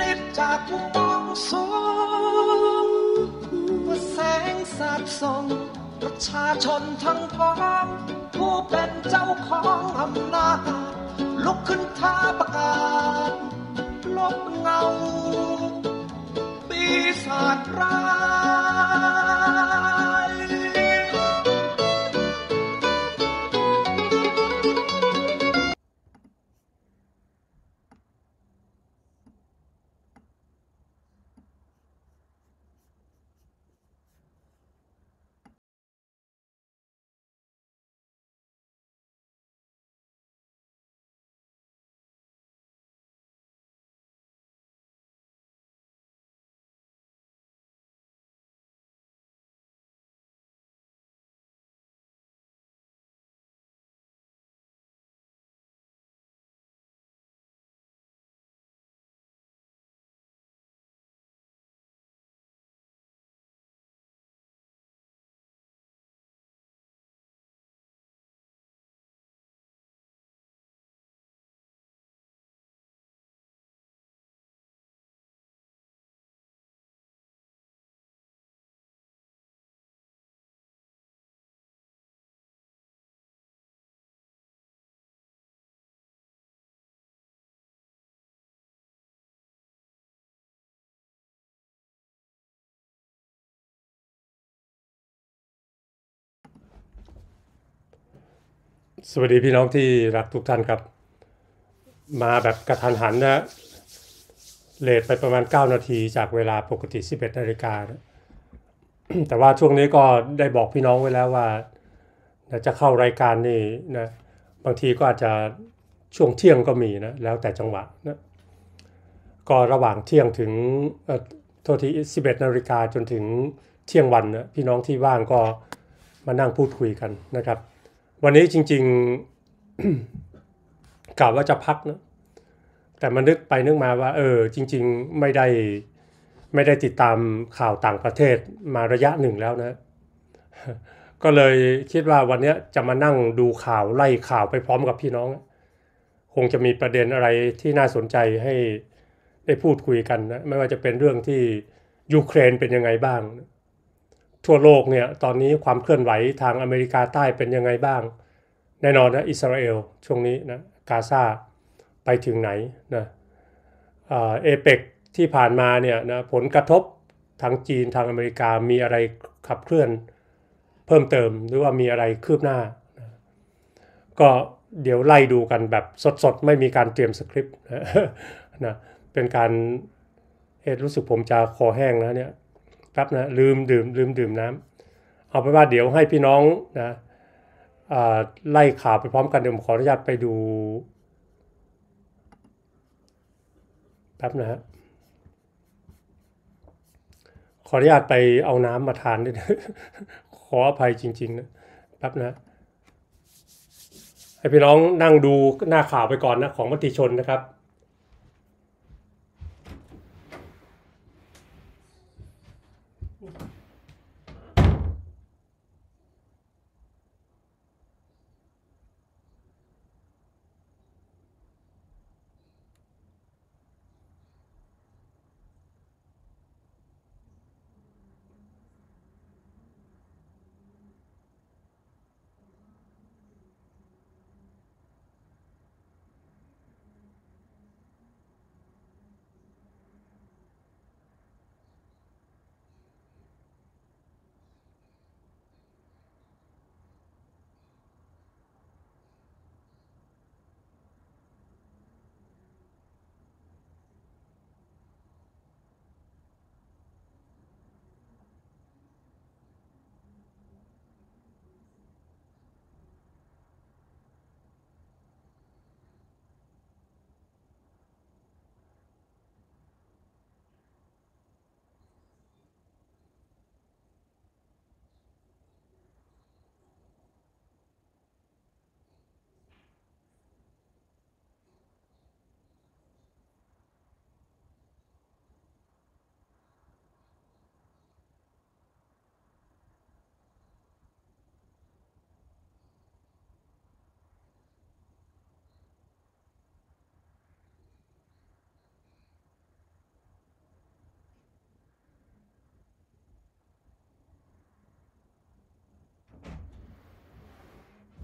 นิดจากดองสองว่าแสงสาดส่งประชาชนทั้งพ้องผู้เป็นเจ้าของอำนาจลุกขึ้นท้าประกาศ ลบเงา ปีศาจร้ายสวัสดีพี่น้องที่รักทุกท่านครับมาแบบกระทันหันนะเลทไปประมาณ 9 นาทีจากเวลาปกติ 11 นาฬิกา แต่ว่าช่วงนี้ก็ได้บอกพี่น้องไว้แล้วว่าจะเข้ารายการนี่นะบางทีก็อาจจะช่วงเที่ยงก็มีนะ แล้วแต่จังหวะนะก็ระหว่างเที่ยงถึงโทษที11นาฬิกาจนถึงเที่ยงวันนะพี่น้องที่ว่างก็มานั่งพูดคุยกันนะครับวันนี้จริงๆกล่าวว่าจะพักนะแต่มันนึกไปนึกมาว่าเออจริง ๆ ไม่ได้ไม่ได้ติดตามข่าวต่างประเทศมาระยะหนึ่งแล้วนะ ก็เลยคิดว่าวันนี้จะมานั่งดูข่าวไล่ข่าวไปพร้อมกับพี่น้อง คงจะมีประเด็นอะไรที่น่าสนใจให้ได้พูดคุยกันนะไม่ว่าจะเป็นเรื่องที่ยูเครนเป็นยังไงบ้างนะทั่วโลกเนี่ยตอนนี้ความเคลื่อนไหวทางอเมริกาใต้เป็นยังไงบ้างแน่นอนนะอิสราเอลช่วงนี้นะกาซาไปถึงไหนนะเอเปกที่ผ่านมาเนี่ยนะผลกระทบทางจีนทางอเมริกามีอะไรขับเคลื่อนเพิ่มเติมหรือว่ามีอะไรคืบหน้า ก็เดี๋ยวไล่ดูกันแบบสดๆ ไม่มีการเตรียมสคริปต์นะเป็นการเอรู้สึกผมจะคอแห้งแล้วเนี่ยแป๊บนะลืมดื่มลืมดื่มน้ำ เอาไปว่าเดี๋ยวให้พี่น้องนะไล่ข่าวไปพร้อมกันเดี๋ยวผมขออนุญาตไปดูแป๊บนะฮะขออนุญาตไปเอาน้ำมาทานด้วยขออภัยจริงๆนะแป๊บนะให้พี่น้องนั่งดูหน้าข่าวไปก่อนนะของมติชนนะครับ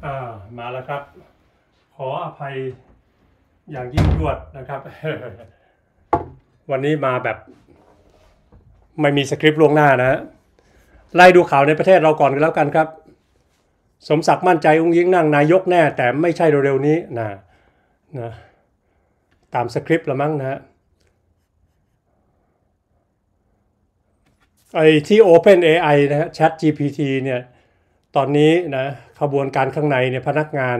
อ่ามาแล้วครับ ขออภัยอย่างยิ่งยวดนะครับ วันนี้มาแบบไม่มีสคริปต์ล่วงหน้านะฮะไล่ดูข่าวในประเทศเราก่อนกันแล้วกันครับ สมศักดิ์มั่นใจอุ้งยิ่งนั่งนายกแน่ แต่ไม่ใช่เร็วๆนี้นะนะตามสคริปต์ละมั้งนะฮะไอที่ OpenAI นะฮะ ChatGPT เนี่ยตอนนี้นะขบวนการข้างในเนี่ยพนักงาน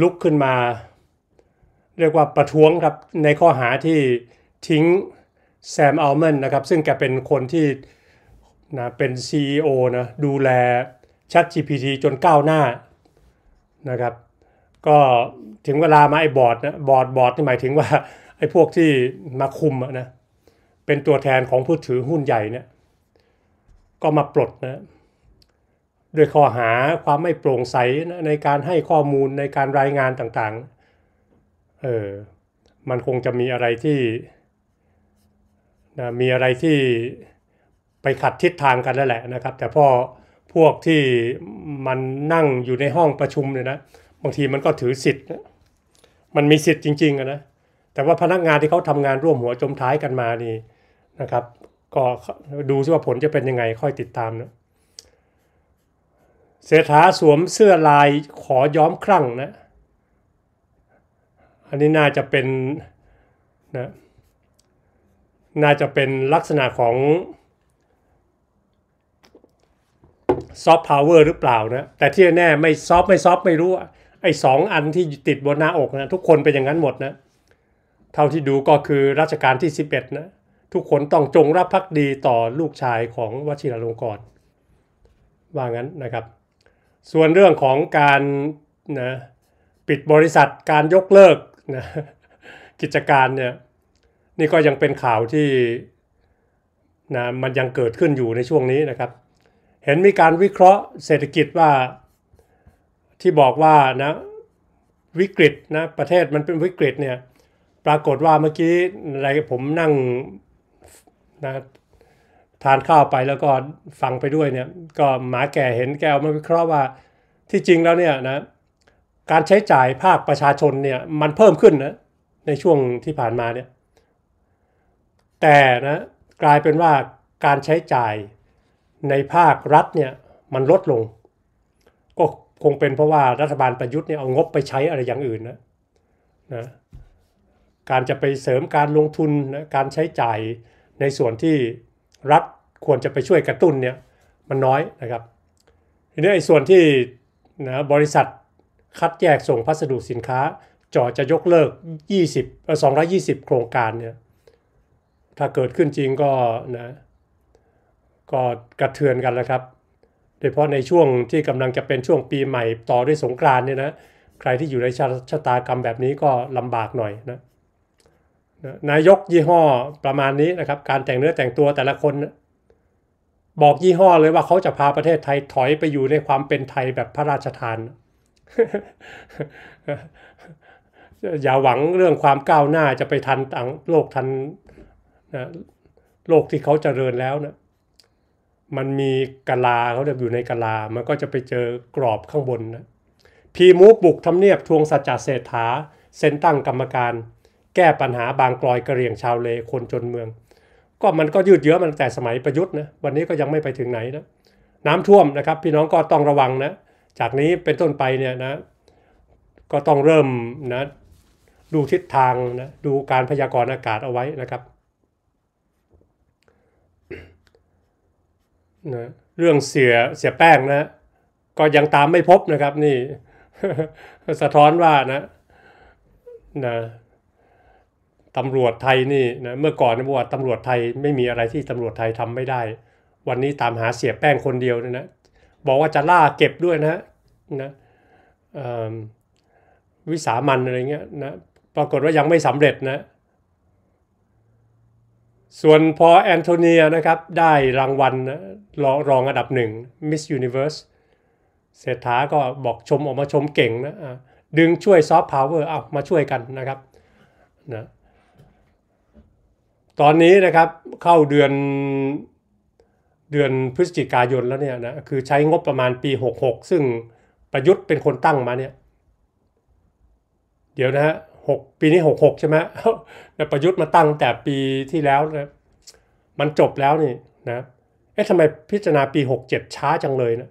ลุกขึ้นมา เรียกว่าประท้วงครับ ในข้อหาที่ทิ้งแซมอัลแมนนะครับ ซึ่งแกเป็นคนที่นะเป็น CEO นะดูแลชัด g p t จนก้าวหน้านะครับ ก็ถึงเวลามาไอ้บอร์ดนะบอร์ด บอร์ดนี่หมายถึงว่า ไอ้พวกที่มาคุมนะเป็นตัวแทนของผู้ถือหุ้นใหญ่เนี่ยก็มาปลดนะด้วยข้อหาความไม่โปร่งใสในการให้ข้อมูลในการรายงานต่างๆ เออมันคงจะมีอะไรที่นะมีอะไรที่ไปขัดทิศทางกันแล้วแหละนะครับแต่พอพวกที่มันนั่งอยู่ในห้องประชุมเนี่ยนะบางทีมันก็ถือสิทธิ์ มันมีสิทธิ์จริงๆนะแต่ว่าพนักงานที่เขาทำงานร่วมหัวจมท้ายกันมานี่นะครับ ก็ดูซิว่าผลจะเป็นยังไงค่อยติดตามนะเศรษฐาสวมเสื้อลายขอย้อมครั่งนะ อันนี้น่าจะเป็นนะ น่าจะเป็นลักษณะของซอฟต์พาวเวอร์หรือเปล่านะ แต่ที่แน่ไม่ซอฟไม่ซอฟไม่รู้ไอ้สองอันที่ติดบนหน้าอกนะทุกคนเป็นอย่างนั้นหมดนะ เท่าที่ดูก็คือรัชกาลที่ 11นะทุกคนต้องจงรับภักดีต่อลูกชายของวชิรลงกรณ์ว่างั้นนะครับส่วนเรื่องของการนะปิดบริษัทการยกเลิกนะกิจการเนี่ยนี่ก็ยังเป็นข่าวที่นะมันยังเกิดขึ้นอยู่ในช่วงนี้นะครับ เห็นมีการวิเคราะห์ เศรษฐกิจว่าที่บอกว่านะวิกฤตนะประเทศมันเป็นวิกฤตเนี่ยปรากฏว่าเมื่อกี้อะไรผมนั่งนะทานข้าวไปแล้วก็ฟังไปด้วยเนี่ยก็หมาแก่เห็นแกเอามาวิเคราะห์ว่าที่จริงแล้วเนี่ยนะการใช้จ่ายภาคประชาชนเนี่ยมันเพิ่มขึ้นนะในช่วงที่ผ่านมาเนี่ยแต่นะกลายเป็นว่าการใช้จ่ายในภาครัฐเนี่ยมันลดลง ก็คงเป็นเพราะว่ารัฐบาลประยุทธ์เนี่ยเอางบไปใช้อะไรอย่างอื่นนะนะการจะไปเสริมการลงทุนนะการใช้จ่ายในส่วนที่รัฐควรจะไปช่วยกระตุ้นเนี่ยมันน้อยนะครับทีนี้ไอ้ส่วนที่นะบริษัทคัดแยกส่งพัสดุสินค้าจอจะยกเลิก 20่อ220 โครงการเนี่ยถ้าเกิดขึ้นจริงก็นะก็กระเทือนกันแล้วครับโดยเฉพาะในช่วงที่กำลังจะเป็นช่วงปีใหม่ต่อด้วยสงกรานเนี่ยนะใครที่อยู่ในชชะตากรรมแบบนี้ก็ลำบากหน่อยนะนายกยี่ห้อประมาณนี้นะครับ การแต่งเนื้อแต่งตัวแต่ละคน บอกยี่ห้อเลยว่าเขาจะพาประเทศไทยถอยไปอยู่ในความเป็นไทยแบบพระราชทาน อย่าหวังเรื่องความก้าวหน้าจะไปทันต่างโลกทันนะโลกที่เขาจเจริญแล้วนะมันมีกลาเขาเรียกอยู่ในกลา มันก็จะไปเจอกรอบข้างบนนะพีมูฟบุกทำเนียบทวงสัจจะเศรษฐาเซ็นตั้งกรรมการแก้ปัญหาบางกลอยกระเรียงชาวเล คนจนเมือง ก็มันก็ยืดเยื้อมันแต่สมัยประยุทธ์นะ วันนี้ก็ยังไม่ไปถึงไหนนะ น้ำท่วมนะครับ พี่น้องก็ต้องระวังนะ จากนี้เป็นต้นไปเนี่ยนะ ก็ต้องเริ่มนะ ดูทิศทางนะดูการพยากรณ์อากาศเอาไว้นะครับนะเรื่องเสียเสียแป้งนะ ก็ยังตามไม่พบนะครับ นี่ สะท้อนว่านะนะตำรวจไทยนี่นะ เมื่อก่อนนะว่าตำรวจไทยไม่มีอะไรที่ตำรวจไทยทำไม่ได้ วันนี้ตามหาเสียแป้งคนเดียวนะนะ บอกว่าจะล่าเก็บด้วยนะนะวิสามันอะไรเงี้ยนะ ปรากฏว่ายังไม่สำเร็จนะ ส่วนพอแอนโทเนียนะครับได้รางวัลนะรองรองอันดับหนึ่งมิสยูนิเวอร์ส เศรษฐา ก็บอกชมออกมาชมเก่งนะ ดึงช่วยซอฟต์พาวเวอร์เอามาช่วยกันนะครับนะตอนนี้นะครับเข้าเดือนเดือนพฤศจิกายนแล้วเนี่ยนะคือใช้งบประมาณปี 66 ซึ่งประยุทธ์เป็นคนตั้งมาเนี่ยเดี๋ยวนะฮะหกปีนี้ 66 ใช่ไหมแต่ประยุทธ์มาตั้งแต่ปีที่แล้วนะมันจบแล้วนี่นะเอ๊ะทำไมพิจารณาปี 67 ช้าจังเลยนะ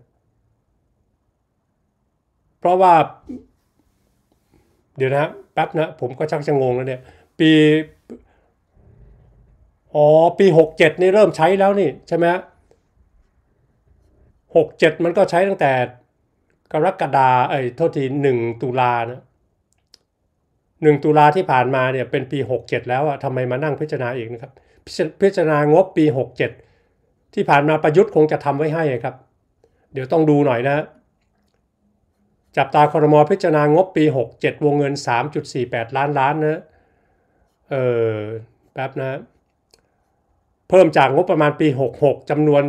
เพราะว่า เดี๋ยวนะแป๊บนะผมก็ชักจะงงแล้วเนี่ยปีอ๋อ ปี 67 นี่เริ่มใช้แล้วนี่ใช่ไหมหกเจ็ดมันก็ใช้ตั้งแต่ กรกฎา เอ้ยโทษทีหนึ่งตุลานะหนึ่งตุลาที่ผ่านมาเนี่ยเป็นปี 67 แล้วอะทำไมมานั่งพิจารณาอีกนะครับ พิจารณางบปี 67 ที่ผ่านมาประยุทธ์คงจะทำไว้ให้ครับ เดี๋ยวต้องดูหน่อยนะ จับตาคอรมอพิจารณางบปี 67 วงเงิน 3.48 ล้านล้านนะ เออแป๊บนะเพิ่มจากงบประมาณปี 66จำนวน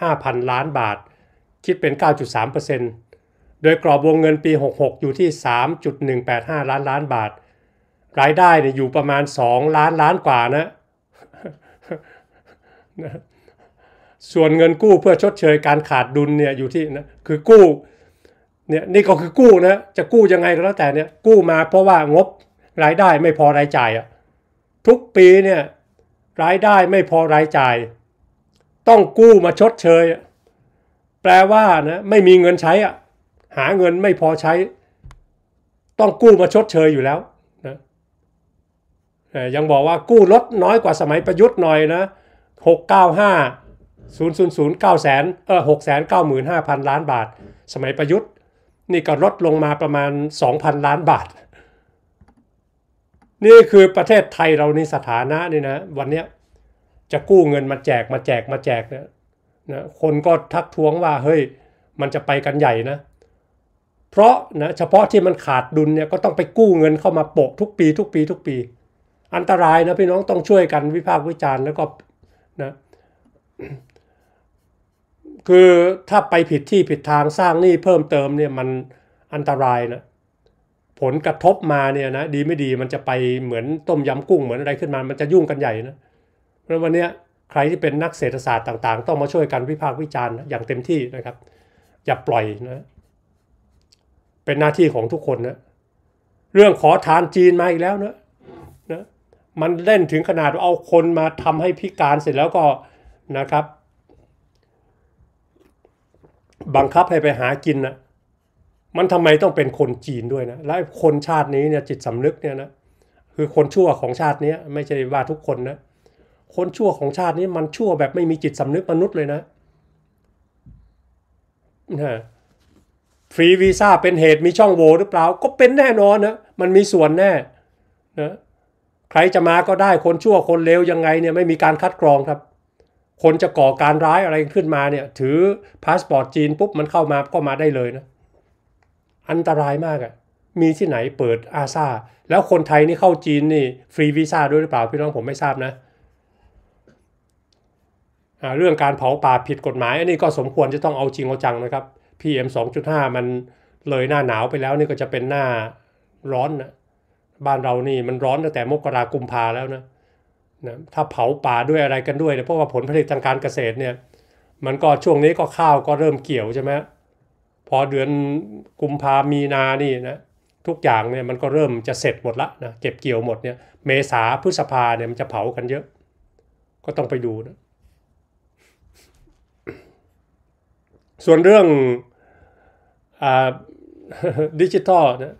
295,000 ล้านบาท คิดเป็น 9.3%โดยกรอบวงเงินปี 66 อยู่ที่ 3.185 ล้านล้านบาท รายได้เนี่ยอยู่ประมาณ 2 ล้านล้านกว่านะ ส่วนเงินกู้เพื่อชดเชยการขาดดุลเนี่ยอยู่ที่นะคือกู้เนี่ยนี่ก็คือกู้นะจะกู้ยังไงก็แล้วแต่เนี่ยกู้มาเพราะว่างบรายได้ไม่พอรายจ่ายอะทุกปีเนี่ยรายได้ไม่พอรายจ่ายต้องกู้มาชดเชย แปลว่านะไม่มีเงินใช้อ่ะหาเงินไม่พอใช้ต้องกู้มาชดเชยอยู่แล้วนะยังบอกว่ากู้ลดน้อยกว่าสมัยประยุทธ์หน่อยนะหกเก้าห้าศูนย์ศูนย์ศูนย์เก้าแสนเออหกแสนเก้าหมื่นห้าพันล้านบาท สมัยประยุทธ์นี่ก็ลดลงมาประมาณสองพันล้านบาทนี่คือประเทศไทยเรานี่สถานะนี่นะ วันเนี้ยจะกู้เงินมาแจกมาแจกมาแจกเนี่ยนะคนก็ทักท้วงว่าเฮ้ยมันจะไปกันใหญ่นะ เพราะนะเฉพาะที่มันขาดดุลเนี่ยก็ต้องไปกู้เงินเข้ามาโปะทุกปี ทุกปี ทุกปี อันตรายนะพี่น้องต้องช่วยกันวิพากษ์วิจารณ์แล้วก็นะคือถ้าไปผิดที่ผิดทางสร้างหนี้เพิ่มเติมเนี่ยมันอันตรายนะผลกระทบมาเนี่ยนะดีไม่ดีมันจะไปเหมือนต้มยำกุ้งเหมือนอะไรขึ้นมา มันจะยุ่งกันใหญ่นะ เพราะวันนี้ใครที่เป็นนักเศรษฐศาสตร์ต่างๆ ต้องมาช่วยกันวิพากษ์วิจารณ์ อย่างเต็มที่นะครับอย่าปล่อยนะ เป็นหน้าที่ของทุกคนนะเรื่องขอทานจีนมาอีกแล้วนะนะมันเล่นถึงขนาดเอาคนมาทำให้พิการเสร็จแล้วก็นะครับ บังคับให้ไปหากินนะมันทำไมต้องเป็นคนจีนด้วยนะและคนชาตินี้เนี่ยจิตสำนึกเนี่ยนะคือคนชั่วของชาตินี้ไม่ใช่ว่าทุกคนนะคนชั่วของชาตินี้มันชั่วแบบไม่มีจิตสำนึกมนุษย์เลยนะนะฟรีวีซ่าเป็นเหตุมีช่องโหว่หรือเปล่าก็เป็นแน่นอนนะมันมีส่วนแน่นะใครจะมาก็ได้คนชั่วคนเลวยังไงเนี่ยไม่มีการคัดกรองครับ คนจะก่อการร้ายอะไรขึ้นมาเนี่ยถือพาสปอร์ตจีนปุ๊บมันเข้ามาก็มาได้เลยนะอันตรายมากอะมีที่ไหนเปิดอาซาแล้วคนไทยนี่เข้าจีนนี่ฟรีวีซ่าด้วยหรือเปล่า พี่น้องผมไม่ทราบนะ เรื่องการเผาป่าผิดกฎหมาย อันนี้ก็สมควรจะต้องเอาจริงเอาจังนะครับ PM 2.5 มันเลยหน้าหนาวไปแล้วนี่ก็จะเป็นหน้าร้อนนะบ้านเรานี่มันร้อนตั้งแต่มกราคมพาแล้วนะนะ ถ้าเผาป่าด้วยอะไรกันด้วยเนี่ยเพราะว่าผลผลิตทางการเกษตรเนี่ย มันก็ช่วงนี้ก็ข้าวก็เริ่มเกี่ยวใช่ไหมพอเดือนกุมภามีนานี่นะทุกอย่างเนี่ยมันก็เริ่มจะเสร็จหมดละนะเก็บเกี่ยวหมดเนี่ย เมษาพฤษภาเนี่ยมันจะเผากันเยอะ ก็ต้องไปดูนะ ส่วนเรื่องดิจิตอลนะ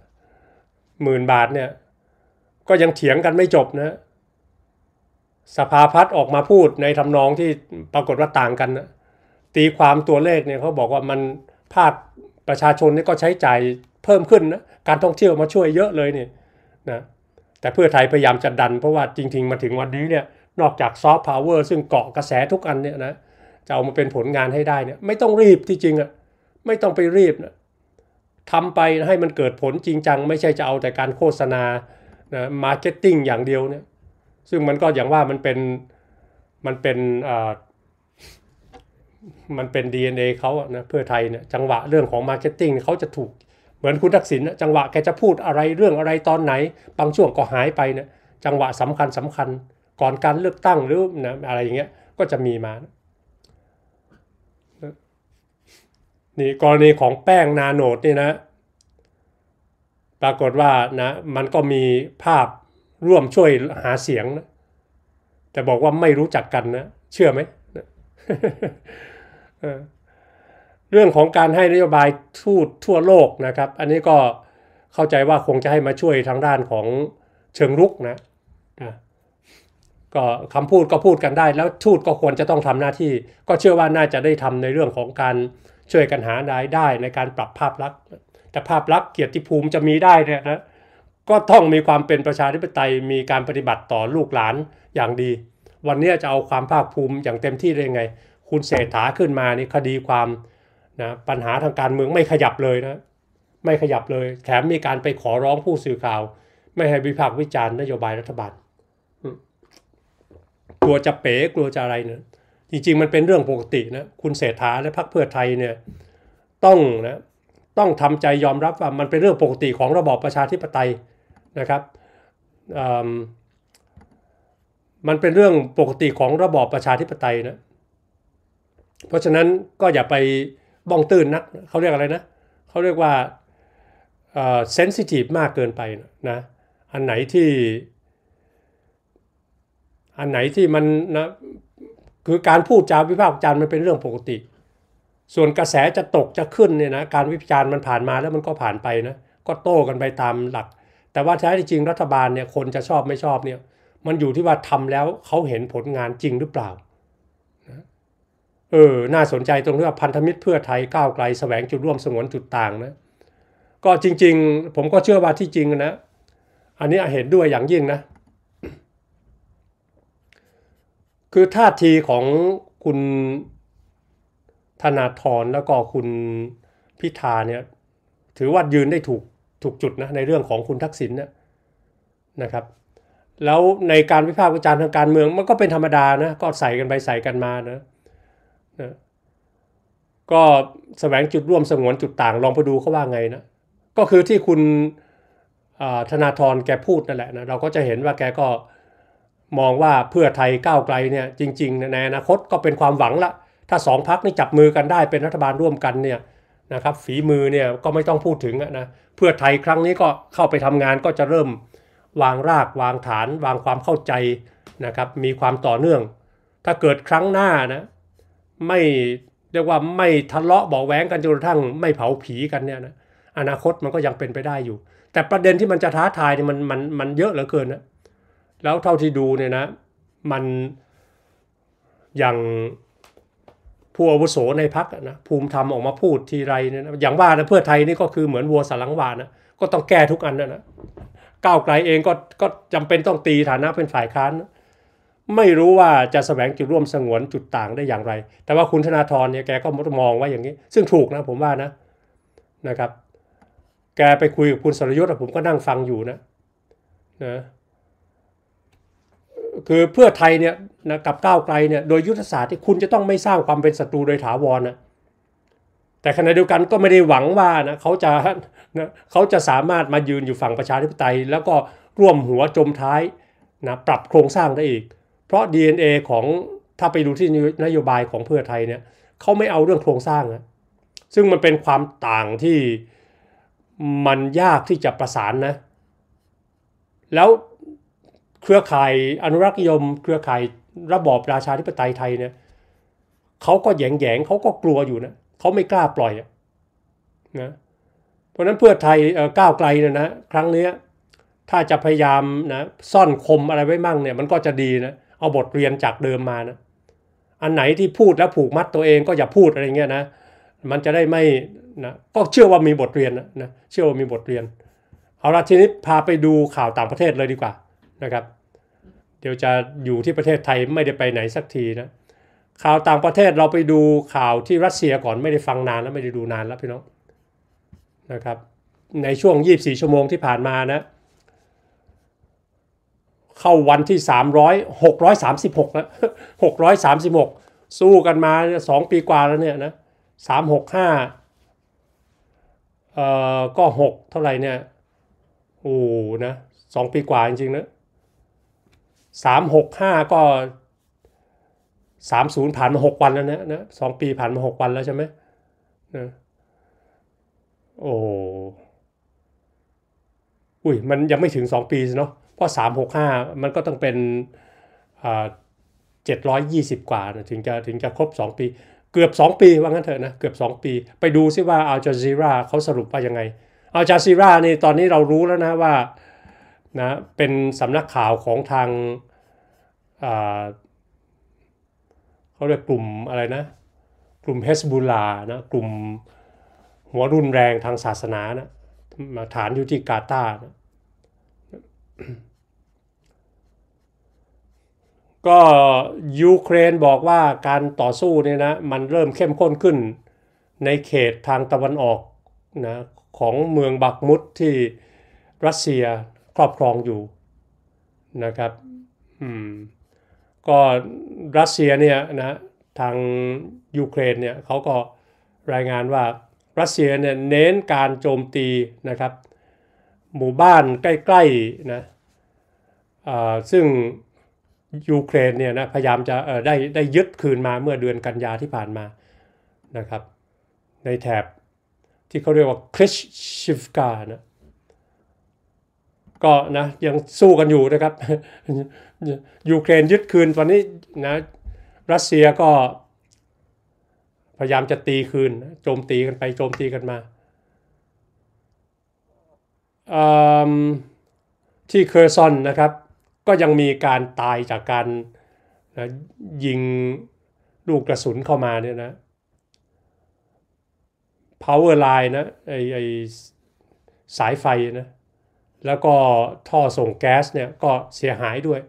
หมื่นบาทเนี่ย ก็ยังเถียงกันไม่จบนะ สภาพัฒน์ออกมาพูดในทำนองที่ปรากฏว่าต่างกันนะตีความตัวเลขเนี่ยเขาบอกว่ามันภาคประชาชนนี่ก็ใช้จ่ายเพิ่มขึ้นนะการท่องเที่ยวมาช่วยเยอะเลยเนี่ยนะแต่เพื่อไทยพยายามจะดันเพราะว่าจริง ๆ มาถึงวันนี้เนี่ยนอกจากซอฟต์พาวเวอร์ซึ่งเกาะกระแสทุกอันเนี่ยนะจะเอามาเป็นผลงานให้ได้เนี่ยไม่ต้องรีบที่จริงอะ่ะไม่ต้องไปรีบนะทำไปให้มันเกิดผลจริงจัง ไม่ใช่จะเอาแต่การโฆษณานะมาร์เก็ตติ้งอย่างเดียวเนี่ยซึ่งมันก็อย่างว่ามันเป็นมันเป็นมันเป็น DNA เขาเนะเพื่อไทยเนี่ยจังหวะเรื่องของมาร์เก็ตติ้งเขาจะถูก เหมือนคุณทักษิณจังหวะแกจะพูดอะไรเรื่องอะไรตอนไหนบางช่วงก็หายไปเนี่ยจังหวะสำคัญสำคัญ ก่อนการเลือกตั้ง หรือนะอะไรอย่างเงี้ยก็จะมีมานะนี่กรณีของแป้งนาโนดนี่นะ ปรากฏว่านะมันก็มีภาพร่วมช่วยหาเสียงนะแต่บอกว่าไม่รู้จักกันนะ เชื่อไหมเรื่องของการให้นโยบายทูตทั่วโลกนะครับ อันนี้ก็เข้าใจว่าคงจะให้มาช่วยทางด้านของเชิงรุกนะก็คำพูดก็พูดกันได้ แล้วทูตก็ควรจะต้องทำหน้าที่ ก็เชื่อว่าน่าจะได้ทำในเรื่องของการช่วยกันหารายได้ในการปรับภาพลักษณ์แต่ภาพลักษณ์เกียรติภูมิจะมีได้เนี่ยนะก็ต้องมีความเป็นประชาธิปไตยมีการปฏิบัติต่อลูกหลานอย่างดี วันนี้จะเอาความภาคภูมิอย่างเต็มที่ได้ไงคุณเศรษฐาขึ้นมานี่คดีความนะปัญหาทางการเมืองไม่ขยับเลยนะ ไม่ขยับเลยแถมมีการไปขอร้องผู้สื่อข่าว ไม่ให้วิพากษ์วิจารณ์นโยบายรัฐบาลกลัวจะเป๋กลัวจะอะไรเนี่ยจริง ๆมันเป็นเรื่องปกตินะคุณเศรษฐาและพรรคเพื่อไทยเนี่ยต้องนะต้องทำใจยอมรับว่ามันเป็นเรื่องปกติของระบอบประชาธิปไตยนะครับ มันเป็นเรื่องปกติของระบอบประชาธิปไตยนะเพราะฉะนั้นก็อย่าไปบ้องตื่นนะเขาเรียกอะไรนะเขาเรียกว่าเซนซิทีฟมากเกินไปนะอันไหนที่ อันไหนที่มันนะคือการพูดจาวิพากษ์วิจารณ์มันเป็นเรื่องปกติ ส่วนกระแสจะตกจะขึ้นเนี่ยนะการวิพากษ์า์มันผ่านมาแล้วมันก็ผ่านไปนะก็โต้กันไปตามหลัก แต่ว่าแท้จริงรัฐบาลเนี่ยคนจะชอบไม่ชอบเนี่ยมันอยู่ที่ว่าทำแล้วเขาเห็นผลงานจริงหรือเปล่าเออ น่าสนใจตรงที่ว่าพันธมิตรเพื่อไทยก้าวไกลสแสวงจุดร่วมสงวนจุดต่างนะ ก็จริงๆผมก็เชื่อว่าที่จริงนะ อันนี้เห็นด้วยอย่างยิ่งนะ คือท่าทีของคุณธนาธรแล้วก็คุณพิธาเนี่ยถือว่ายืนได้ถูกถูกจุดนะในเรื่องของคุณทักษิณนนะครับ แล้วในการวิพากษ์วิจารณ์ทางการเมืองมันก็เป็นธรรมดานะก็ใส่กันไปใส่กันมานะก็แสวงจุดร่วมสงวนจุดต่าง ลองไปดูเขาว่าไงนะ ก็คือที่คุณธนาธรแกพูดนั่นแหละนะเราก็จะเห็นว่าแกก็มองว่าเพื่อไทยก้าวไกลเนี่ยจริงๆในอนาคตก็เป็นความหวังละ ถ้าสองพักนี่จับมือกันได้เป็นรัฐบาลร่วมกันเนี่ยนะครับ ฝีมือเนี่ยก็ไม่ต้องพูดถึงนะเพื่อไทยครั้งนี้ก็เข้าไปทำงานก็จะเริ่มวางรากวางฐาน วางความเข้าใจนะครับ มีความต่อเนื่อง ถ้าเกิดครั้งหน้านะไม่เรียกว่าไม่ทะเลาะบอกแหวงกันจนกระทั่ง ไม่เผาผีกันเนี่ยนะอนาคตมันก็ยังเป็นไปได้อยู่ แต่ประเด็นที่มันจะท้าทายเนี่ยมันมันมันเยอะเหลือเกินนะ แล้วเท่าที่ดูเนี่ยนะ มันอย่างผู้อาวุโสในพักนะภูมิธรรมออกมาพูดทีไรเนี่ยนะอย่างว่านะเพื่อไทยนี่ก็คือเหมือนวัวสลังวานะก็ต้องแก้ทุกอันนะนะก้าวไกลเองก็ก็จำเป็นต้องตีฐานะเป็นฝ่ายค้านนะไม่รู้ว่าจะแสวงจุดร่วมสงวนจุดต่างได้อย่างไร แต่ว่าคุณธนาธรเนี่ยแกก็มองว่าอย่างนี้ ซึ่งถูกนะผมว่านะนะครับ แกไปคุยกับคุณสรยุทธ์ผมก็นั่งฟังอยู่นะนะคือเพื่อไทยเนี่ยนะกับก้าวไกลเนี่ยโดยยุทธศาสตร์ที่คุณจะต้องไม่สร้างความเป็นศัตรูโดยถาวรนะแต่ขณะเดียวกันก็ไม่ได้หวังว่านะเขาจะนะเขาจะสามารถมายืนอยู่ฝั่งประชาธิปไตย แล้วก็ร่วมหัวจมท้ายนะปรับโครงสร้างได้อีกราะ DNA ของถ้าไปดูที่นโยบายของเพื่อไทยเนี่ยเขาไม่เอาเรื่องโครงสร้างอะซึ่งมันเป็นความต่างที่มันยากที่จะประสานนะแล้วเครือข่ายอนุรักษ์ยมเครือข่ายระบอบราชาธิปไตยไทยเนี่ยเขาก็แยงแยงเขาก็กลัวอยู่นะเขาไม่กล้าปล่อยนะเพราะนั้นเพื่อไทยก้าวไกลนะนะครั้งนี้ถ้าจะพยายามนะซ่อนคมอะไรไว้มั่งเนี่ยมันก็จะดีนะเอาบทเรียนจากเดิมมานะ อันไหนที่พูดแล้วผูกมัดตัวเองก็อย่าพูดอะไรเงี้ยนะ มันจะได้ไม่นะ ก็เชื่อว่ามีบทเรียนนะเชื่อว่ามีบทเรียน เอาละทีนี้ พาไปดูข่าวต่างประเทศเลยดีกว่านะครับ เดี๋ยวจะอยู่ที่ประเทศไทยไม่ได้ไปไหนสักทีนะ ข่าวต่างประเทศเราไปดูข่าวที่รัสเซียก่อนไม่ได้ฟังนานแล้วไม่ได้ดูนานแล้วพี่น้องนะครับ ในช่วง24 ชั่วโมงที่ผ่านมานะเข้าวันที่300 636แล้ว636 สู้กันมา 2 ปีกว่าแล้วเนี่ยนะ365เอ่อก็ 6 เท่าไหร่เนี่ยโอ้นะสองปีกว่าจริงๆนะ365 ก็ 30 ผ่านมา 6 วันแล้วนะนะสองปีผ่านมา 6 วันแล้วใช่ไหมนะโอ้อุ้ยมันยังไม่ถึง 2 ปีเนาะพราะ 365 มันก็ต้องเป็นเจ็ดร้อยยี่สิบกว่าถึงจะถึงจะครบ 2 ปี เกือบ 2 ปีว่างั้นเถอะนะ เกือบ 2 ปี ไปดูซิว่าอัลจาซีราเขาสรุปว่ายังไงอัลจาซีรานี่ตอนนี้เรารู้แล้วนะว่านะเป็นสำนักข่าวของทางเขาเรียกกลุ่มอะไรนะ กลุ่มเฮสบูลานะกลุ่มหัวรุนแรงทางศาสนานะฐานอยู่ที่กาตาร์นะก็ยูเครนบอกว่าการต่อสู้เนี่ยนะมันเริ่มเข้มข้นขึ้นในเขตทางตะวันออกนะของเมืองบักมุดที่รัสเซียครอบครองอยู่นะครับอืมก็รัสเซียเนี่ยนะทางยูเครนเนี่ยเขาก็รายงานว่ารัสเซียเนี่ยเน้นการโจมตีนะครับหมู่บ้านใกล้ๆนะซึ่ง ยูเครนเนี่ยนะพยายามจะได้ได้ยึดคืนมาเมื่อเดือนกันยาที่ผ่านมานะครับในแถบที่เขาเรียกว่าคริชชิฟกานะก็นะยังสู้กันอยู่นะครับ ยูเครนยึดคืนตอนนี้นะรัสเซียก็พยายามจะตีคืนโจมตีกันไปโจมตีกันมาที่เคอร์ซอนนะครับ ก็ยังมีการตายจากการนะยิงลูกกระสุนเข้ามาเนี่ยนะ power line นะไอไอสายไฟนะแล้วก็ท่อส่งแก๊สเนี่ยก็เสียหายด้วย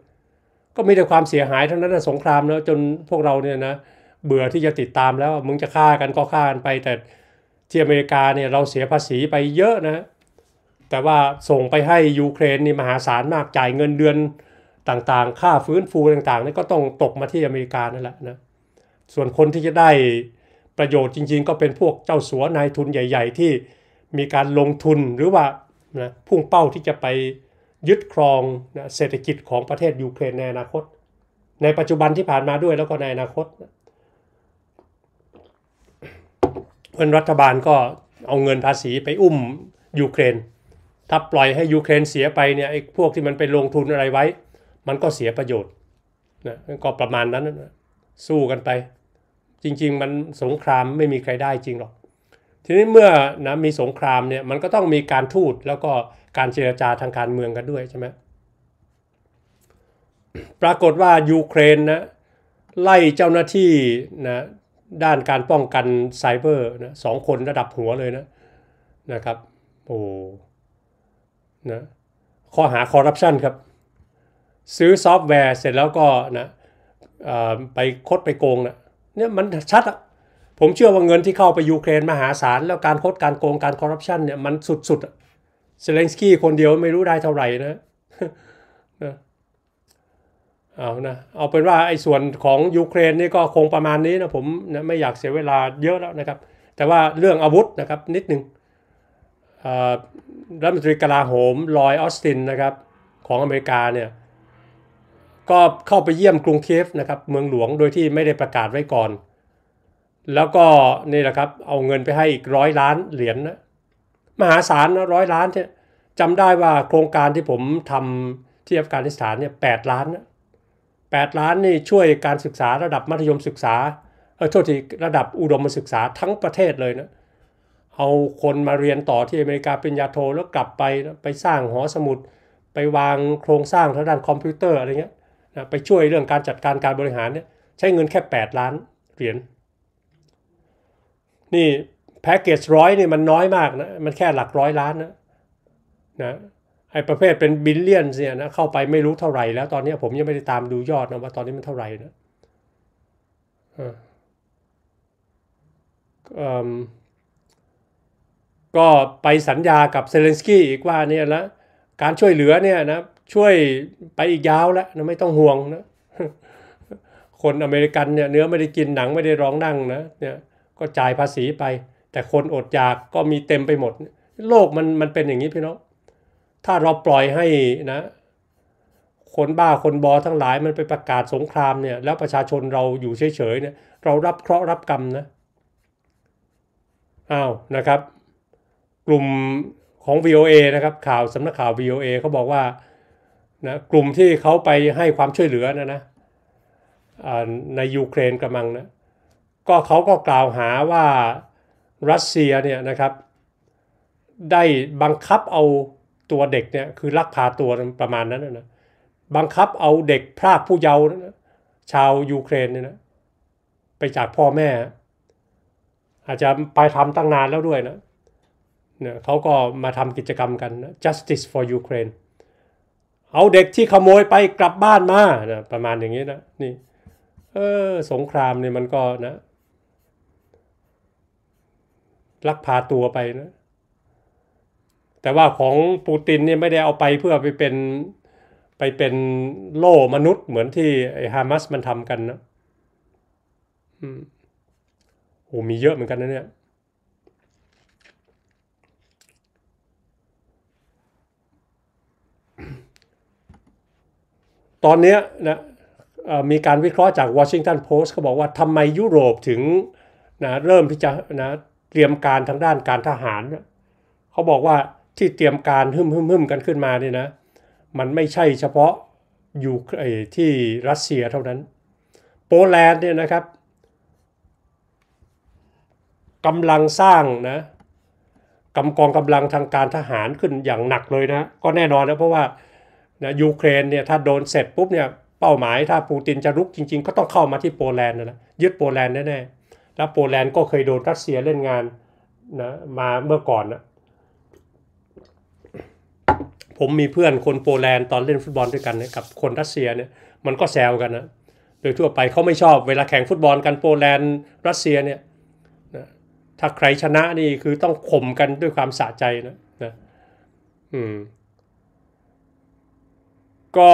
ก็มีแต่ความเสียหายทั้งนั้นนะสงครามแล้วจนพวกเราเนี่ยนะเบื่อที่จะติดตามแล้วมึงจะฆ่ากันก็ฆ่ากันไป แต่ที่อเมริกาเนี่ยเราเสียภาษีไปเยอะนะแต่ว่าส่งไปให้ ยูเครนนี่มหาศาลมาก จ่ายเงินเดือนต่างๆ ค่าฟื้นฟูต่างๆนี่ก็ต้องตกมาที่อเมริกานั่นแหละนะ ส่วนคนที่จะได้ประโยชน์จริง ๆ ก็เป็นพวกเจ้าสัวนายทุนใหญ่ๆ ที่มีการลงทุนหรือว่านะพุ่งเป้าที่จะไปยึดครองนะเศรษฐกิจของประเทศยูเครนในอนาคต ในปัจจุบันที่ผ่านมาด้วยแล้วก็ในอนาคตเพราะรัฐบาลก็เอาเงินภาษีไปอุ้มยูเครนถ้าปล่อยให้ยูเครนเสียไปเนี่ยไอ้พวกที่มันไปลงทุนอะไรไว้ มันก็เสียประโยชน์นะก็ประมาณนั้นนะสู้กันไป จริงๆมันสงครามไม่มีใครได้จริงหรอกทีนี้เมื่อนะมีสงครามเนี่ยมันก็ต้องมีการทูตแล้วก็การเจรจาทางการเมืองกันด้วยใช่ไหมปรากฏว่ายูเครนนะไล่เจ้าหน้าที่นะด้านการป้องกันไซเบอร์นะสองคนระดับหัวเลยนะนะครับโอ้นะข้อหาคอร์รัปชันครับ ซื้อซอฟต์แวร์เสร็จแล้วก็นะไปคดไปโกงนะเนี่ยมันชัดอะผมเชื่อว่าเงินที่เข้าไปยูเครนมหาศาล แล้วการคดการโกงการคอร์รัปชันเนี่ยมันสุดๆเซเลนสกี้คนเดียวไม่รู้ได้เท่าไหร่นะนะเอานะเอาเป็นว่าไอ้ส่วนของยูเครนนี่ก็คงประมาณนี้นะผมนะไม่อยากเสียเวลาเยอะแล้วนะครับ แต่ว่าเรื่องอาวุธนะครับนิดนึงรัฐมนตรีกลาโหมลอยออสตินนะครับของอเมริกาเนี่ยก็เข้าไปเยี่ยมกรุงเคฟนะครับเมืองหลวงโดยที่ไม่ได้ประกาศไว้ก่อน แล้วก็นี่แหละครับเอาเงินไปให้อีกร้อยล้านเหรียญนนะมหาศาลนะร้อยล้านเนี่ยจำได้ว่าโครงการที่ผมทำที่อัฟกานิสถานเนี่ยแปดล้านนะแปดล้านนี่ช่วยการศึกษาระดับมัธยมศึกษาเออโทษทีระดับอุดมศึกษาทั้งประเทศเลยนะเอาคนมาเรียนต่อที่อเมริกาปริญญาโทแล้วกลับไป ไปสร้างหอสมุด ไปวางโครงสร้างทางด้านคอมพิวเตอร์ อะไรเงี้ยนะไปช่วยเรื่องการจัดการการบริหารเนี่ยใช้เงินแค่ 8 ล้าน เหรียญนนี่ แพ็กเกจร้อยนี่มันน้อยมากนะมันแค่หลักร้อยล้านนะนะไอประเภทเป็นบิลเลียนเนี่ยนะเข้าไปไม่รู้เท่าไหร่ แล้วตอนนี้ผมยังไม่ได้ตามดูยอดนะว่าตอนนี้มันเท่าไหร่นะอ่าก็ไปสัญญากับเซเลนสกี้อีกว่าเนี่ยละการช่วยเหลือเนี่ยนะช่วยไปอีกยาวแล้วนะไม่ต้องห่วงนะคนอเมริกันเนี่ยเนื้อไม่ได้กินหนังไม่ได้ร้องนั่งนะเนี่ย ก็จ่ายภาษีไป แต่คนอดอยากก็มีเต็มไปหมด โลกมันมันเป็นอย่างนี้พี่น้องถ้าเราปล่อยให้นะ คนบ้าคนบอทั้งหลายมันไปประกาศสงครามเนี่ย แล้วประชาชนเราอยู่เฉยๆเนี่ย เรารับเคราะห์รับกรรมนะอ้าวนะครับกลุ่มของ VOA นะครับข่าวสำนักข่าว VOA เขาบอกว่านะกลุ่มที่เขาไปให้ความช่วยเหลือนะนะในยูเครนกำลังนะ ก็เขาก็กล่าวหาว่ารัสเซียเนี่ยนะครับ ได้บังคับเอาตัวเด็กเนี่ยคือลักพาตัวประมาณนั้นนะบังคับเอาเด็กพรากผู้เยาว์ชาวยูเครนเนี่ยนะไปจากพ่อแม่ อาจจะไปทำตั้งนานแล้วด้วยนะเนี่ยเขาก็มาทำกิจกรรมกัน justice for Ukraine เอาเด็กที่ขโมยไปกลับบ้านมานะประมาณอย่างนี้นะนี่เออสงครามเนี่ยมันก็นะลักพาตัวไปนะแต่ว่าของปูตินเนี่ยไม่ได้เอาไปเพื่อไปเป็น ไปเป็นโล่มนุษย์เหมือนที่ไอฮามัสมันทำกันนะอืมโอ้มีเยอะเหมือนกันนะเนี่ยตอนนี้นะมีการวิเคราะห์จาก Washington Post เขาบอกว่าทำไมยุโรปถึงนะเริ่มที่จะนะเตรียมการทางด้านการทหาร เขาบอกว่าที่เตรียมการหึ่มหึ่มหึ่มกันขึ้นมาเนี่ยนะมันไม่ใช่เฉพาะอยู่ที่รัสเซียเท่านั้นโปแลนด์เนี่ยนะครับกำลังสร้างนะกำกองกำลังทางการทหารขึ้นอย่างหนักเลยนะ ก็แน่นอนนะเพราะว่านะยูเครนเนี่ยถ้าโดนเสร็จปุ๊บเนี่ยเป้าหมายถ้าปูตินจะรุกจริงๆ ก็ต้องเข้ามาที่โปแลนด์นั่นแหละยึดโปแลนด์แน่ๆแล้วโปแลนด์ก็เคยโดนรัสเซียเล่นงาน นะมาเมื่อก่อนนะผมมีเพื่อนคนโปแลนด์ตอนเล่นฟุตบอลด้วยกันนะกับคนรัสเซียเนี่ย มันก็แซวกันนะโดยทั่วไปเขาไม่ชอบเวลาแข่งฟุตบอลกันโปแลนด์รัสเซียเนี่ยนะถ้าใครชนะนี่คือต้องข่มกันด้วยความสะใจนะนะอืมก็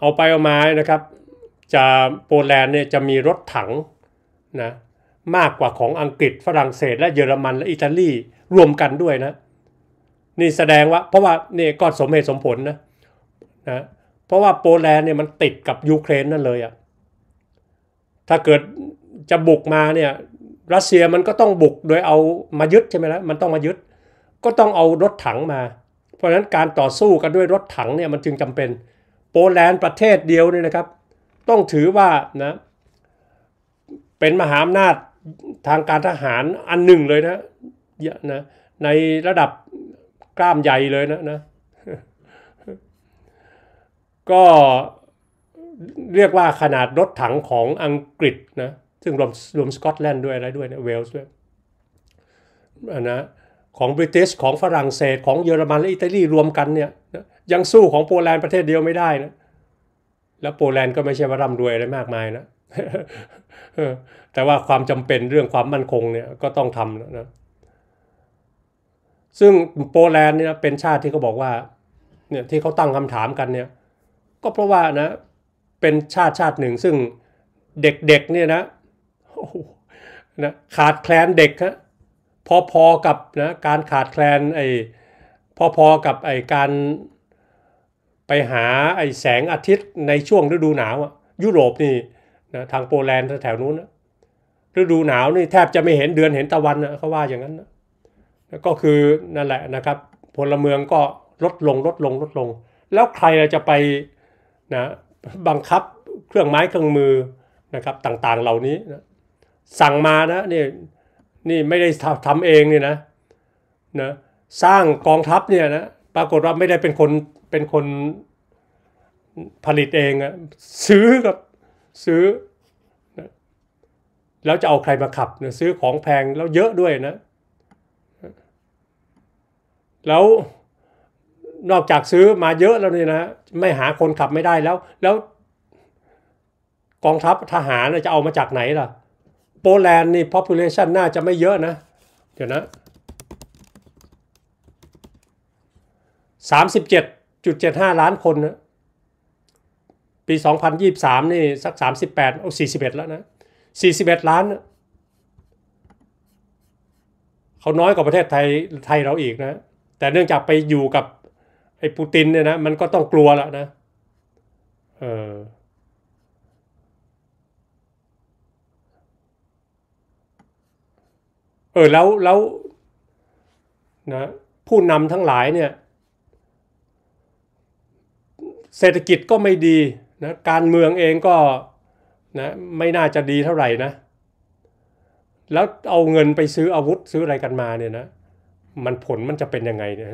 เอาไปเอามานะครับจะโปแลนด์เนี่ยจะมีรถถังนะมากกว่าของอังกฤษฝรั่งเศส และเยอรมันและอิตาลีรวมกันด้วยนะ นี่แสดงว่าเพราะว่านี่ก็สมเหตุสมผลนะนะ เพราะว่าโปแลนด์เนี่ยมันติดกับยูเครนนั่นเลยอะถ้าเกิดจะบุกมาเนี่ยรัสเซียมันก็ต้องบุกโดยเอามายึดใช่ไหมล่ะมันต้องมายึดก็ต้องเอารถถังมาเพราะฉะนั้นการต่อสู้กันด้วยรถถังเนี่ย มันจึงจำเป็นโปรแลนด์ประเทศเดียวนี่นะครับ ต้องถือว่านะ เป็นมหาอำนาจทางการทหารอันหนึ่งเลยนะนะ ในระดับกล้ามใหญ่เลยนะนะ ก็เรียกว่าขนาดรถถังของอังกฤษนะ ซึ่งรวมรวมสกอตแลนด์ด้วยอะไรด้วยเนะเวลส์ด้วยนะของบริเตนของฝรั่งเศสของเยอรมันและอิตาลีรวมกันเนี่ยยังสู้ของโปแลนด์ประเทศเดียวไม่ได้นะแล้วโปแลนด์ก็ไม่ใช่ว่าร่ำรวยอะไรมากมายนะ แต่ว่าความจำเป็นเรื่องความมั่นคงเนี่ยก็ต้องทำนะซึ่งโปแลนด์เนี่ยเป็นชาติที่เขาบอกว่าเนี่ยที่เขาตั้งคำถามกันเนี่ยก็เพราะว่านะเป็นชาติชาติหนึ่ง ซึ่งเด็กๆเนี่ยนะนะ ขาดแคลนเด็กฮะพอๆกับนะการขาดแคลนไอ้พอๆกับไอ้การไปหาไอ้แสงอาทิตย์ในช่วงฤดูหนาวยุโรปนี่นะทางโปแลนด์แถวนู้นนะฤดูหนาวนี่แทบจะไม่เห็นเดือนเห็นตะวันนะเขาว่าอย่างนั้นนะก็คือนั่นแหละนะครับพลเมืองก็ลดลงลดลงลดลง แล้วใครจะไปนะบังคับเครื่องไม้เครื่องมือนะครับต่างๆเหล่านี้นะสั่งมานะนี่นี่ ไม่ได้ทำเองนี่นะนะสร้างกองทัพเนี่ยนะปรากฏว่าไม่ได้เป็นคนเป็นคนผลิตเองอะซื้อกับซื้อนะแล้วจะเอาใครมาขับนะซื้อของแพงแล้วเยอะด้วยนะ แล้วนอกจากซื้อมาเยอะแล้วนี่นะ ไม่หาคนขับไม่ได้แล้ว แล้วกองทัพทหารจะเอามาจากไหนล่ะโปแลนด์นี่ population น่าจะไม่เยอะนะ เดี๋ยวนะ 37.75 ล้านคนนะปี 2023 นี่ สัก38โอ้41แล้วนะ41 ล้านนะเขาน้อยกว่าประเทศไทยไทยเราอีกนะ แต่เนื่องจากไปอยู่กับไอ้ปูตินเนี่ยนะมันก็ต้องกลัวแล้วนะเออเอแล้วแล้วนะผู้นำทั้งหลายเนี่ยเศรษฐกิจก็ไม่ดีนะการเมืองเองก็นะไม่น่าจะดีเท่าไหร่นะแล้วเอาเงินไปซื้ออาวุธซื้ออะไรกันมาเนี่ยนะมันผลมันจะเป็นยังไงเนี่ย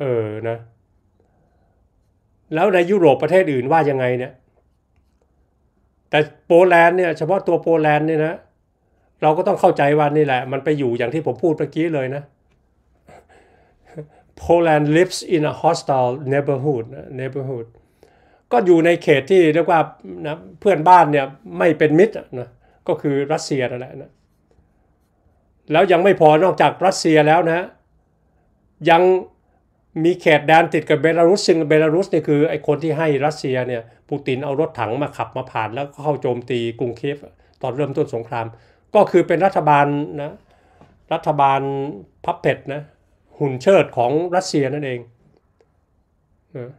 เออนะแล้วในยุโรปประเทศอื่นว่ายังไงเนี่ยแต่โปแลนด์เนี่ยเฉพาะตัวโปแลนด์เนี่ยนะเราก็ต้องเข้าใจว่านี่แหละ มันไปอยู่อย่างที่ผมพูดเมื่อกี้เลยนะ Poland lives in a hostile neighborhood neighborhood ก็อยู่ในเขตที่เรียกว่านะเพื่อนบ้านเนี่ยไม่เป็นมิตรนะก็คือรัสเซียนั่นแหละนะ แล้วยังไม่พอนอกจากรัสเซียแล้วนะ ยังมีเขตแดนติดกับเบลารุสซึ่งเบลารุสนี่คือไอ้คนที่ให้รัสเซียเนี่ยปูตินเอารถถังมาขับมาผ่านแล้วก็เข้าโจมตีกรุงเคฟตอนเริ่มต้นสงครามก็คือเป็นรัฐบาลนะ รัฐบาลพับเพ็ดนะ หุ่นเชิดของรัสเซียนั่นเองนะ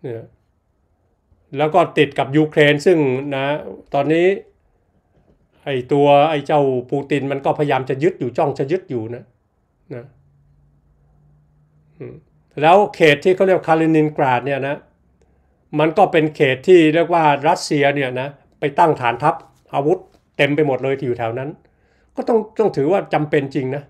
เนี่ย แล้วก็ติดกับยูเครนซึ่งนะ ตอนนี้ ไอตัวไอเจ้าปูตินมันก็พยายามจะยึดอยู่จ้องจะยึดอยู่นะ นะแล้วเขตที่เขาเรียกคาลินินกราดเนี่ยนะ มันก็เป็นเขตที่เรียกว่ารัสเซียเนี่ยนะไปตั้งฐานทัพเต็มไปหมดเลยที่อยู่แถวนั้น ก็ต้องต้องถือว่าจำเป็นจริงนะ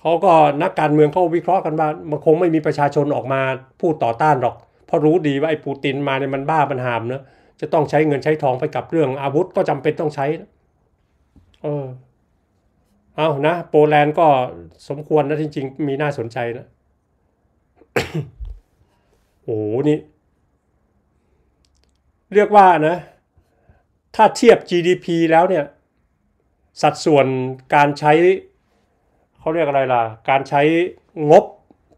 เขาก็นักการเมืองเขาวิเคราะห์กันว่ามันคงไม่มีประชาชนออกมาพูดต่อต้านหรอก เพราะรู้ดีว่าไอ้ปูตินมาเนี่ยมันบ้ามันหามนะจะต้องใช้เงินใช้ทองไปกับเรื่อง อาวุธก็จำเป็นต้องใช้ เออเอานะโปแลนด์ก็สมควรนะ จริงๆ มีน่าสนใจนะโอ้โหนี่เรียกว่านะ ถ้าเทียบ GDP แล้วเนี่ยสัดส่วนการใช้ เขาเรียกอะไรล่ะ การใช้งบ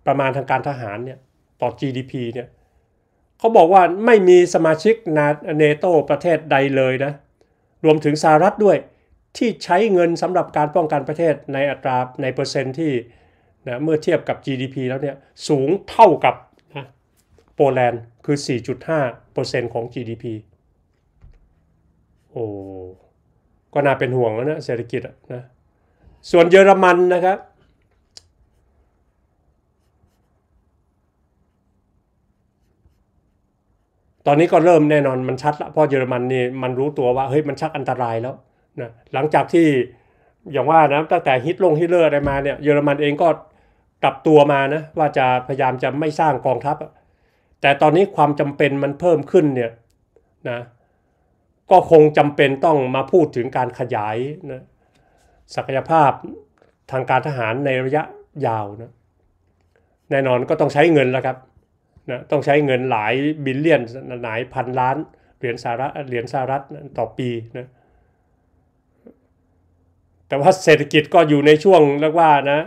ประมาณทางการทหารเนี่ยต่อ GDP เนี่ยเขาบอกว่าไม่มีสมาชิกนาเนโตประเทศใดเลยนะ รวมถึงสหรัฐด้วยที่ใช้เงินสำหรับการป้องกันประเทศในอัตราในเปอร์เซ็นต์ที่นะเมื่อเทียบกับ GDP แล้วเนี่ยสูงเท่ากับโปแลนด์คือ 4.5%ของ GDP โอ้ ก็น่าเป็นห่วงแล้วนะเศรษฐกิจนะ ส่วนเยอรมันนะครับ ตอนนี้ก็เริ่มแน่นอนมันชัดละเพราะเยอรมันนี่มันรู้ตัวว่าเฮ้ยมันชักอันตรายแล้วนะ หลังจากที่อย่างว่านะตั้งแต่ฮิตลงฮิตเลอร์อะไรมาเนี่ยเยอรมันเองก็กลับตัวมานะว่าจะพยายามจะไม่สร้างกองทัพแต่ตอนนี้ความจำเป็นมันเพิ่มขึ้นเนี่ยนะก็คงจำเป็นต้องมาพูดถึงการขยายนะศักยภาพทางการทหารในระยะยาวนะแน่นอนก็ต้องใช้เงินแล้วครับนะต้องใช้เงินหลายบิลเลียน หลายพันล้าน เหรียญสหรัฐเหรียญสหรัฐต่อปีนะแต่ว่าเศรษฐกิจก็อยู่ในช่วงเรียกว่านะ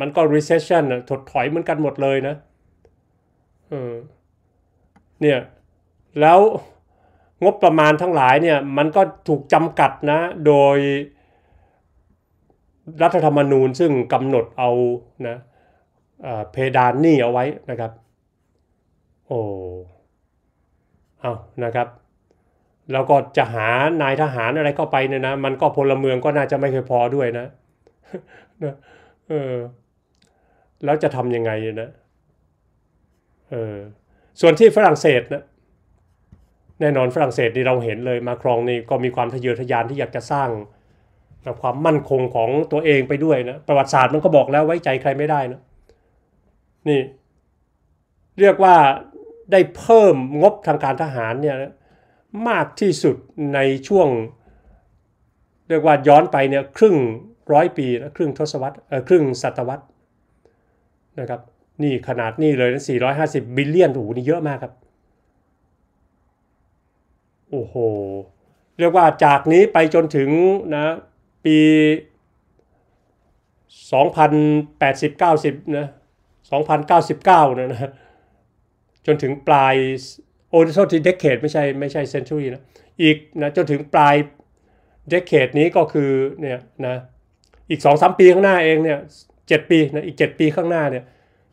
มันก็ recession ถดถอยเหมือนกันหมดเลยนะเนี่ย แล้วงบประมาณทั้งหลายเนี่ย มันก็ถูกจำกัดนะโดย รัฐธรรมนูญซึ่งกำหนดเอานะเพดานหนี้เอาไว้นะครับ โอ้เอานะครับแล้วก็จะหานายทหารอะไรเข้าไปเนี่ยนะมันก็พลเมืองก็น่าจะไม่เคยพอด้วยนะนะเออแล้วจะทำยังไงนะเออส่วนที่ฝรั่งเศสนะแน่นอนฝรั่งเศสที่เราเห็นเลยมาครองนี่ก็มีความทะเยอทะยานที่อยากจะสร้างนะความมั่นคงของตัวเองไปด้วยนะประวัติศาสตร์มันก็บอกแล้วไว้ใจใครไม่ได้นะ นี่ เรียกว่าได้เพิ่มงบทางการทหารเนี่ยมากที่สุดในช่วง เรียกว่าย้อนไปเนี่ยครึ่งร้อยปีนะครึ่งทศวรรษเออครึ่งศตวรรษนะครับนี่ ขนาดนี้เลยนะ450บิลเลียนถูนี่ เยอะมากครับ โอ้โห เรียกว่าจากนี้ไปจนถึง นะ ปี2 8 0 90นะ 2099นะนะ จนถึงปลาย โอโซทีเดคเคดไม่ใช่ ไม่ใช่เซนชูรีนะ อีกนะ จนถึงปลายเดคเคดนี้ก็คือเนี่ยนะอีก 2-3 ปีข้างหน้าเองเนี่ย 7 ปี นะ อีก 7 ปีข้างหน้าเนี่ย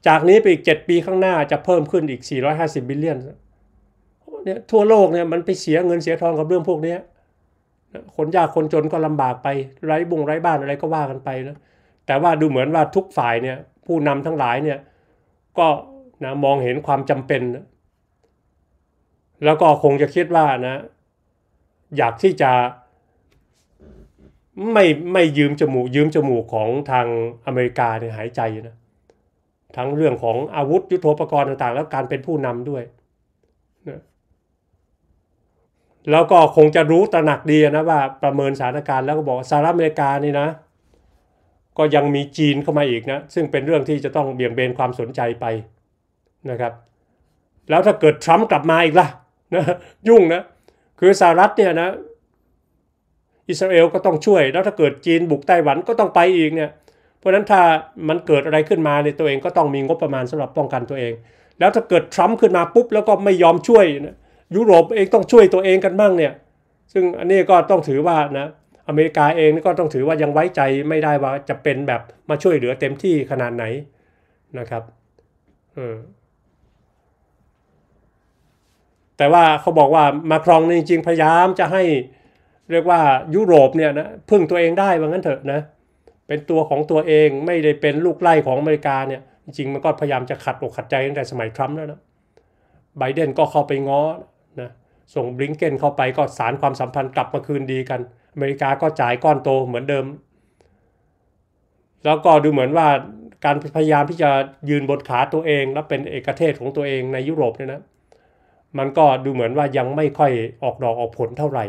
จากนี้ไปอีก 7 ปีข้างหน้าจะเพิ่มขึ้นอีก 450 บิลเลียนเนี่ยทั่วโลกเนี่ยมันไปเสียเงินเสียทองกับเรื่องพวกนี้คนยากคนจนก็ลำบากไปไร้บุงไร้บ้านอะไรก็ว่ากันไปนะแต่ว่าดูเหมือนว่าทุกฝ่ายเนี่ยผู้นำทั้งหลายเนี่ยก็นะมองเห็นความจำเป็นนะแล้วก็คงจะคิดว่านะ อยากที่จะไม่ไม่ยืมจมูก ยืมจมูกของทางอเมริกาเนี่ยหายใจนะทั้งเรื่องของอาวุธยุโทโธปกรณ์ต่างๆ แล้วการเป็นผู้นำด้วยนะแล้วก็คงจะรู้ตระหนักดีนะ ว่าประเมินสถานการณ์แล้วก็บอกสหรัฐอเมริกานี่นะ ก็ยังมีจีนเข้ามาอีกนะ ซึ่งเป็นเรื่องที่จะต้องเบี่ยงเบนความสนใจไปนะครับ แล้วถ้าเกิดทรัมป์กลับมาอีกล่ะนะยุ่งนะคือสหรัฐเนี่ยนะอิสราเอลก็ต้องช่วย แล้วถ้าเกิดจีนบุกไต้หวันก็ต้องไปอีกเนี่ยเพราะนั้นถ้ามันเกิดอะไรขึ้นมาในตัวเองก็ต้องมีงบประมาณสำหรับป้องกันตัวเอง แล้วถ้าเกิดทรัมป์ขึ้นมาปุ๊บแล้วก็ไม่ยอมช่วยนะยุโรปเองต้องช่วยตัวเองกันบ้างเนี่ย ซึ่งอันนี้ก็ต้องถือว่านะอเมริกาเองก็ต้องถือว่ายังไว้ใจไม่ได้ว่าจะเป็นแบบมาช่วยเหลือเต็มที่ขนาดไหนนะครับเออแต่ว่าเขาบอกว่ามาครองจริงๆพยายามจะให้เรียกว่ายุโรปเนี่ยนะพึ่งตัวเองได้ ว่างั้นเถอะนะเป็นตัวของตัวเองไม่ได้เป็นลูกไล่ของอเมริกาเนี่ยจริงมันก็พยายามจะขัดอกขัดใจตั้งแต่สมัยทรัมป์แล้วนะไบเดนก็เข้าไปง้อนะส่งบริงเกนเข้าไปก็สารความสัมพันธ์กลับมาคืนดีกันอเมริกาก็จ่ายก้อนโตเหมือนเดิม แล้วก็ดูเหมือนว่าการพยายามที่จะยืนบนขาตัวเองและเป็นเอกเทศของตัวเองในยุโรปเนี่ยนะมันก็ดูเหมือนว่ายังไม่ค่อยออกดอกออกผลเท่าไหร่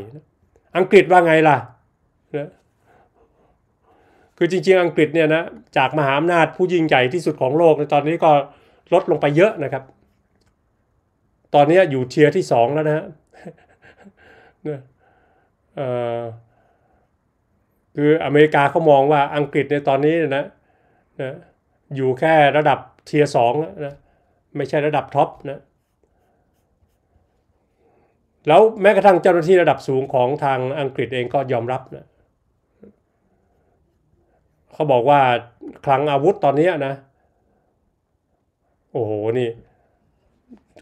อังกฤษว่าไงล่ะคือจริงๆ อังกฤษเนี่ยนะจากมหาอำนาจผู้ยิ่งใหญ่ที่สุดของโลกในตอนนี้ก็ลดลงไปเยอะนะครับ ตอนนี้อยู่เทียร์ที่สองแล้วนะฮะคืออเมริกาเขามองว่าอังกฤษในตอนนี้นะนะอยู่แค่ระดับเทียร์สองนะไม่ใช่ระดับท็อปนะแล้วแม้กระทั่งเจ้าหน้าที่ระดับสูงของทางอังกฤษเองก็ยอมรับนะเขาบอกว่าคลังอาวุธตอนนี้นะโอ้โหนี่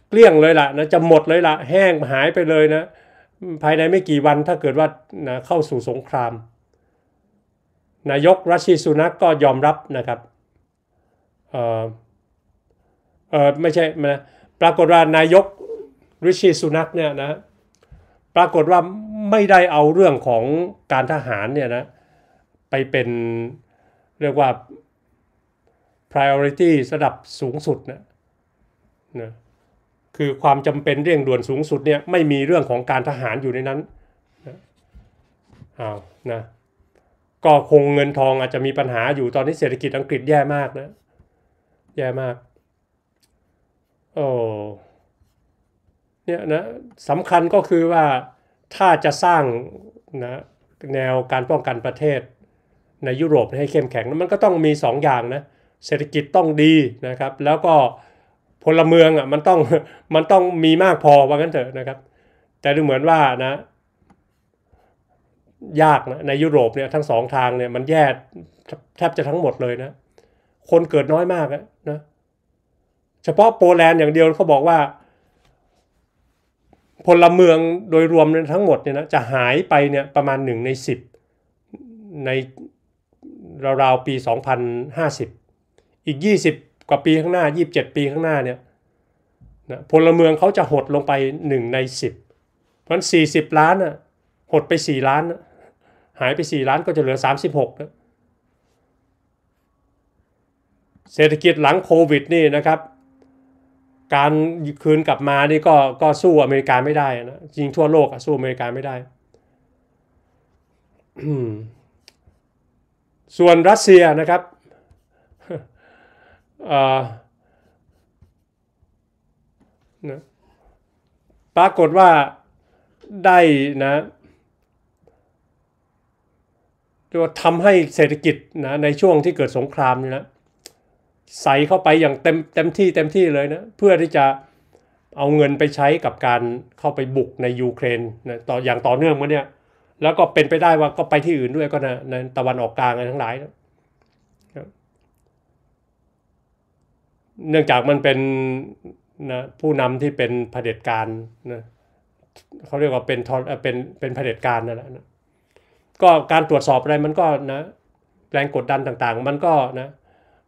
เกลี้ยงเลยละนะจะหมดเลยละแห้งหายไปเลยนะภายในไม่กี่วันถ้าเกิดว่านะเข้าสู่สงคราม นายกรัชชีสุนักก็ยอมรับนะครับเออเออไม่ใช่นะปรากฏว่านายกริชีสุนักเนี่ยนะปรากฏว่าไม่ได้เอาเรื่องของการทหารเนี่ยนะไปเป็นเรียกว่า priority ระดับสูงสุดนะนะคือความจำเป็นเร่งด่วนสูงสุดเนี่ยไม่มีเรื่องของการทหารอยู่ในนั้นนะอ้าวนะก็คงเงินทองอาจจะมีปัญหาอยู่ตอนนี้เศรษฐกิจอังกฤษแย่มากนะแย่มากโอ้เนี่ยนะสำคัญก็คือว่าถ้าจะสร้างนะแนวการป้องกันประเทศในยุโรปให้เข้มแข็งมันก็ต้องมี2ออย่างนะเศรษฐกิจต้องดีนะครับ แล้วก็พลเมืองอ่ะมันต้องมันต้องมีมากพอว่างั้นเถอะนะครับแต่ดูเหมือนว่านะ ยากนะในยุโรปเนี่ยทั้งสองทางเนี่ยมันแย่แทบจะทั้งหมดเลยนะคนเกิดน้อยมากนะเฉพาะโปแลนด์อย่างเดียวเขาบอกว่าพลเมืองโดยรวมทั้งหมดเนี่ยนะจะหายไปเนี่ยประมาณหนึ่งในสิบในราวๆ ปี 2050 อีก 20 กว่าปีข้างหน้า 27 ปีข้างหน้า เนี่ยนะพลเมืองเขาจะหดลงไป 1 ใน 10 เพราะฉะนั้น 40 ล้านน่ะหดไป 4 ล้าน หายไป 4 ล้านก็จะเหลือ 36เศรษฐกิจหลังโควิดนี่นะครับ การคืนกลับมานี่ก็ก็สู้อเมริกาไม่ได้นะจริงทั่วโลกอะสู้อเมริกาไม่ได้ส่วนรัสเซียนะครับนะปรากฏว่าได้นะตัวทำให้เศรษฐกิจนะในช่วงที่เกิดสงครามนี่ะใส่เข้าไปอย่างเต็มเต็มที่เต็มที่เลยนะ เพื่อที่จะเอาเงินไปใช้กับการเข้าไปบุกในยูเครนนะต่ออย่างต่อเนื่องมาเนี่ยแล้วก็เป็นไปได้ว่าก็ไปที่อื่นด้วยก็นะในตะวันออกกลางอะไรทั้งหลายนะเนื่องจากมันเป็นนะ ผู้นำที่เป็นเผด็จการนะเขาเรียกว่าเป็นทอเป็นเป็นเผด็จการนั่นแหละนะ ก็การตรวจสอบอะไรมันก็นะแรงกดดันต่าง ๆ มันก็นะ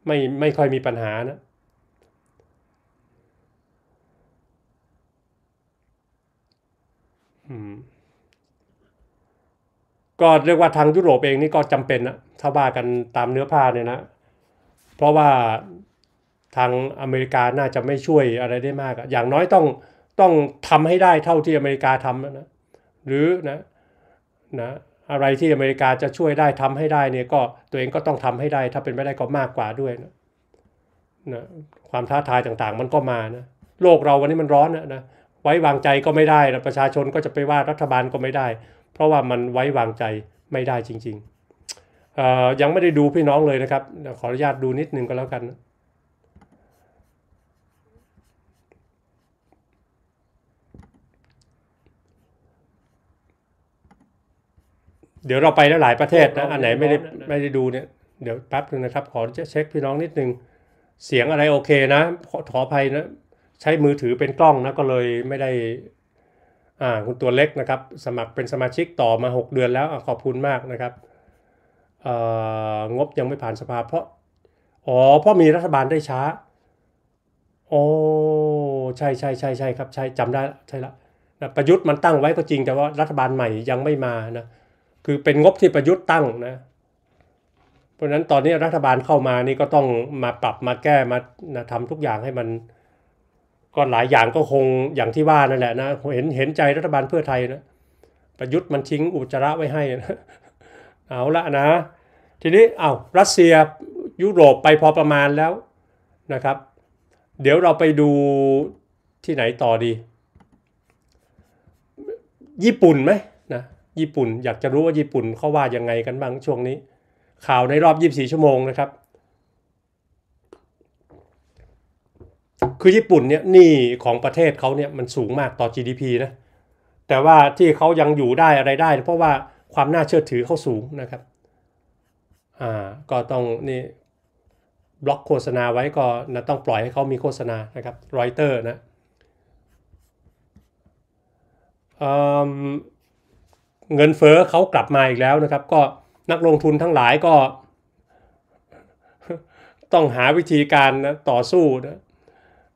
ไม่ไม่ค่อยมีปัญหานะ อืมก็เรียกว่าทางยุโรปเองนี่ก็จำเป็นนะถ้าว่ากันตามเนื้อผ้าเนี่ยนะเพราะว่าทางอเมริกาน่าจะไม่ช่วยอะไรได้มาก อย่างน้อยต้องต้องทำให้ได้เท่าที่อเมริกาทำนะหรือนะนะอะไรที่อเมริกาจะช่วยได้ทำให้ได้เนี่ยก็ตัวเองก็ต้องทำให้ได้ถ้าเป็นไม่ได้ก็มากกว่าด้วยนะนะความท้าทายต่างๆมันก็มานะโลกเราวันนี้มันร้อนนะนะไว้วางใจก็ไม่ได้นะประชาชนก็จะไปว่ารัฐบาลก็ไม่ได้เพราะว่ามันไว้วางใจไม่ได้จริงๆ ยังไม่ได้ดูพี่น้องเลยนะครับ ขออนุญาตดูนิดนึงก็แล้วกัน เดี๋ยวเราไปแล้วหลายประเทศนะ อันไหนไม่ได้ไม่ได้ดูเนี่ย เดี๋ยวแป๊บนึงนะครับ ขอจะเช็คพี่น้องนิดนึง เสียงอะไรโอเคนะ ขอขอภัยนะ ใช้มือถือเป็นกล้องนะ ก็เลยไม่ได้คุณตัวเล็กนะครับสมัครเป็นสมาชิกต่อมา 6 เดือนแล้วอขอบคุณมากนะครับงบยังไม่ผ่านสภาเพราะอ๋อเพราะมีรัฐบาลได้ช้าโอ้ใช่ใช่ใช่ใช่ครับใช่จำได้ใช่ละนะประยุทธ์มันตั้งไว้ก็จริงแต่ว่ารัฐบาลใหม่ยังไม่มานะคือเป็นงบที่ประยุทธ์ตั้งนะเพราะฉะนั้นตอนนี้รัฐบาลเข้ามานี่ก็ต้องมาปรับมาแก้มานะทำทุกอย่างให้มันก็หลายอย่างก็คงอย่างที่ว่านั่นแหละนะเห็นเห็นใจรัฐบาลเพื่อไทยนะ ประยุทธ์มันทิ้งอุจจาระไว้ให้นะ เอาละนะ ทีนี้เอารัสเซียยุโรปไปพอประมาณแล้วนะครับ เดี๋ยวเราไปดูที่ไหนต่อดี ญี่ปุ่นไหมนะญี่ปุ่นอยากจะรู้ว่าญี่ปุ่นเขาว่ายังไงกันบ้างช่วงนี้ ข่าวในรอบ 24 ชั่วโมงนะครับคือญี่ปุ่นเนี่ยหนี้ของประเทศเขาเนี่ยมันสูงมากต่อ GDP นะ แต่ว่าที่เขายังอยู่ได้อะไรได้เพราะว่าความน่าเชื่อถือเขาสูงนะครับอ่าก็ต้องนี่ บล็อกโฆษณาไว้ก็นะต้องปล่อยให้เขามีโฆษณานะครับรอยเตอร์นะเงินเฟอ้อเขากลับมาอีกแล้วนะครับก็นักลงทุนทั้งหลายก็ ต้องหาวิธีการนะต่อสู้นะ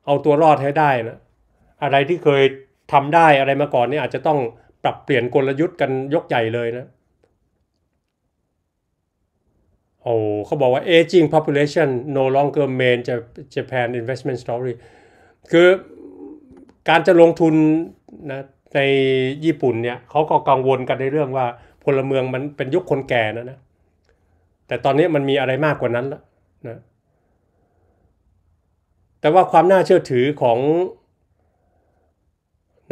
เอาตัวรอดให้ได้นะอะไรที่เคยทำได้อะไรมาก่อนเนี่ยอาจจะต้องปรับเปลี่ยนกลยุทธ์กันยกใหญ่เลยนะ โอ้ เขาบอกว่า aging population no longer main Japan investment story คือการจะลงทุนนะในญี่ปุ่นเนี่ยเขาก็กังวลกันในเรื่องว่าพลเมืองมันเป็นยุคคนแก่นะนะ แต่ตอนนี้มันมีอะไรมากกว่านั้นแล้วนะแต่ว่าความน่าเชื่อถือของ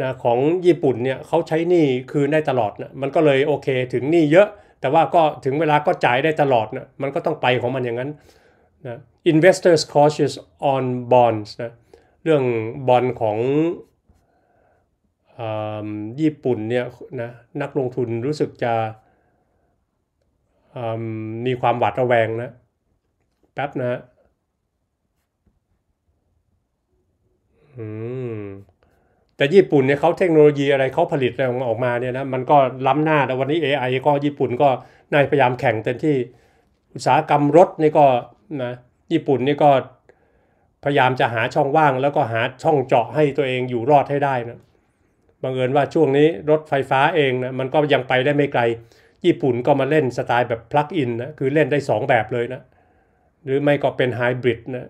นะของญี่ปุ่นเนี่ยเขาใช้หนี้คืนได้ตลอดนะมันก็เลยโอเคถึงหนี้เยอะแต่ว่าก็ถึงเวลาก็จ่ายได้ตลอดนะมันก็ต้องไปของมันอย่างนั้นนะ investors cautious on bonds นะเรื่องบอลของญี่ปุ่นเนี่ยนะนักลงทุนรู้สึกจะมีความหวาดระแวงนะแป๊บนะแต่ญี่ปุ่นเนี่ยเขาเทคโนโลยีอะไรเขาผลิตอะไรออกมาเนี่ยนะมันก็ล้ำหน้าแต่วันนี้ AI ก็ญี่ปุ่นก็นายพยายามแข่งเต็มที่อุตสาหกรรมรถนี่ก็นะญี่ปุ่นนี่ก็ พยายามจะหาช่องว่าง แล้วก็หาช่องเจาะให้ตัวเองอยู่รอดให้ได้นะบังเอิญว่าช่วงนี้รถไฟฟ้าเองนะมันก็ยังไปได้ไม่ไกล ญี่ปุ่นก็มาเล่นสไตล์แบบพลักอินนะคือเล่นได้ 2 แบบเลยนะหรือไม่ก็เป็นไฮบริดนะ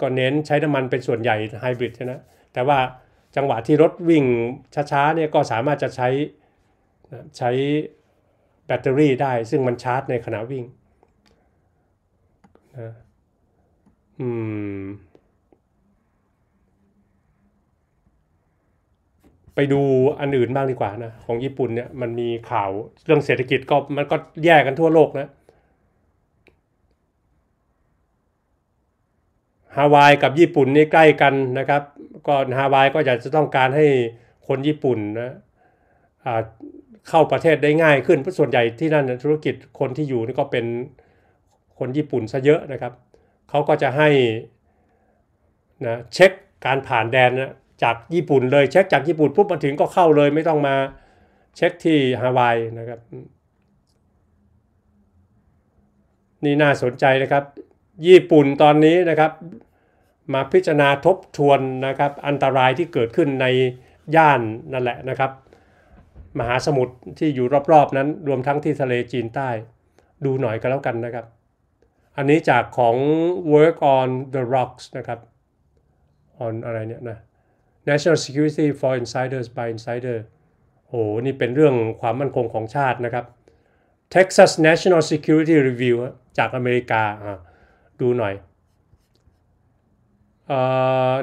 ก็เน้นใช้น้ำมันเป็นส่วนใหญ่ไฮบริดใช่ไหมแต่ว่าจังหวะที่รถวิ่ง ช้าๆเนี่ยก็สามารถจะใช้ใช้แบตเตอรี่ได้ซึ่งมันชาร์จในขณะวิ่งนะอืมไปดูอันอื่นบ้างดีกว่านะของญี่ปุ่นเนี่ยมันมีข่าวเรื่องเศรษฐกิจก็มันก็แย่กันทั่วโลกนะฮาวายกับญี่ปุ่นนี่ใกล้กันนะครับ ก็ฮาวายก็อยากจะต้องการให้คนญี่ปุ่นนะเข้าประเทศได้ง่ายขึ้นเพราะส่วนใหญ่ที่นั่นธุรกิจคนที่อยู่นี่ก็เป็นคนญี่ปุ่นซะเยอะนะครับเขาก็จะให้นะเช็คการผ่านแดนนะจากญี่ปุ่นเลยเช็คจากญี่ปุ่นปุ๊บมาถึงก็เข้าเลยไม่ต้องมาเช็คที่ฮาวายนะครับ นี่น่าสนใจนะครับญี่ปุ่นตอนนี้นะครับ มาพิจารณาทบทวนนะครับอันตรายที่เกิดขึ้นในย่านนั่นแหละนะครับ มหาสมุทรที่อยู่รอบๆนั้น รวมทั้งที่ทะเลจีนใต้ดูหน่อยก็แล้วกันนะครับ อันนี้จากของ work on the rocks นะครับ on อะไรเนี่ยนะ national security for insiders by insider โอ้โหนี่เป็นเรื่องความมั่นคงของชาตินะครับ Texas National Security Review จากอเมริกาอ่าดูหน่อย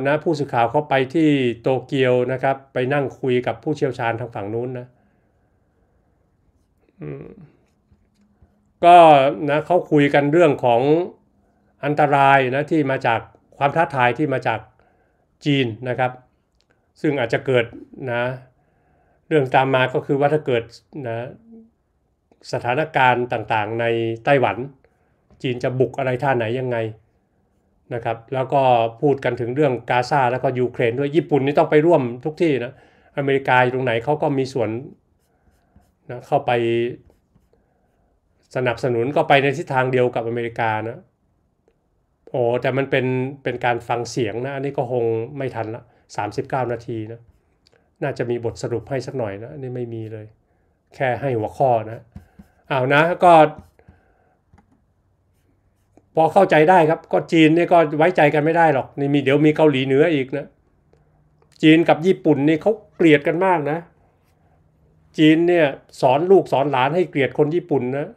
นะผู้สื่อข่าวเขาไปที่โตเกียวนะครับไปนั่งคุยกับผู้เชี่ยวชาญทางฝั่งนู้นนะก็นะเขาคุยกันเรื่องของอันตรายนะที่มาจากความท้าทายที่มาจากจีนนะครับ ซึ่งอาจจะเกิดนะเรื่องตามมาก็คือว่าถ้าเกิดนะสถานการณ์ต่างๆในไต้หวันจีนจะบุกอะไรท่าไหนยังไง นะครับ แล้วก็พูดกันถึงเรื่องกาซาแล้วก็ยูเครนด้วย ญี่ปุ่นนี่ต้องไปร่วมทุกที่นะ อเมริกาอยู่ตรงไหนเขาก็มีส่วนนะเข้าไป สนับสนุนก็ไปในทิศทางเดียวกับอเมริกานะ โอ้แต่มันเป็น เป็นการฟังเสียงนะ อันนี้ก็คงไม่ทันละ39 นาทีนะ น่าจะมีบทสรุปให้สักหน่อยนะนี่ไม่มีเลย แค่ให้หัวข้อนะอ้าวนะก็พอเข้าใจได้ครับก็จีนเนี่ยก็ไว้ใจกันไม่ได้หรอกนี่มีเดี๋ยวมีเกาหลีเหนืออีกนะ จีนกับญี่ปุ่นนี่เขาเกลียดกันมากนะ จีนเนี่ย สอนลูกสอนหลานให้เกลียดคนญี่ปุ่นนะ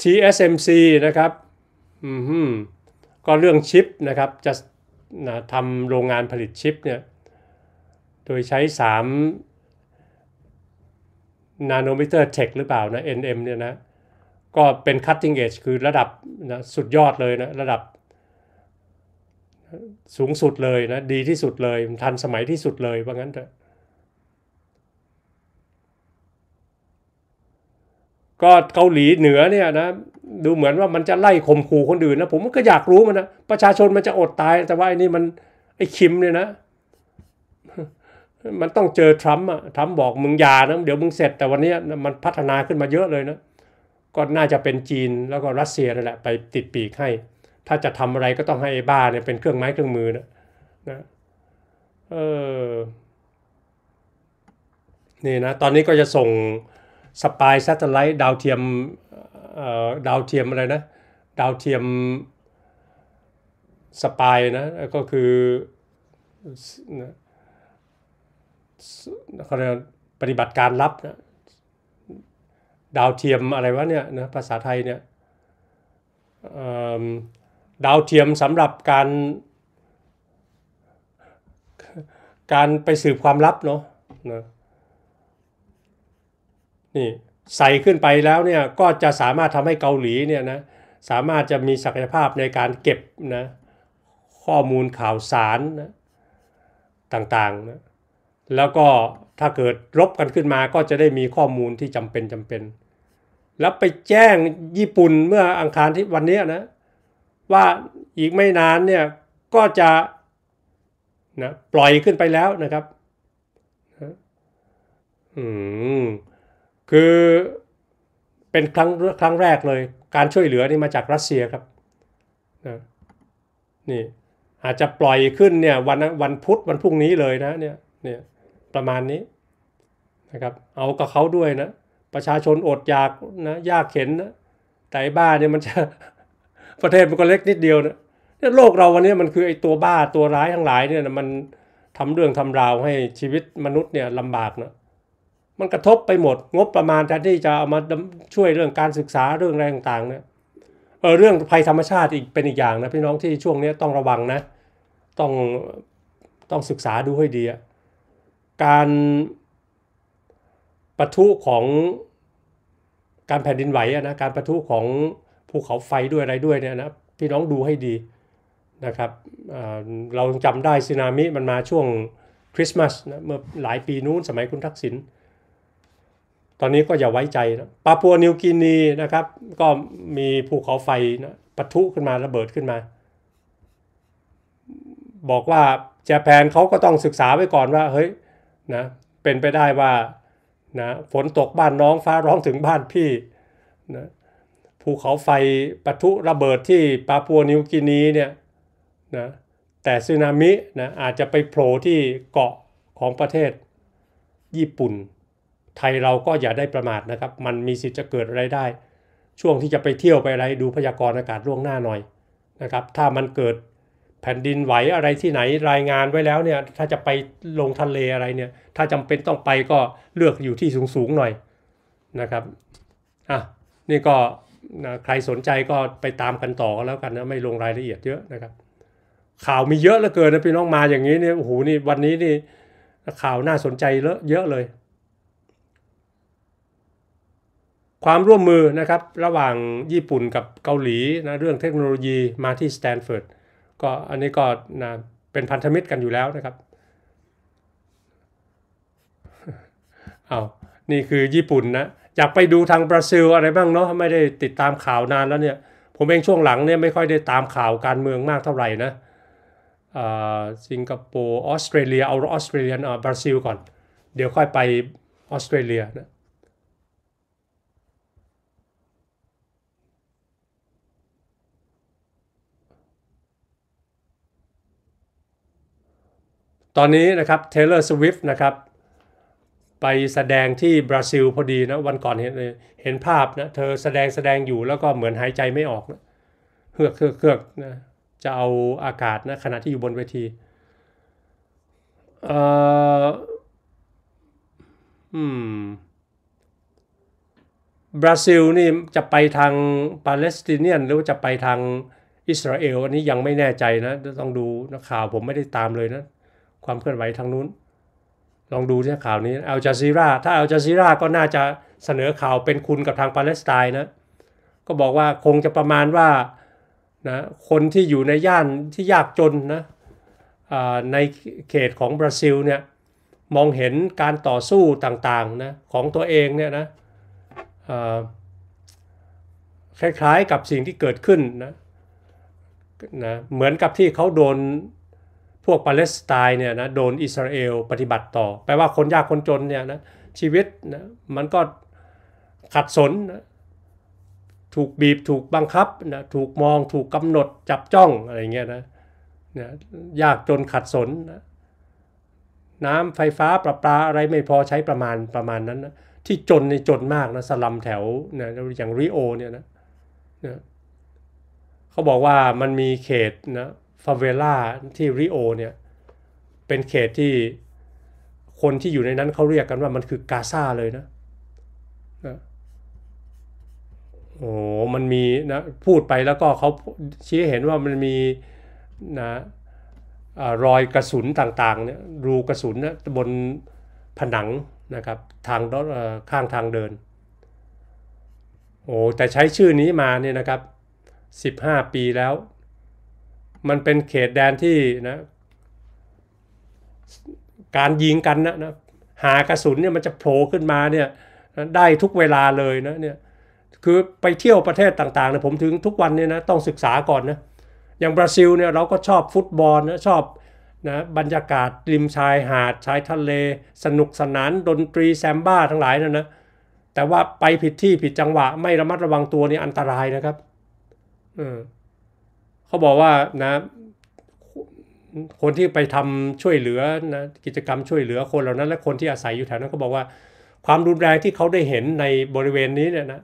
TSMC นะครับอืมก็เรื่องชิปนะครับ จะนะทำโรงงานผลิตชิปเนี่ย โดยใช้3นาโนมิเตอร์เทคหรือเปล่านะ NM เนี่ยนะก็เป็น cutting edge คือระดับนะสุดยอดเลยนะ ระดับสูงสุดเลยนะ ดีที่สุดเลย ทันสมัยที่สุดเลยว่างั้นเถอะก็เกาหลีเหนือเนี่ยนะ ดูเหมือนว่ามันจะไล่ข่มขู่คนอื่นนะ ผมก็อยากรู้มันนะ ประชาชนมันจะอดตาย แต่ว่า ไอ้นี่มันไอ้คิมเนี่ยนะมันต้องเจอทรัมป์อะทรัมป์บอกมึงอย่านะเดี๋ยวมึงเสร็จแต่วันนี้มันพัฒนาขึ้นมาเยอะเลยนะก็น่าจะเป็นจีนแล้วก็รัสเซียนั่นแหละ ไปติดปีกให้ ถ้าจะทำอะไรก็ต้องให้ไอ้บ้าเนี่ยเป็นเครื่องไม้เครื่องมือนะนะเออนี่นะ ตอนนี้ก็จะส่งสปายซัตเทไลท์ดาวเทียมดาวเทียมอะไรนะดาวเทียมสปายนะ ก็คือเขาเรียกปฏิบัติการลับนะดาวเทียมอะไรวะเนี่ยนะภาษาไทยเนี่ยดาวเทียมสำหรับการการไปสืบความลับเนาะนะนี่ใส่ขึ้นไปแล้วเนี่ยก็จะสามารถทำให้เกาหลีเนี่ยนะสามารถจะมีศักยภาพในการเก็บนะข้อมูลข่าวสารนะต่างๆนะแล้วก็ถ้าเกิดรบกันขึ้นมาก็จะได้มีข้อมูลที่จำเป็นจำเป็นแล้วไปแจ้งญี่ปุ่นเมื่ออังคารที่วันนี้นะว่าอีกไม่นานเนี่ยก็จะนะปล่อยขึ้นไปแล้วนะครับอืมคือเป็นครั้งครั้งแรกเลย การช่วยเหลือนี่มาจากรัสเซียครับนะนี่อาจจะปล่อยขึ้นเนี่ย วันวันพุธวันพรุ่งนี้เลยนะ เนี่ยเนี่ยประมาณนี้นะครับ เอากับเขาด้วยนะประชาชนอดอยากนะยากเข็นนะแต่บ้าเนี่ยมันจะประเทศมันก็เล็กนิดเดียวนะโลกเราวันนี้มันคือไอ้ตัวบ้าตัวร้ายทั้งหลายเนี่ยมันทำเรื่องทำราวให้ชีวิตมนุษย์เนี่ยลำบากนะมันกระทบไปหมดงบประมาณแทนที่จะเอามาช่วยเรื่องการศึกษาเรื่องอะไรต่างๆ เนี่ยเออเรื่องภัยธรรมชาติอีกเป็นอีกอย่างนะพี่น้องที่ช่วงนี้ต้องระวังนะต้องต้องศึกษาดูให้ดีการปะทุของการแผ่นดินไหวนะ การปะทุของภูเขาไฟด้วยอะไรด้วยเนี่ยนะ พี่น้องดูให้ดีนะครับ เราจำได้สึนามิมันมาช่วงคริสต์มาสนะเมื่อหลายปีนู้นสมัยคุณทักษิณ ตอนนี้ก็อย่าไว้ใจนะปาปัวนิวกินีนะครับ ก็มีภูเขาไฟนะปะทุขึ้นมาระเบิดขึ้นมา บอกว่าจแปนเขาก็ต้องศึกษาไว้ก่อนว่า เฮ้ยนะ เป็นไปได้ว่านะฝนตกบ้านน้องฟ้าร้องถึงบ้านพี่นะภูเขาไฟปะทุระเบิดที่ปาปัวนิวกินีเนี่ยนะแต่สึนามินะอาจจะไปโผล่ที่เกาะของประเทศญี่ปุ่น ไทยเราก็อย่าได้ประมาทนะครับมันมีสิทธิ์จะเกิดอะไรได้ ช่วงที่จะไปเที่ยวไปอะไร ดูพยากรณ์อากาศล่วงหน้าหน่อยนะครับถ้ามันเกิดแผ่นดินไหวอะไรที่ไหนรายงานไว้แล้วเนี่ยถ้าจะไปลงทะเลอะไรเนี่ยถ้าจำเป็นต้องไปก็เลือกอยู่ที่สูง ๆหน่อยนะครับ อ่ะนี่ก็นะใครสนใจก็ไปตามกันต่อแล้วกันนะไม่ลงรายละเอียดเยอะนะครับ ข่าวมีเยอะเหลือเกินนะพี่น้องมาอย่างนี้เนี่ยโอ้โหนี่วันนี้นี่ข่าวน่าสนใจเยอะเลย ความร่วมมือนะครับ ระหว่างญี่ปุ่นกับเกาหลีนะเรื่องเทคโนโลยีมาที่สแตนฟอร์ดก็อันนี้ก็นะเป็นพันธมิตรกันอยู่แล้วนะครับอานี่คือญี่ปุ่นนะ อยากไปดูทางบราซิลอะไรบ้างเนาะไม่ได้ติดตามข่าวนานแล้วเนี่ย ผมเองช่วงหลังเนี่ยไม่ค่อยได้ตามข่าวการเมืองมากเท่าไหร่นะสิงคโปร์ออสเตรเลียเอาออสเตรเลียอบราซิลก่อน เดี๋ยวค่อยไปออสเตรเลียนะตอนนี้นะครับเทเลอร์สวิฟต์นะครับไปแสดงที่บราซิลพอดีนะ วันก่อนเห็นเห็นภาพนะ เธอแสดงแสดงอยู่แล้วก็เหมือนหายใจไม่ออกนะเฮือกเฮือกเฮือกนะจะเอาอากาศนะ ขณะที่อยู่บนเวทีเอ่ออืมบราซิลนี่จะไปทางปาเลสไตเนียหรือว่าจะไปทางอิสราเอลอันนี้ยังไม่แน่ใจนะ ต้องดูนะข่าวผมไม่ได้ตามเลยนะ ความเคลื่อนไหวทางนู้นลองดูที่ข่าวนี้เอลจาซีราถ้าเอลจาซีราก็น่าจะเสนอข่าวเป็นคุณกับทางปาเลสไตน์นะก็บอกว่าคงจะประมาณว่านะคนที่อยู่ในย่านที่ยากจนนะในเขตของบราซิลเนี่ยมองเห็นการต่อสู้ต่างๆนะของตัวเองเนี่ยนะคล้ายๆกับสิ่งที่เกิดขึ้นนะนะเหมือนกับที่เขาโดนพวก ปาเลสไตน์เนี่ยนะโดนอิสราเอล ปฏิบัติต่อแปลว่าคนยากคนจนเนี่ยนะชีวิตนะมันก็ขัดสนนะถูกบีบถูกบังคับนะถูกมองถูกกำหนดจับจ้องอะไรเงี้ยนะนะยากจนขัดสนนะน้ำไฟฟ้า ประปาอะไรไม่พอใช้ประมาณประมาณนั้นนะที่จนในจนมากนะสลัมแถวนะอย่างริโอเนี่ยนะนะเขาบอกว่ามันมีเขตนะฟาเวล่าที่ริโอเนี่ยเป็นเขตที่คนที่อยู่ในนั้นเขาเรียกกันว่ามันคือกาซาเลยนะนะโอ้มันมีนะ พูดไปแล้วก็เขาชี้เห็นว่ามันมีนะรอยกระสุนต่างๆเนี่ยรูกระสุนนะบนผนังนะครับทางข้างทางเดิน โอ้แต่ใช้ชื่อนี้มาเนี่ยนะครับ 15 ปีแล้วมันเป็นเขตแดนที่นะ การยิงกันนะนะหากระสุนเนี่ยมันจะโผล่ขึ้นมาเนี่ย ได้ทุกเวลาเลยนะเนี่ย คือไปเที่ยวประเทศต่างๆเนี่ยผมถึงทุกวันเนี่ยนะต้องศึกษาก่อนนะอย่างบราซิลเนี่ยเราก็ชอบฟุตบอลนะชอบนะบรรยากาศริมชาย หาดชายทะเล สนุกสนาน ดนตรีแซมบ้าทั้งหลายนะนนะแต่ว่าไปผิดที่ผิดจังหวะ ไม่ระมัดระวังตัวนี่อันตรายนะครับ อืมเขาบอกว่านะคนที่ไปทำช่วยเหลือนะกิจกรรมช่วยเหลือคนเหล่านั้น และคนที่อาศัยอยู่แถวนั้นก็บอกว่าความรุนแรงที่เขาได้เห็นในบริเวณนี้ เนี่ยนะ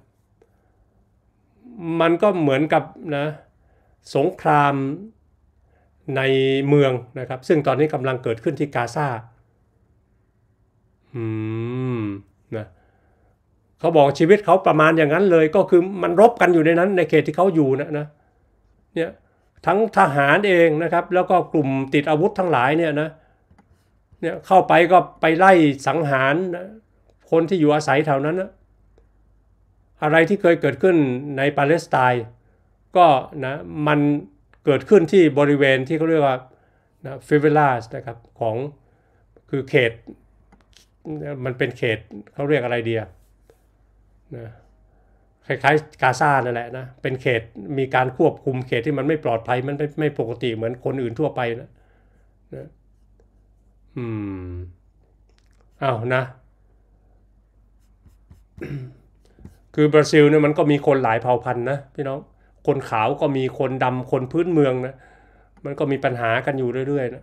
มันก็เหมือนกับนะ สงครามในเมืองนะครับ ซึ่งตอนนี้กำลังเกิดขึ้นที่กาซาอืมนะเขาบอกชีวิตเขาประมาณอย่างนั้นเลย ก็คือมันรบกันอยู่ในนั้นในเขตที่เขาอยู่นะนะเนี่ยทั้งทหารเองนะครับแล้วก็กลุ่มติดอาวุธทั้งหลายเนี่ยนะเนี่ยเข้าไปก็ไปไล่สังหาร คนที่อยู่อาศัยแถวนั้นนะอะไรที่เคยเกิดขึ้นในปาเลสไตน์ก็นะมันเกิดขึ้นที่บริเวณที่เขาเรียกว่านะฟิเวลาสนะครับ ของคือเขต มันเป็นเขตเขาเรียกอะไรเดียนะคล้ายๆกาซานั่นแหละนะเป็นเขตมีการควบคุมเขตที่มันไม่ปลอดภัยมันไม่ไม่ปกติเหมือนคนอื่นทั่วไปนะนะอืมอา้าวนะ คือบราซิลเนี่ยมันก็มีคนหลายเผ่าพันธุ์นะพี่น้องคนขาวก็มีคนดำคนพื้นเมืองนะ มันก็มีปัญหากันอยู่เรื่อยๆนะ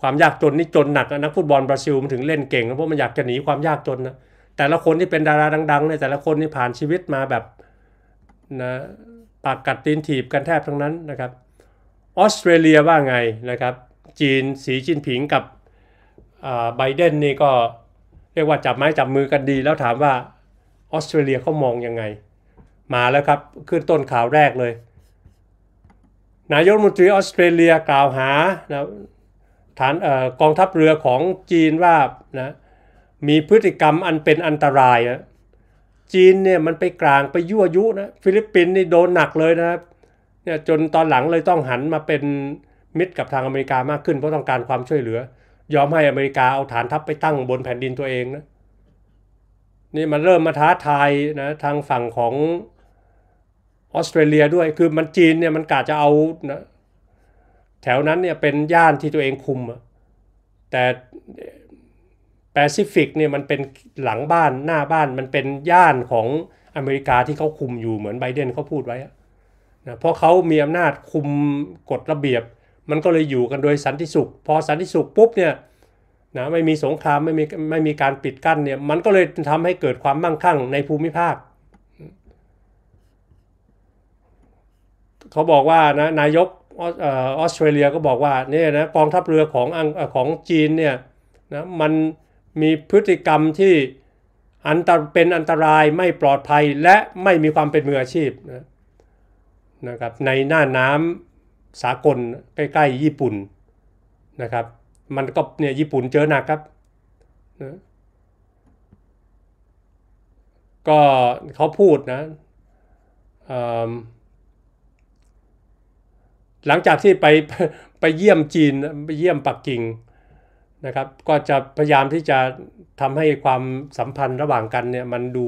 ความยากจนนี่จนหนักนะนักฟุตบอลบราซิลมันถึงเล่นเก่ง เพราะมันอยากจะหนีความยากจนนะแต่ละคนที่เป็นดาราดังๆเนี่ยแต่ละคนนี่ผ่านชีวิตมาแบบนะปากกัดตีนถีบกันแทบทั้งนั้นนะครับออสเตรเลียว่าไงนะครับ จีนสีจิ้นผิงกับไบเดนนี่ก็เรียกว่าจับไม้จับมือกันดี แล้วถามว่าออสเตรเลียเขามองยังไง มาแล้วครับขึ้นต้นข่าวแรกเลย นายกรัฐมนตรีออสเตรเลียกล่าวหานะฐานกองทัพเรือของจีนว่านะมีพฤติกรรมอันเป็นอันตรายอะจีนเนี่ยมันไปกลางไปยั่วยุนะฟิลิปปินส์นี่โดนหนักเลยนะครับเนี่ยจนตอนหลังเลยต้องหันมาเป็นมิตรกับทางอเมริกามากขึ้น เพราะต้องการความช่วยเหลือ ยอมให้อเมริกาเอาฐานทัพไปตั้งบนแผ่นดินตัวเองนะนี่มันเริ่มมาท้าทายนะทางฝั่งของออสเตรเลียด้วยคือมันจีนเนี่ยมันกะจะเอานะแถวนั้นเนี่ยเป็นย่านที่ตัวเองคุมแต่แปซิฟิกเนี่ยมันเป็นหลังบ้านหน้าบ้านมันเป็นย่านของอเมริกาที่เขาคุมอยู่เหมือนไบเดนเขาพูดไว้นะเพราะเขามีอำนาจคุมกฎระเบียบ มันก็เลยอยู่กันโดยสันติสุข พอสันติสุข ปุ๊บเนี่ยนะไม่มีสงครามไม่มีไม่มีการปิดกั้นเนี่ยมันก็เลยทำให้เกิดความมั่งคั่งในภูมิภาคเขาบอกว่านะนายกออสเตรเลียก็บอกว่าเนี่ยนะกองทัพเรือของของจีนเนี่ยนะมันมีพฤติกรรมที่อันตรเป็นอันตรายไม่ปลอดภัยและไม่มีความเป็นมืออาชีพนะนะครับในหน้าน้ำสากลใกล้ ๆ ญี่ปุ่นนะครับมันก็เนี่ยญี่ปุ่นเจอหนักครับนะก็เขาพูดนะหลังจากที่ไปไปเยี่ยมจีน ไปเยี่ยมปักกิ่งนะครับก็จะพยายามที่จะทำให้ความสัมพันธ์ระหว่างกันเนี่ยมันดู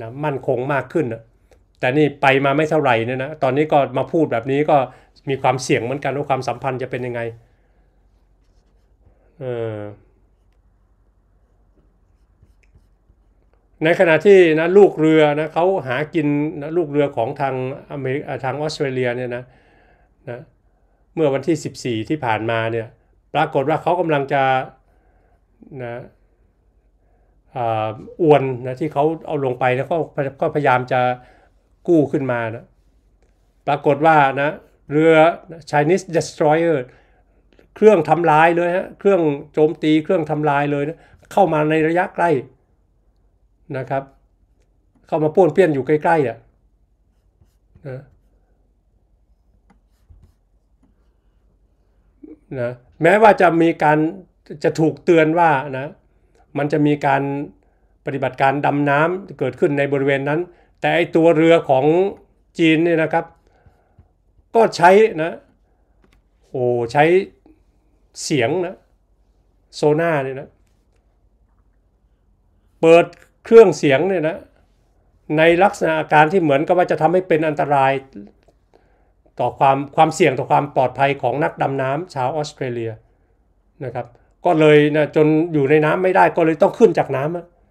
นะมั่นคงมากขึ้น แต่นี่ไปมาไม่เท่าไหร่เนี่ยนะตอนนี้ก็มาพูดแบบนี้ก็มีความเสี่ยงเหมือนกัน ว่าความสัมพันธ์จะเป็นยังไง ในขณะที่นะลูกเรือนะเขาหากินนะลูกเรือของทางอเมริกาทางออสเตรเลียเนี่ยนะนะเมื่อวันที่ 14 ที่ผ่านมาเนี่ยปรากฏว่าเขากำลังจะนะอวนนะที่เขาเอาลงไปแล้วก็พยายามจะกู้ขึ้นมานะปรากฏว่านะ เรือ Chinese destroyer เครื่องทำลายเลยฮะเครื่องโจมตีเครื่องทำลายเลยนะเข้ามาในระยะใกล้นะครับ เข้ามาป้วนเปี้ยนอยู่ใกล้ๆอ่ะนะนะแม้ว่าจะมีการจะถูกเตือนว่านะมันจะมีการปฏิบัติการดำน้ำเกิดขึ้นในบริเวณนั้น แต่ไอตัวเรือของจีนเนี่ยนะครับ ก็ใช้นะโอ้ใช้เสียงนะโซน่าเนี่ยนะเปิดเครื่องเสียงเนี่ยนะในลักษณะอาการที่เหมือนกับว่าจะทำให้เป็นอันตรายต่อความความเสี่ยงต่อความปลอดภัยของนักดำน้ำชาวออสเตรเลียนะครับ ก็เลยนะจนอยู่ในน้ำไม่ได้ก็เลยต้องขึ้นจากน้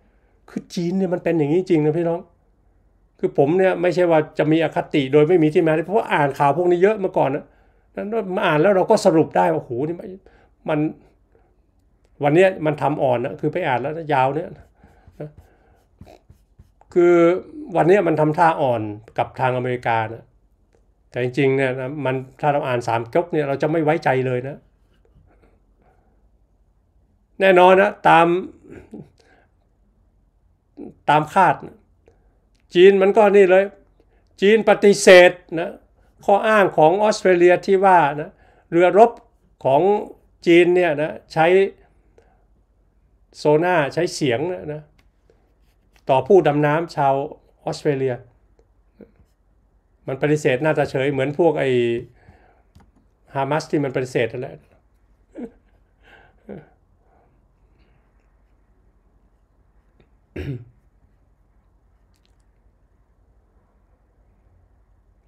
ำคือจีนเนี่ยมันเป็นอย่างนี้จริงนะพี่น้อง คือผมเนี่ยไม่ใช่ว่าจะมีอคติโดยไม่มีที่มาเพราะาอ่านข่าวพวกนี้เยอะมาก่อนนะนั้นมาอ่านแล้วเราก็สรุปได้ว่าโหนี่มันวันนี้มันทำอ่อนนะคือไปอ่านแล้วยาวเนี่ย คือวันนี้มันทำท่าอ่อนกับทางอเมริกานะแต่จริงๆเนี่ยมันถ้าเราอ่านสามก๊กเนี่ยเราจะไม่ไว้ใจเลยนะ แน่นอนนะตามตามคาด จีนมันก็นี่เลย จีนปฏิเสธนะข้ออ้างของออสเตรเลียที่ว่านะเรือรบของจีนเนี่ยนะใช้โซน่าใช้เสียงนะต่อผู้ดำน้ำชาวออสเตรเลียมันปฏิเสธน่าจะเฉย เหมือนพวกไอฮามาสที่มันปฏิเสธนั่นแหละ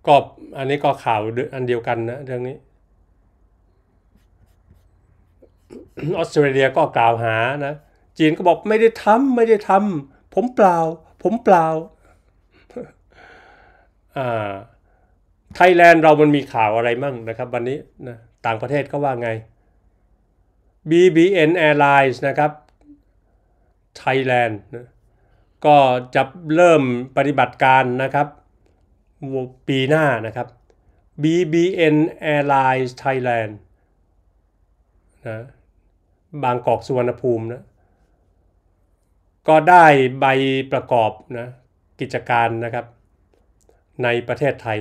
ก็อันนี้ก็ข่าวอันเดียวกันนะเรื่องนี้ ออสเตรเลียก็กล่าวหานะ จีนก็บอกไม่ได้ทำไม่ได้ทำผมเปล่า ผมเปล่าไทยแลนด์เรามันมีข่าวอะไรมั่งนะครับ วันนี้นะต่างประเทศก็ว่าไง BBN Airlines นะครับ ไทยแลนด์ก็จะเริ่มปฏิบัติการนะครับ ปีหน้านะครับ BBN Airlines Thailand นะบางกอกสุวรรณภูมินะก็ได้ใบประกอบนะกิจการนะครับในประเทศไทย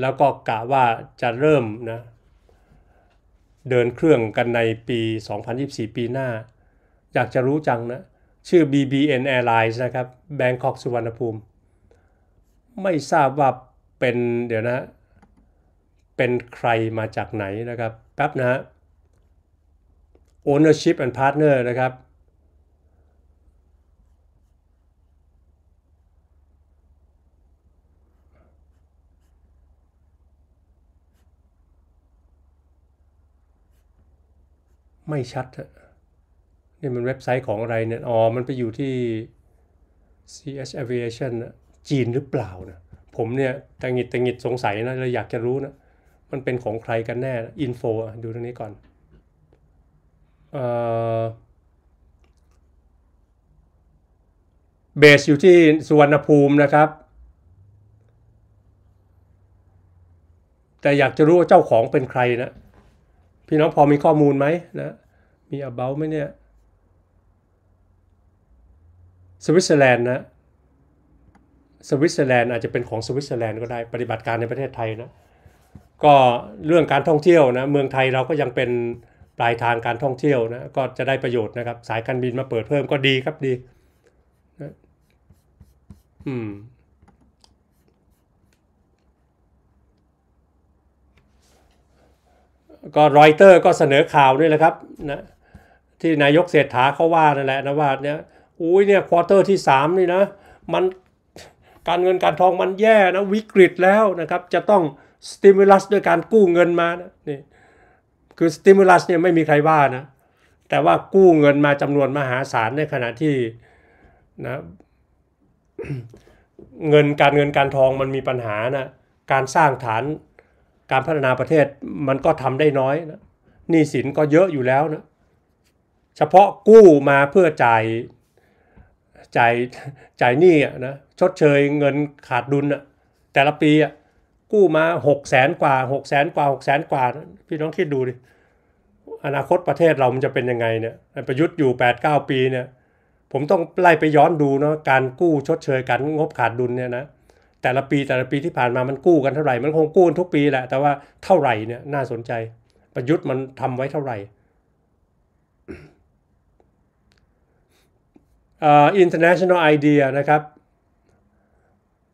แล้วก็กะว่าจะเริ่มนะเดินเครื่องกันในปี 2024 ปีหน้า อยากจะรู้จังนะ ชื่อ BBN Airlines นะครับ Bangkok สุวรรณภูมิ ไม่ทราบว่าเป็นเดี๋ยวนะ เป็นใครมาจากไหนนะครับ แป๊บนะ Ownership and Partner นะครับไม่ชัดนี่มันเว็บไซต์ของอะไรเนี่ยอ๋อมันไปอยู่ที่ CS Aviation จีนหรือเปล่านะผมเนี่ยตังหิดตังหิดสงสัยนะเลยอยากจะรู้นะมันเป็นของใครกันแน่ อินโฟดูตรงนี้ก่อนเบสอยู่ที่สุวรรณภูมินะครับ แต่อยากจะรู้ว่าเจ้าของเป็นใครนะพี่น้องพอมีข้อมูลไหมนะ มี about ไหมเนี่ย สวิตเซอร์แลนด์นะ สวิตเซอร์แลนด์อาจจะเป็นของสวิตเซอร์แลนด์ก็ได้ปฏิบัติการในประเทศไทยนะ ก็เรื่องการท่องเที่ยวนะ เมืองไทยเราก็ยังเป็นปลายทางการท่องเที่ยวนะ ก็จะได้ประโยชน์นะครับ สายการบินมาเปิดเพิ่มก็ดีครับดีนะอืมก็รอยเตอร์ก็เสนอข่าวด้วยแหละครับนะที่นายกเศรษฐาเขาว่านั่นแหละนะว่าเนี่ยอุ้ยเนี่ยควอเตอร์ที่ 3 นี่นะ มัน การเงินการทองมันแย่นะ วิกฤตแล้วนะครับจะต้องสติมูลัสด้วยการกู้เงินมานะนี่คือสติมูลัสเนี่ยไม่มีใครว่านะแต่ว่ากู้เงินมาจำนวนมหาศาลในขณะที่นะเงินการเงินการทองมันมีปัญหานะ การสร้างฐานการพัฒนาประเทศมันก็ทำได้น้อยนะหนี้สินก็เยอะอยู่แล้วนะเฉพาะกู้มาเพื่อจ่ายจ่ายจ่ายหนี้นะชดเชยเงินขาดดุลนะแต่ละปีกู้มาหกแสนกว่าหกแสนกว่าหกแสนกว่าพี่น้องคิดดูดิอนาคตประเทศเรามันจะเป็นยังไงเนี่ยประยุทธ์อยู่8ปดเก้าปีเนี่ยผมต้องไล่ไปย้อนดูเนาะการกู้ชดเชยการงบขาดดุลเนี่ยนะแต่ละปีแต่ละปีที่ผ่านมามันกู้กันเท่าไหร่ มันคงกู้ทุกปีแหละ แต่ว่าเท่าไหร่เนี่ยน่าสนใจ ประยุทธ์มันทำไว้เท่าไหร่อ n t e r n a t i o n a l idea นะครับ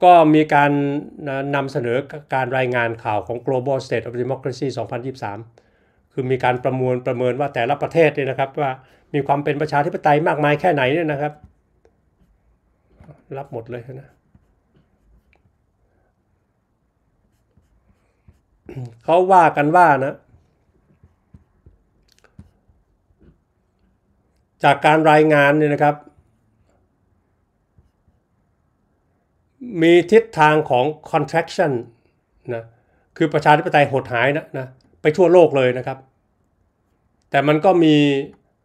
ก็มีการนำเสนอการรายงานข่าวของ Global State of Democracy 2023 คือมีการประมวลประเมินว่าแต่ละประเทศเนี่ยนะครับ ว่ามีความเป็นประชาธิปไตยมากมายแค่ไหนเนี่ยนะครับ รับหมดเลยนะเขาว่ากันว่านะ จากการรายงานเนี่ยนะครับ มีทิศทางของ contraction นะ คือประชาธิปไตยหดหายนะนะ ไปทั่วโลกเลยนะครับ แต่มันก็มี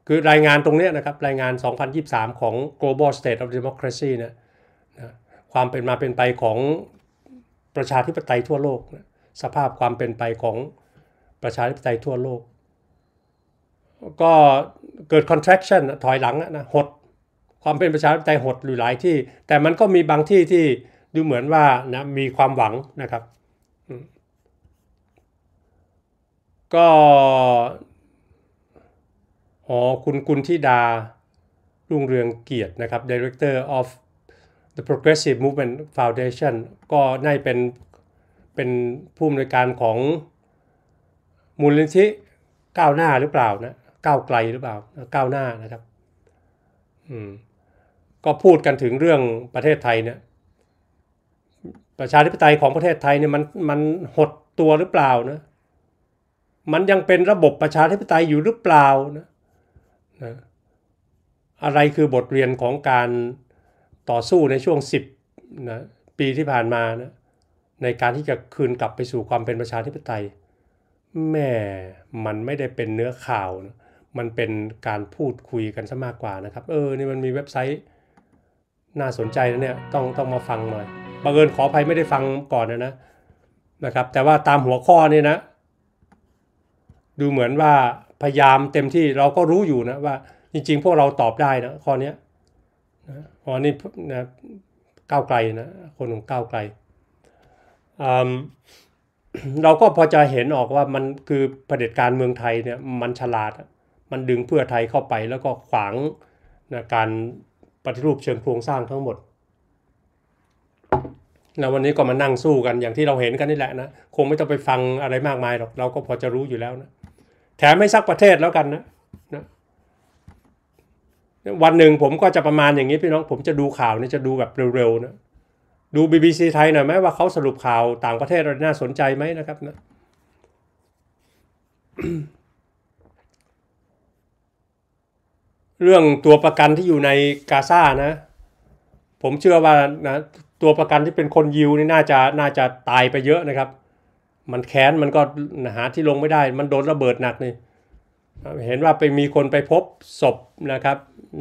คือรายงานตรงนี้นะครับ รายงาน 2023 ของ Global State of Democracy นะนะ ความเป็นมาเป็นไปของประชาธิปไตยทั่วโลกนะสภาพความเป็นไปของประชาธิปไตยทั่วโลก ก็เกิด contraction ถอยหลังนะหดความเป็นประชาธิปไตยหดอยู่หลายที่ แต่มันก็มีบางที่ที่ดูเหมือนว่านะมีความหวังนะครับ ก็อ๋อคุณกุลทิดารุ่งเรืองเกียรตินะครับ Director of the Progressive Movement Foundation ก็น่าเป็นเป็นผู้อำนวยการของมูลนิธิก้าวหน้าหรือเปล่านะก้าวไกลหรือเปล่าก้าวหน้านะครับอืมก็พูดกันถึงเรื่องประเทศไทยเนี่ยประชาธิปไตยของประเทศไทยเนี่ยมันมันหดตัวหรือเปล่านะมันยังเป็นระบบประชาธิปไตยอยู่หรือเปล่านะนะอะไรคือบทเรียนของการต่อสู้ในช่วงสิบนะปีที่ผ่านมานะในการที่จะคืนกลับไปสู่ความเป็นประชาธิปไตยแม่มันไม่ได้เป็นเนื้อข่าว มันเป็นการพูดคุยกันซะมากกว่านะครับ เออ นี่มันมีเว็บไซต์น่าสนใจนะเนี่ย ต้องต้องมาฟังหน่อยบังเอิญขออภัยไม่ได้ฟังก่อนนะนะนะครับ แต่ว่าตามหัวข้อนี่นะ ดูเหมือนว่า พยายามเต็มที่เราก็รู้อยู่นะว่าจริงๆพวกเราตอบได้นะข้อนี้นะอนี้นะก้าวไกลนะคนของก้าวไกลเราก็พอจะเห็นออกว่ามันคือเผด็จการเมืองไทยเนี่ยมันฉลาด มันดึงเพื่อไทยเข้าไปแล้วก็ขวางนะการปฏิรูปเชิงโครงสร้างทั้งหมดนะวันนี้ก็มานั่งสู้กันอย่างที่เราเห็นกันนี่แหละนะ คงไม่ต้องไปฟังอะไรมากมายหรอก เราก็พอจะรู้อยู่แล้วนะแถมไม่ซักประเทศแล้วกันนะนะวันหนึ่งผมก็จะประมาณอย่างนี้พี่น้องผมจะดูข่าวนี่จะดูแบบเร็วๆนะดู BBC ไทยหน่อยไหมว่าเขาสรุปข่าวต่างประเทศรน่าสนใจไหมนะครับนะเรื่องตัวประกันที่อยู่ในกาซ่านะ ผมเชื่อว่านะตัวประกันที่เป็นคนยิวนี่น่าจะน่าจะตายไปเยอะนะครับ มันแค้น มันก็หาที่ลงไม่ได้ มันโดนระเบิดหนักนี่เห็นว่าไปมีคนไปพบศพนะครับ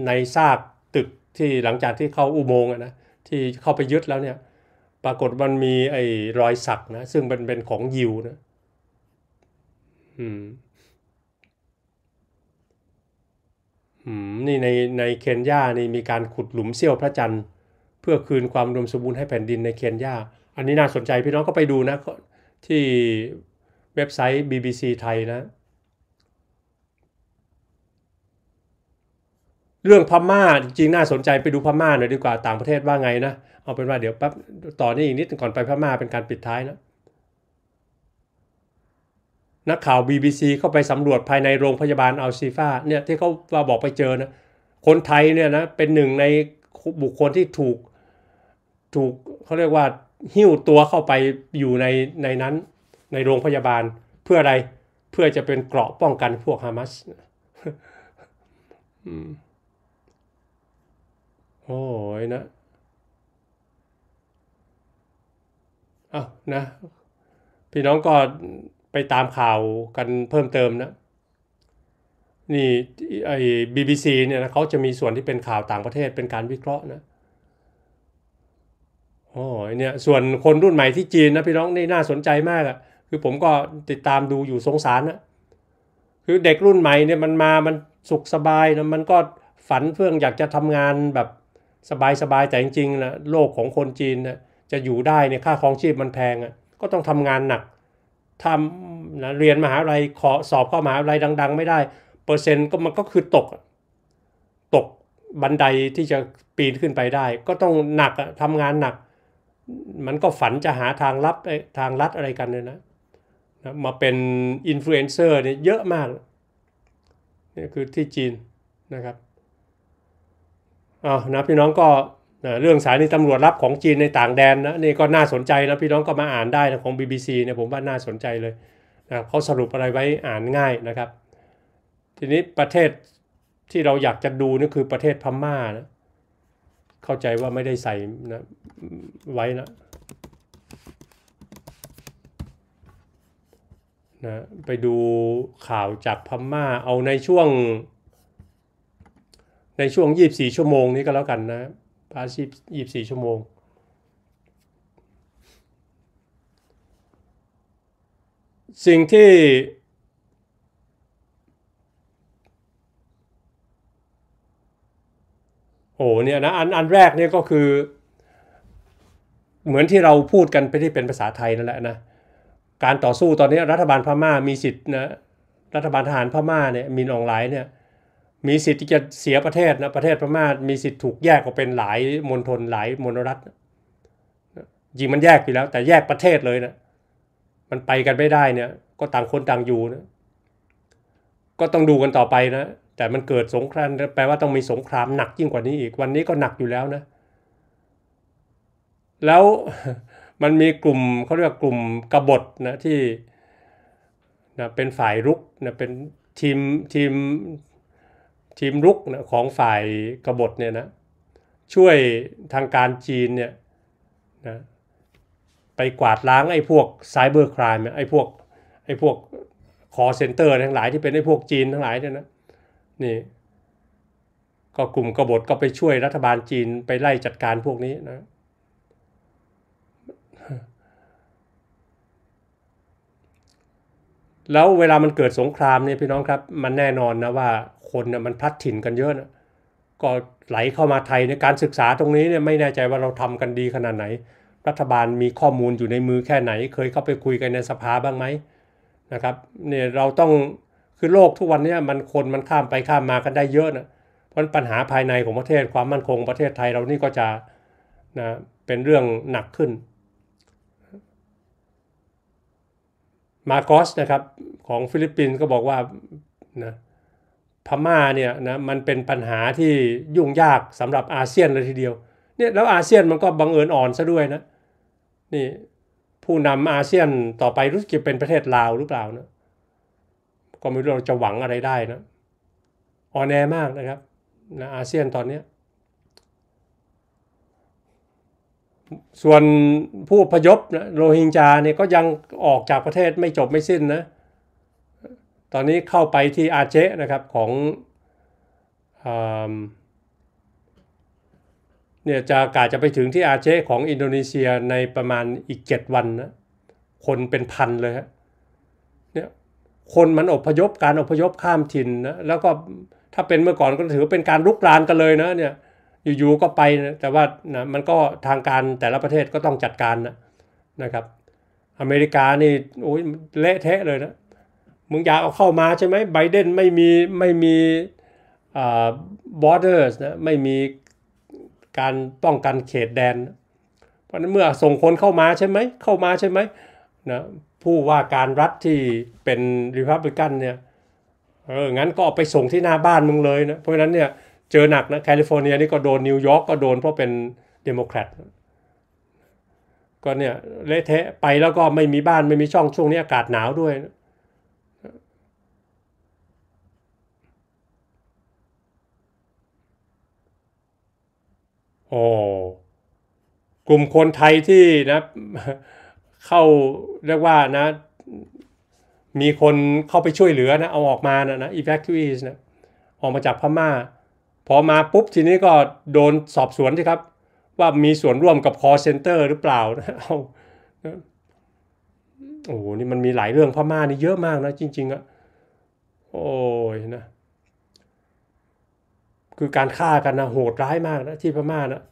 ในซากตึกที่หลังจากที่เข้าอุโมงค์นะที่เข้าไปยึดแล้วเนี่ย ปรากฏมันมีไอ้รอยสักนะ ซึ่งเป็นเป็นของยิวนะอืมนี่ในในเคนยานี่มีการขุดหลุมเซี่ยวพระจันทร์ เพื่อคืนความรวมสมบูรณ์ให้แผ่นดินในเคนยาอันนี้น่าสนใจพี่น้องก็ไปดูนะ ที่เว็บไซต์ BBC ไทยนะเรื่องพม่าจริงน่าสนใจไปดูพม่าหน่อยดีกว่าต่างประเทศว่าไงนะ เอาเป็นว่าเดี๋ยวแป๊บต่อนี่อีกนิดก่อนไปพม่าเป็นการปิดท้ายนะ นักข่าว BBC เข้าไปสำรวจภายในโรงพยาบาลอัลซีฟาเนี่ยที่เขาาบอกไปเจอนะ คนไทยเนี่ยนะเป็นหนึ่งในบุคคลที่ถูกถูกเขาเรียกว่าหิ้วตัวเข้าไปอยู่ในในนั้นในโรงพยาบาล เพื่ออะไรเพื่อจะเป็นเกราะป้องกันพวกฮามาสอืมโอ้ยนะเอานะ พี่น้องก็ไปตามข่าวกันเพิ่มเติมนะ นี่ไอ้บีบีซีเนี่ยนะเขาจะมีส่วนที่เป็นข่าวต่างประเทศเป็นการวิเคราะห์นะโอ้ยเนี่ย ส่วนคนรุ่นใหม่ที่จีนนะพี่น้องนี่น่าสนใจมากอะ่ะ คือผมก็ติดตามดูอยู่สงสารนะ คือเด็กรุ่นใหม่เนี่ยมันมามันสุขสบายนะมันก็ฝันเพื่องอยากจะทำงานแบบสบายๆแต่จริงๆนะโลกของคนจีนนะจะอยู่ได้เนี่ยค่าครองชีพมันแพงอะ่ะก็ต้องทำงานหนักทำนะเรียนมหาลัยขอสอบเข้ามหาลัยดัง ๆ ไม่ได้ เปอร์เซ็นต์ก็มันก็คือตก ตกบันไดที่จะปีนขึ้นไปได้ ก็ต้องหนักทำงานหนัก มันก็ฝันจะหาทางลับทางลัดอะไรกันเลยนะนะมาเป็นอินฟลูเอนเซอร์เนี่ยเยอะมากนี่คือที่จีนนะครับเอานะพี่น้องก็เรื่องสายนีตำรวจรับของจีนในต่างแดนนะนี่ก็น่าสนใจนะพี่น้องก็มาอ่านได้นะของ BBC เนี่ยผมว่าน่าสนใจเลยนะเขาสรุปอะไรไว้อ่านง่ายนะครับ ทีนี้ประเทศที่เราอยากจะดูนี่คือประเทศพม่านะเข้าใจว่าไม่ได้ใส่นะไว้นะนะ ไปดูข่าวจากพม่าเอาในช่วงในช่วง24ชั่วโมงนี้ก็แล้วกันนะพายีส24ชั่วโมง สิ่งที่ โอ้เนี่ยนะ อันอันแรกเนี่ยก็คือ เหมือนที่เราพูดกันไปที่เป็นภาษาไทยนั่นแหละนะ การต่อสู้ตอนนี้รัฐบาลพม่ามีสิทธินะ รัฐบาลทหารพม่าเนี่ยมีนองหลายเนี่ยมีสิทธิ์ที่จะเสียประเทศนะประเทศพม่ามีสิทธิ์ถูกแยกออกเป็นหลายมณฑลหลายมณรัฐจริงมันแยกอยู่แล้วแต่แยกประเทศเลยนะมันไปกันไม่ได้เนี่ยก็ต่างคนต่างอยู่นะก็ต้องดูกันต่อไปนะแต่มันเกิดสงครามแปลว่าต้องมีสงครามหนักยิ่งกว่านี้อีกวันนี้ก็หนักอยู่แล้วนะแล้วมันมีกลุ่มเขาเรียกกลุ่มกบฏนะที่นะเป็นฝ่ายรุกนะเป็นทีมทีมทีมรุกนะของฝ่ายกบฏเนี่ยนะช่วยทางการจีนเนี่ยนะไปกวาดล้างไอ้พวกไซเบอร์ครามไอ้พวกไอ้พวกคอเซ็นเตอร์ทั้งหลายที่เป็นไอ้พวกจีนทั้งหลายเนี่ยนะนี่ก็กลุ่มกบฏก็ไปช่วยรัฐบาลจีน ไปไล่จัดการพวกนี้นะแล้วเวลามันเกิดสงครามเนี่ยพี่น้องครับ มันแน่นอนนะว่าคนนะมันพลัดถิ่นกันเยอะนะก็ไหลเข้ามาไทยในการศึกษาตรงนี้เนี่ยไม่แน่ใจว่าเราทำกันดีขนาดไหน รัฐบาลมีข้อมูลอยู่ในมือแค่ไหน เคยเข้าไปคุยกันในสภาบ้างไหมนะครับเนี่ยเราต้องคือโลกทุกวันนี้มันคนมันข้ามไปข้ามมากันได้เยอะนะเพราะปัญหาภายในของประเทศความมั่นคงประเทศไทยเรานี่ก็จะนะเป็นเรื่องหนักขึ้นมาโกสนะครับของฟิลิปปินส์ก็บอกว่านะพม่าเนี่ยนะมันเป็นปัญหาที่ยุ่งยากสำหรับอาเซียนเลยทีเดียวเนี่ยแล้วอาเซียนมันก็บังเอิญอ่อนซะด้วยนะนี่ผู้นำอาเซียนต่อไปรู้สึกจะเป็นประเทศลาวหรือเปล่านะก็ไม่รู้เราจะหวังอะไรได้นะอ่อนแอมากนะครับนะอาเซียนตอนนี้ส่วนผู้พยพนะโรฮิงจาเนี่ยก็ยังออกจากประเทศไม่จบไม่สิ้นนะตอนนี้เข้าไปที่อาเจนะครับ ของเนี่ยจะอากาศจะไปถึงที่อาเจของอินโดนีเซียในประมาณอีก 7 วันนะคนเป็นพันเลยฮะเนี่ยคนมันอพยพการอพยพข้ามถิ่นนะแล้วก็ถ้าเป็นเมื่อก่อนก็ถือเป็นการลุกลานกันเลยนะเนี่ยอยู่ๆก็ไปนะแต่ว่านะมันก็ทางการแต่ละประเทศก็ต้องจัดการนะนะครับ อเมริกานี่โอ้ยเละเทะเลยนะมึงอยากเอาเข้ามาใช่ไหมไบเดนไม่มีไม่มีบอร์เดอร์สนะไม่มีการป้องกันเขตแดน เพราะนั้นเมื่อส่งคนเข้ามาใช่ไหมเข้ามาใช่ไหมนะผู้ว่าการรัฐที่เป็นริพับลิกันเนี่ย เออ งั้นก็ไปส่งที่หน้าบ้านมึงเลยนะ เพราะฉะนั้นเนี่ยเจอหนักนะแคลิฟอร์เนียนี่ก็โดนนิวยอร์กก็โดนเพราะเป็นเดโมแครตก็เนี่ยเละเทะไปแล้วก็ไม่มีบ้านไม่มีช่องช่วงนี้อากาศหนาวด้วยนะโอ้กลุ่มคนไทยที่นะ เข้า เรียกว่านะ มีคนเข้าไปช่วยเหลือนะ เอาออกมานะนะ evacuees นะออกมาจากพม่า พอมาปุ๊บ ทีนี้ก็โดนสอบสวนที่ครับ ว่ามีส่วนร่วมกับ call center หรือเปล่านะเอาโอ้โห นี่มันมีหลายเรื่องพม่านี่เยอะมากนะจริง ๆอะโอ้ยนะคือการฆ่ากันนะโหดร้ายมากนะที่พม่านะ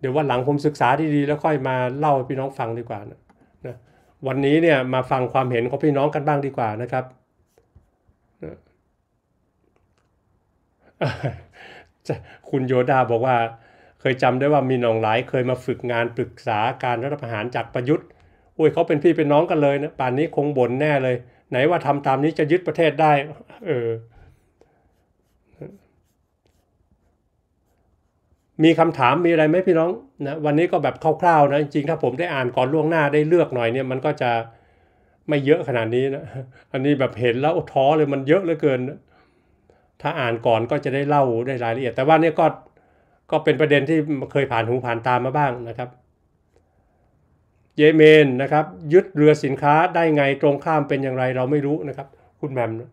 เดี๋ยววันหลังผมศึกษาดีๆแล้วค่อยมาเล่าให้พี่น้องฟังดีกว่านะนะวันนี้เนี่ย มาฟังความเห็นของพี่น้องกันบ้างดีกว่านะครับคุณโยดาบอกว่า เคยจำได้ว่ามีน้องหลายเคยมาฝึกงานปรึกษาการรัฐประหารจากประยุทธ์ อุ้ยเขาเป็นพี่เป็นน้องกันเลยนะป่านนี้คงบ่นแน่เลย ไหนว่าทำตามนี้จะยึดประเทศได้ เออมีคำถามมีอะไรไหมพี่น้องนะวันนี้ก็แบบคร่าวๆนะ จริงถ้าผมได้อ่านก่อนล่วงหน้าได้เลือกหน่อยเนี่ยมันก็จะไม่เยอะขนาดนี้นะอันนี้แบบเห็นแล้วท้อเลยมันเยอะเหลือเกิน ถ้าอ่านก่อนก็จะได้เล่าได้รายละเอียดแต่ว่านี่ก็ก็เป็นประเด็นที่เคยผ่านหูผ่านตามมาบ้างนะครับเยเมนนะครับ ยึดเรือสินค้าได้ไงตรงข้ามเป็นอย่างไรเราไม่รู้นะครับคุณแมมนะ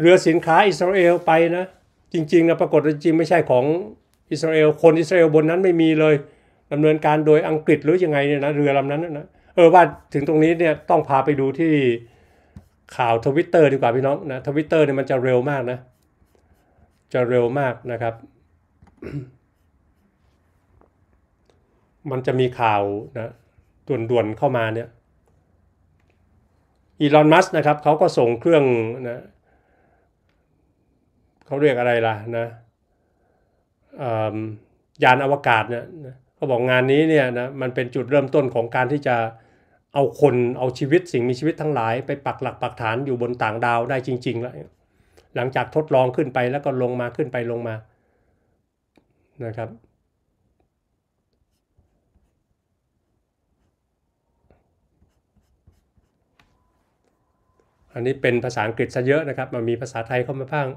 เรือสินค้าอิสราเอลไปนะจริงๆนะปรากฏจริงไม่ใช่ของอิสราเอลคนอิสราเอลบนนั้นไม่มีเลยดำเนินการโดยอังกฤษหรือยังไงเนี่ยนะเรือลำนั้นนะเออว่าถึงตรงนี้เนี่ยต้องพาไปดูที่ข่าวทวิตเตอร์ดีกว่าพี่น้องนะทวิตเตอร์เนี่ยมันจะเร็วมากนะ จะเร็วมากนะครับ มันจะมีข่าวนะด่วนๆ เข้ามาเนี่ยอีลอนมัสนะครับเขาก็ส่งเครื่องนะเขาเรียกอะไรล่ะนะยานอวกาศเนี่ยเขาบอกงานนี้เนี่ยนะมันเป็นจุดเริ่มต้นของการที่จะเอาคนเอาชีวิตสิ่งมีชีวิตทั้งหลาย ไปปักหลักปักฐานอยู่บนต่างดาวได้จริงๆแล้วหลังจากทดลองขึ้นไปแล้วก็ลงมาขึ้นไปลงมานะครับอันนี้เป็นภาษาอังกฤษซะเยอะนะครับมันมีภาษาไทยเข้ามาบ้าง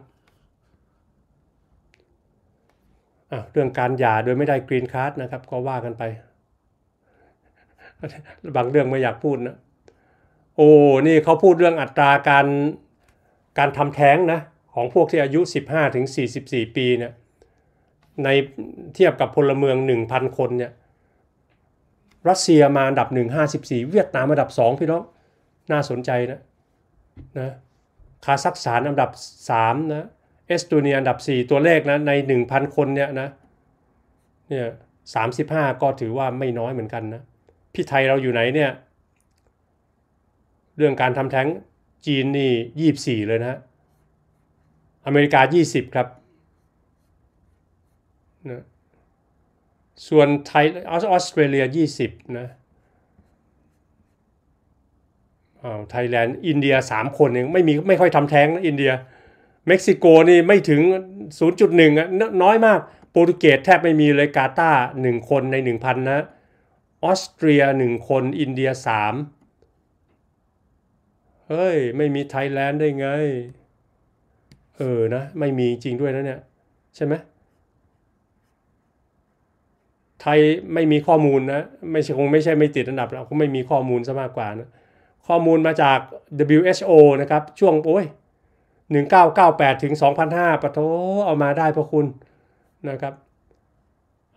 เรื่องการหย่าโดยไม่ได้กรีนคาร์ดนะครับ ก็ว่ากันไป บางเรื่องไม่อยากพูดนะ โอ้ นี่เขาพูดเรื่องอัตราการ การทำแท้งนะ ของพวกที่อายุ 15 ถึง 44 ปีเนี่ยในเทียบกับพลเมือง 1,000 คนเนี่ยรัสเซียมาอันดับ 1 54 เวียดนามอันดับ 2 พี่น้องน่าสนใจนะนะคาซัคสถานอันดับ 3 นะเอสโตเนียอันดับ 4 ตัวเลขนะ ใน 1,000 คนเนี่ยนะเนี่ยสาก็ถือว่าไม่น้อยเหมือนกันนะ พี่ไทยเราอยู่ไหนเนี่ย เรื่องการทำแท้งจีนนี่ 24 เลยนะอเมริกา 20 ครับนะส่วนไทย ออสเตรเลีย20 นะอาวไทยแลนด์อินเดีย 3 คนเองไม่มีไม่ค่อยทำแท้งนะอินเดียเม็กซิโกนี่ไม่ถึง 0.1 อ่ะน้อยมาก โปรตุเกสแทบไม่มีเลยกาตาึ่1คนใน 1,000 นะ ออสเตรีย 1 คนอินเดีย 3 เฮ้ย ไม่มีไทยแลนด์ได้ไง เออนะ ไม่มีจริงด้วยนะเนี่ยใช่ไหมไทยไม่มีข้อมูลนะไม่ใช่คงไม่ใช่ไม่ติดอันดับแล้วคงไม่มีข้อมูลซะมากกว่านะข้อมูลมาจาก WHO นะครับ ช่วงโอ้ย1998 ถึง2005ปะโถเอามาได้พระคุณนะครับ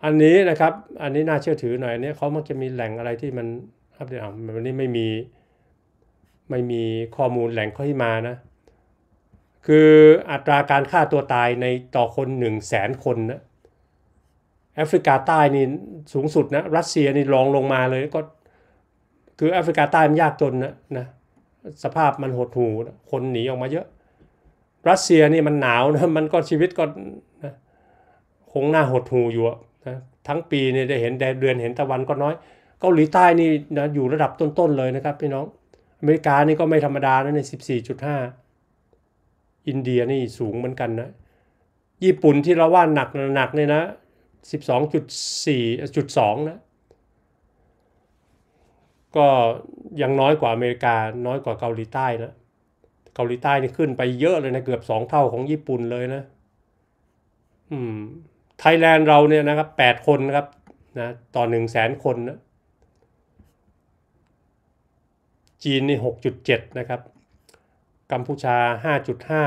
อันนี้นะครับ อันนี้น่าเชื่อถือหน่อยเนี่ยเขามักจะมีแหล่งอะไรที่มัน อัปเดตอ่ะวันนี้ไม่มีไม่มีข้อมูลแหล่งข้อที่มานะ คืออัตราการฆ่าตัวตายในต่อคน 1 0 0 0 0แสนคนนะแอฟริกาใต้นี่สูงสุดนะ รัสเซียนี่รองลงมาเลยก็ คือแอฟริกาใต้มันยากจนนะนะสภาพมันหดหูนะคนหนีออกมาเยอะรัสเซียนี่มันหนาวนะมันก็ชีวิตก็นะคงหน้าหดหูอยู่นะทั้งปีเนี่ยได้เห็นแดดเดือนเห็นตะวันก็น้อยเกาหลีใต้นี่นะอยู่ระดับต้น ๆ เลยนะครับ พี่น้องอเมริกานี่ก็ไม่ธรรมดานะใน 14.5 อินเดียนี่สูงเหมือนกันนะ ญี่ปุ่นที่เราว่าหนักหนักเนี่ยนะ 12.4.2 นะก็ยังน้อยกว่าอเมริกาน้อยกว่าเกาหลีใต้นะเกาหลีใต้นี่ขึ้นไปเยอะเลยนะ เกือบสองเท่าของญี่ปุ่นเลยนะ อืมไทยแลนด์เราเนี่ยนะครับแปดคนนะครับนะต่อหนึ่งแสนคนนะ จีนนี่หกจุดเจ็ดนะครับ กัมพูชาห้าจุดห้า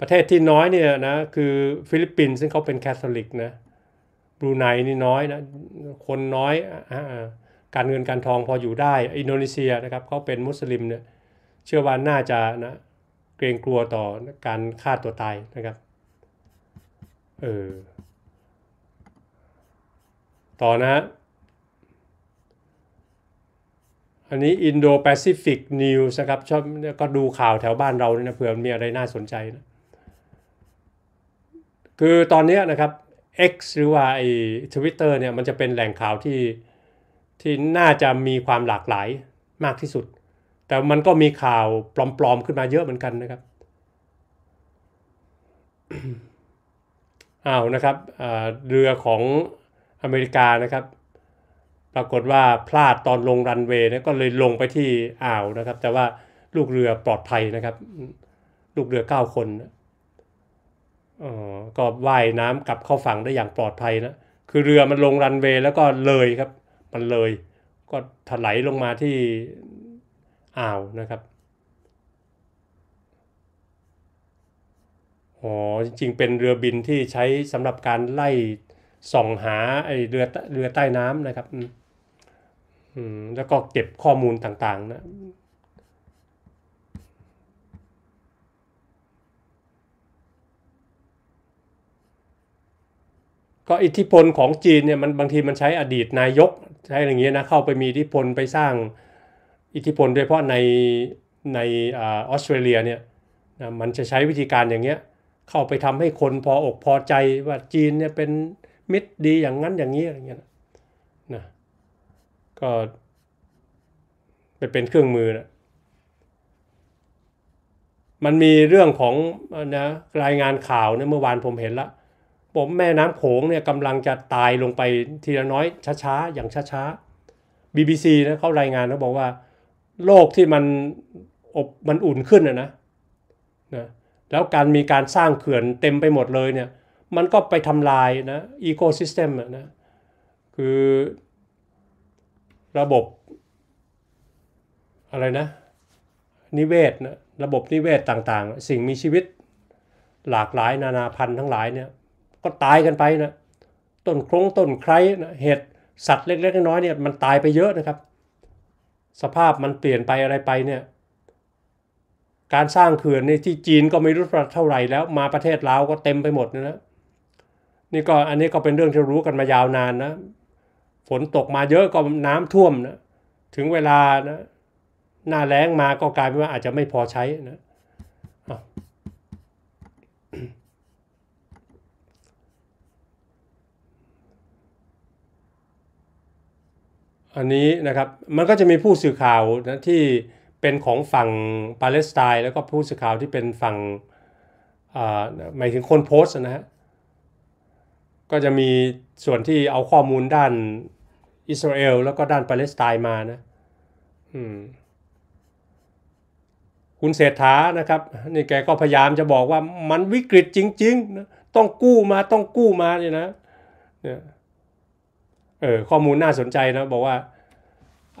ประเทศที่น้อยเนี่ยนะ คือฟิลิปปินส์ซึ่งเขาเป็นแคทอลิกนะ บรูไนนี่น้อยนะ คนน้อยการเงินการทองพออยู่ได้ อินโดนีเซียนะครับเขาเป็นมุสลิมเนี่ยเชื่อว่าน่าจะนะเกรงกลัวต่อการฆ่าตัวตายนะครับเออต่อนะอันนี้ Indo Pacific News นะครับชอบก็ดูข่าวแถวบ้านเราเนี่ยนะเผื่อมีอะไรน่าสนใจนะคือตอนนี้นะครับ X หรือว่าไอ้ิตเตอร์เนี่ยมันจะเป็นแหล่งข่าวที่ ที่น่าจะมีความหลากหลายมากที่สุดแต่มันก็มีข่าวปลอม ๆ ขึ้นมาเยอะเหมือนกันนะครับอ้าวนะครับเรือของอเมริกานะครับ ปรากฏว่าพลาดตอนลงรันเวย์นะก็เลยลงไปที่อ่าวนะครับ แต่ว่าลูกเรือปลอดภัยนะครับ ลูกเรือเก้าคน ก็ว่ายน้ำกลับเข้าฝั่งได้อย่างปลอดภัยนะคือเรือมันลงรันเวย์แล้วก็เลยครับ มันเลย ก็ถลายลงมาที่อ้าวนะครับ อ๋อจริงๆ เป็นเรือบินที่ใช้สำหรับการไล่ ส่องหาไอเรือเรือใต้น้ำนะครับ อืม แล้วก็เก็บข้อมูลต่างๆนะก็อิทธิพลของจีนเนี่ยมันบางทีมันใช้อดีตนายก ใช้อะไรเงี้ยนะ เข้าไปมีอิทธิพลไปสร้างอิทธิพลโดยเฉพาะในในออสเตรเลียเนี่ยนะมันจะใช้วิธีการอย่างเงี้ยเข้าไปทำให้คนพออกพอใจว่าจีนเนี่ยเป็นมิตรดีอย่างนั้นอย่างนี้อะไรเงี้ยนะก็ไปเป็นเครื่องมือนะมันมีเรื่องของนะรายงานข่าวเนี่ยเมื่อวานผมเห็นละผมแม่น้ำโขงเนี่ยกำลังจะตายลงไปทีละน้อยช้าๆอย่างช้าๆ BBC นะเขารายงานเขาบอกว่าโลกที่มันอบมันอุ่นขึ้นนะนะนะแล้วการมีการสร้างเขื่อนเต็มไปหมดเลยเนี่ยมันก็ไปทำลายนะอีโคซิสเต็มนะคือระบบอะไรนะนิเวศนะระบบนิเวศต่างๆ สิ่งมีชีวิตหลากหลาย นานาพันธุ์ทั้งหลายเนี่ยก็ตายกันไปนะต้นครงต้นใครนะเห็ดสัตว์เล็กๆน้อยๆเนี่ยมันตายไปเยอะนะครับสภาพมันเปลี่ยนไปอะไรไปเนี่ย การสร้างเขื่อนในที่จีนก็ไม่รู้เท่าไหร่แล้ว มาประเทศลาวก็เต็มไปหมดนะนี่ก็อันนี้ก็เป็นเรื่องที่รู้กันมายาวนานนะ ฝนตกมาเยอะก็น้ำท่วมนะถึงเวลานะหน้าแล้งมาก็กลายเป็นว่าอาจจะไม่พอใช้นะอันนี้นะครับ มันก็จะมีผู้สื่อข่าวนะที่เป็นของฝั่งปาเลสไตน์แล้วก็ผู้สื่อข่าวที่เป็นฝั่งหมายถึงคนโพสต์นะฮะก็จะมีส่วนที่เอาข้อมูลด้านอิสราเอลแล้วก็ด้านปาเลสไตน์มานะ คุณเศรษฐานะครับนี่แกก็พยายามจะบอกว่ามันวิกฤตจริงๆนะต้องกู้มาต้องกู้มาเนี่ยนะ เนี่ยเออข้อมูลน่าสนใจนะ บอกว่า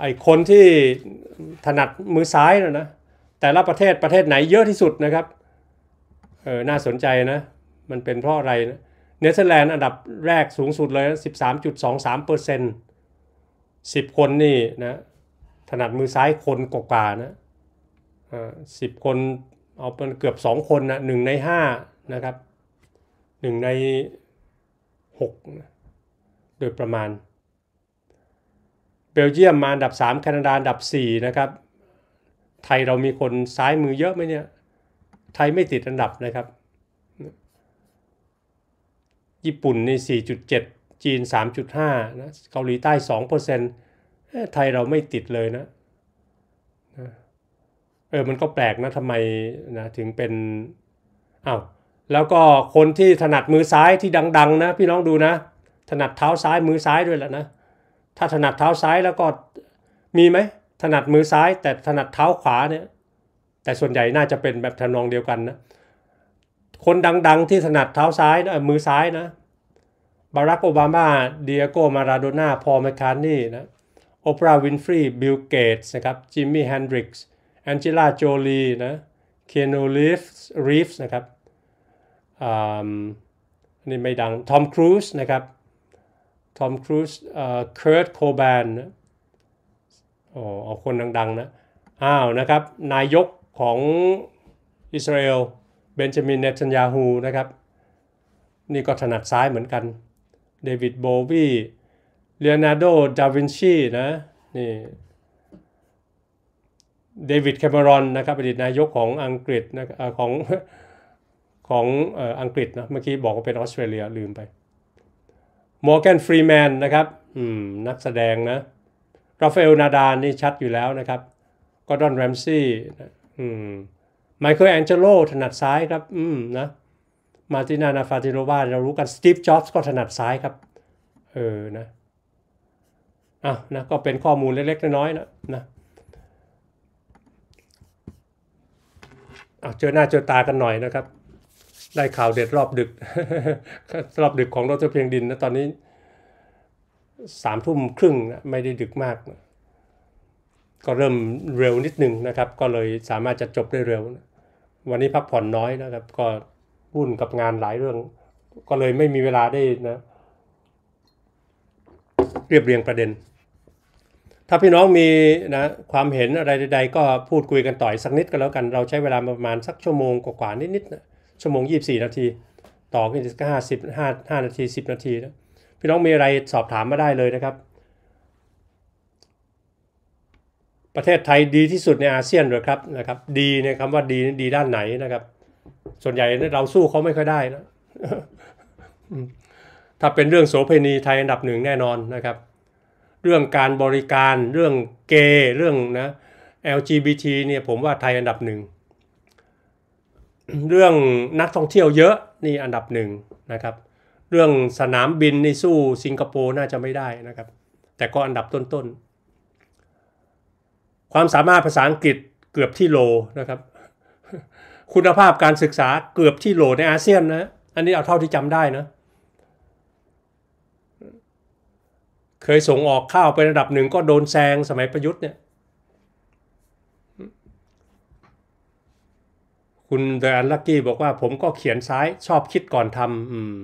ไอ้คนที่ถนัดมือซ้ายนะนะแต่ละประเทศประเทศไหนเยอะที่สุดนะครับ เออน่าสนใจนะ มันเป็นเพราะอะไรนะเนเธอร์แลนด์อันดับแรกสูงสุดเลย13.23เปอร์เซ็นต์สิบคนนี่นะ ถนัดมือซ้ายคนกว่านะสิบคนเอาเป็นเกือบสองคนนะหนึ่งในห้านะครับหนึ่งในหกโดยประมาณเบลเยียมมาอันดับ 3 แคนาดาอันดับ 4 นะครับ ไทยเรามีคนซ้ายมือเยอะไหมเนี่ยไทยไม่ติดอันดับนะครับ ญี่ปุ่นใน4.7 จีน 3.5นะเกาหลีใต้2%ไทยเราไม่ติดเลยนะเออมันก็แปลกนะทำไมนะถึงเป็นอ้าวแล้วก็คนที่ถนัดมือซ้ายที่ดัง ๆ นะ พี่น้องดูนะ ถนัดเท้าซ้ายมือซ้ายด้วยแหละนะถ้าถนัดเท้าซ้ายแล้วก็มีไหมถนัดมือซ้ายแต่ถนัดเท้าขวาเนี่ยแต่ส่วนใหญ่น่าจะเป็นแบบทำนองเดียวกันนะคนดังๆที่ถนัดเท้าซ้ายนะมือซ้ายนะบารักโอบามาเดียโกมาราโดนาพอลแมคคาร์นีนะโอปราห์วินฟรีย์บิลเกตส์นะครับจิมมี่แฮนดริกส์แองเจลาโจลีนะเคนูลิฟส์รีฟส์นะครับอ่นนี่ไม่ดังทอมครูซนะครับทอมครูซเคิร์ตโคแบนโอ้เอาคนดังๆนะ อ้าว นะครับ นายกของอิสราเอล เบนจามิน เนทันยาฮูนะครับ นี่ก็ถนัดซ้ายเหมือนกัน เดวิด โบวีเลโอนาร์โด ดาวินชีนะ นี่ เดวิดแคมรอนนะครับ อดีตนายกของอังกฤษนะของของอังกฤษนะ เมื่อกี้บอกว่าเป็นออสเตรเลียลืมไปมอร์แกนฟรีแมนนะครับ นักแสดงนะราฟาเอลนาดานนี่ชัดอยู่แล้วนะครับกอร์ดอนแรมซี่ไมเคิลแองเจโลถนัดซ้ายครับ อืม นะมาตินานาฟาติโรวาเรารู้กันสตีฟจ็อบส์ก็ถนัดซ้ายครับ เออ นะอ้านะ ก็เป็นข้อมูลเล็กๆน้อยๆนะนะ เจอหน้าเจอตากันหน่อยนะครับได้ข่าวเด็ดรอบดึกรอบดึกของรถเพียงดินนะตอนนี้สามทุ่มครึ่งนะไม่ได้ดึกมากนะก็เริ่มเร็วนิดหนึ่งนะครับ ก็เลยสามารถจะจบได้เร็วนะวันนี้พักผ่อนน้อยนะครับ ก็วุ่นกับงานหลายเรื่อง ก็เลยไม่มีเวลาได้นะเรียบเรียงประเด็น ถ้าพี่น้องมีนะความเห็นอะไรใดๆ ก็พูดคุยกันต่อยสักนิดก็แล้วกันเราใช้เวลาประมาณสักชั่วโมงกว่าๆนิดๆนะชั่วโมง24 นาทีต่อขึ้นจะห้าสิบห้าห้านาที10 นาทีนะพี่น้องมีอะไรสอบถามมาได้เลยนะครับ ประเทศไทยดี ที่สุดในอาเซียนเลยครับนะครับดีในคำว่าดีดีด้านไหนนะครับส่วนใหญ่เราสู้เขาไม่ค่อยได้นะถ้าเป็นเรื่องโสเภณีไทยอันดับหนึ่งแน่นอนนะครับเรื่องการบริการเรื่องเกย์เรื่องนะ LGBT เนี่ยผมว่าไทยอันดับหนึ่งเรื่องนักท่องเที่ยวเยอะ นี่อันดับหนึ่งนะครับ เรื่องสนามบินในสู้สิงคโปร์น่าจะไม่ได้นะครับ แต่ก็อันดับต้นๆความสามารถภาษาอังกฤษเกือบที่โลนะครับ คุณภาพการศึกษาเกือบที่โลในอาเซียนนะอันนี้เอาเท่าที่จำได้นะเคยส่งออกข้าวเป็นระดับหนึ่งก็โดนแซงสมัยประยุทธ์เนี่ยคุณเดอันลักกี้บอกว่าผมก็เขียนซ้ายชอบคิดก่อนทำอืม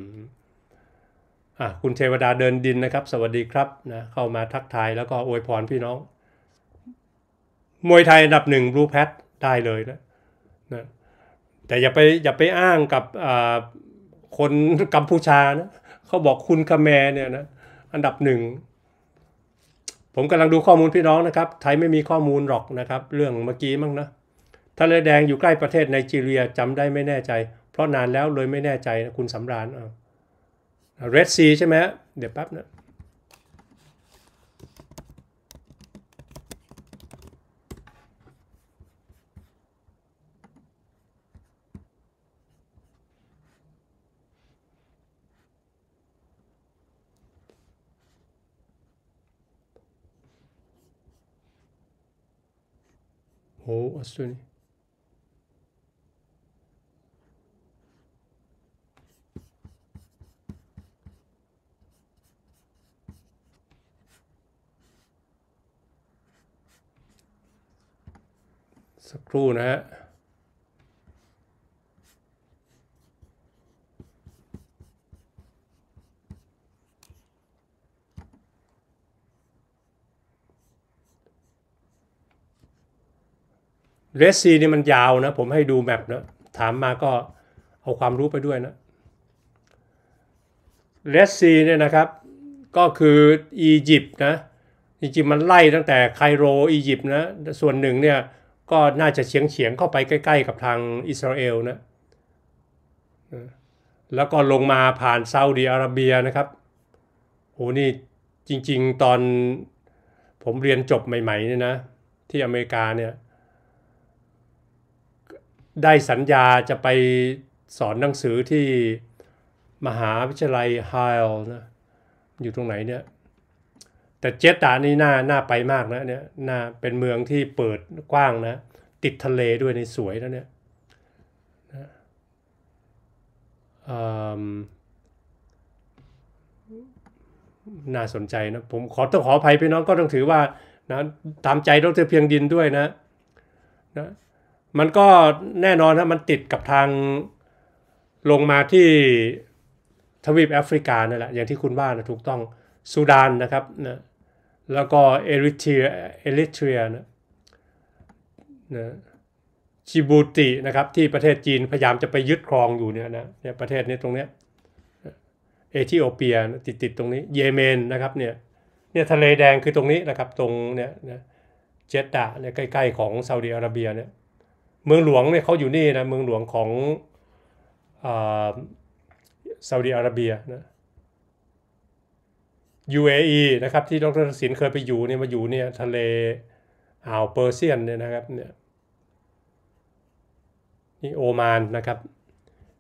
อ่ะ คุณเทวดาเดินดินนะครับสวัสดีครับนะเข้ามาทักทายแล้วก็อวยพรพี่น้อง มวยไทยอันดับหนึ่งบลูแพทได้เลยนะนะแต่อย่าไปอย่าไปอ้างกับคนกัมพูชานะเขาบอกคุณคาแมเนี่ยนะอันดับหนึ่งผมกำลังดูข้อมูลพี่น้องนะครับ ไทยไม่มีข้อมูลหรอกนะครับ เรื่องเมื่อกี้มั้งนะทะเลแดงอยู่ใกล้ประเทศไนจีเรียจำได้ไม่แน่ใจ เพราะนานแล้วเลยไม่แน่ใจคุณสำราญเรดซีใช่ไหมเดี๋ยวแป๊บนะโอ้ออสเตรเลียรู่นะฮะเรสซีนี่มันยาวนะ ผมให้ดูแมปนะ ถามมาก็เอาความรู้ไปด้วยนะเรสซีเนี่ยนะครับ ก็คืออียิปต์นะจริงๆมันไล่ตั้งแต่ไคโรอียิปต์นะ ส่วนหนึ่งเนี่ยก็น่าจะเฉียงเฉียงเข้าไปใกล้ ๆ กับทางอิสราเอลนะ แล้วก็ลงมาผ่านซาอุดีอาระเบียนะครับโหนี่จริง ๆ ตอนผมเรียนจบใหม่ๆเนี่ยนะ ที่อเมริกาเนี่ย ได้สัญญาจะไปสอนหนังสือที่มหาวิทยาลัยไฮล์นะอยู่ตรงไหนเนี่ยแต่เจตานี่น่าน่าไปมากนะเนี่ยน่าเป็นเมืองที่เปิดกว้างนะ ติดทะเลด้วยในสวยนะเนี่ยน่าสนใจนะ ผมขอต้องขออภัยพี่น้องก็ต้องถือว่านะตามใจดอเพียงดินด้วยนะนะ มันก็แน่นอนนะมันติดกับทางลงมาที่ทวีปแอฟริกานั่นแหละอย่างที่คุณว่านะถูกต้องซูดานนะครับนะแล้วก็เอริเทียเอริเทียนะนะจิบูตินะครับที่ประเทศจีนพยายามจะไปยึดครองอยู่เนี่ยนะเนี่ยประเทศนี้ตรงเนี้ยเอธิโอเปียติดติดตรงนี้ เยเมนนะครับเนี่ยเนี่ยทะเลแดงคือตรงนี้นะครับตรงเนี่ยนะเจดาเนี่ยใกล้ ๆ ของซาอุดิอาระเบียเนี่ยเมืองหลวงเนี่ยเขาอยู่นี่นะเมืองหลวงของซาอุดิอาระเบียนะ UAE นะครับ ที่ดรศินเคยไปอยู่เนี่ยมาอยู่เนี่ยทะเลอ่าวเปอร์เซียนเนี่ยนะครับเนี่ยนี่โอมานนะครับ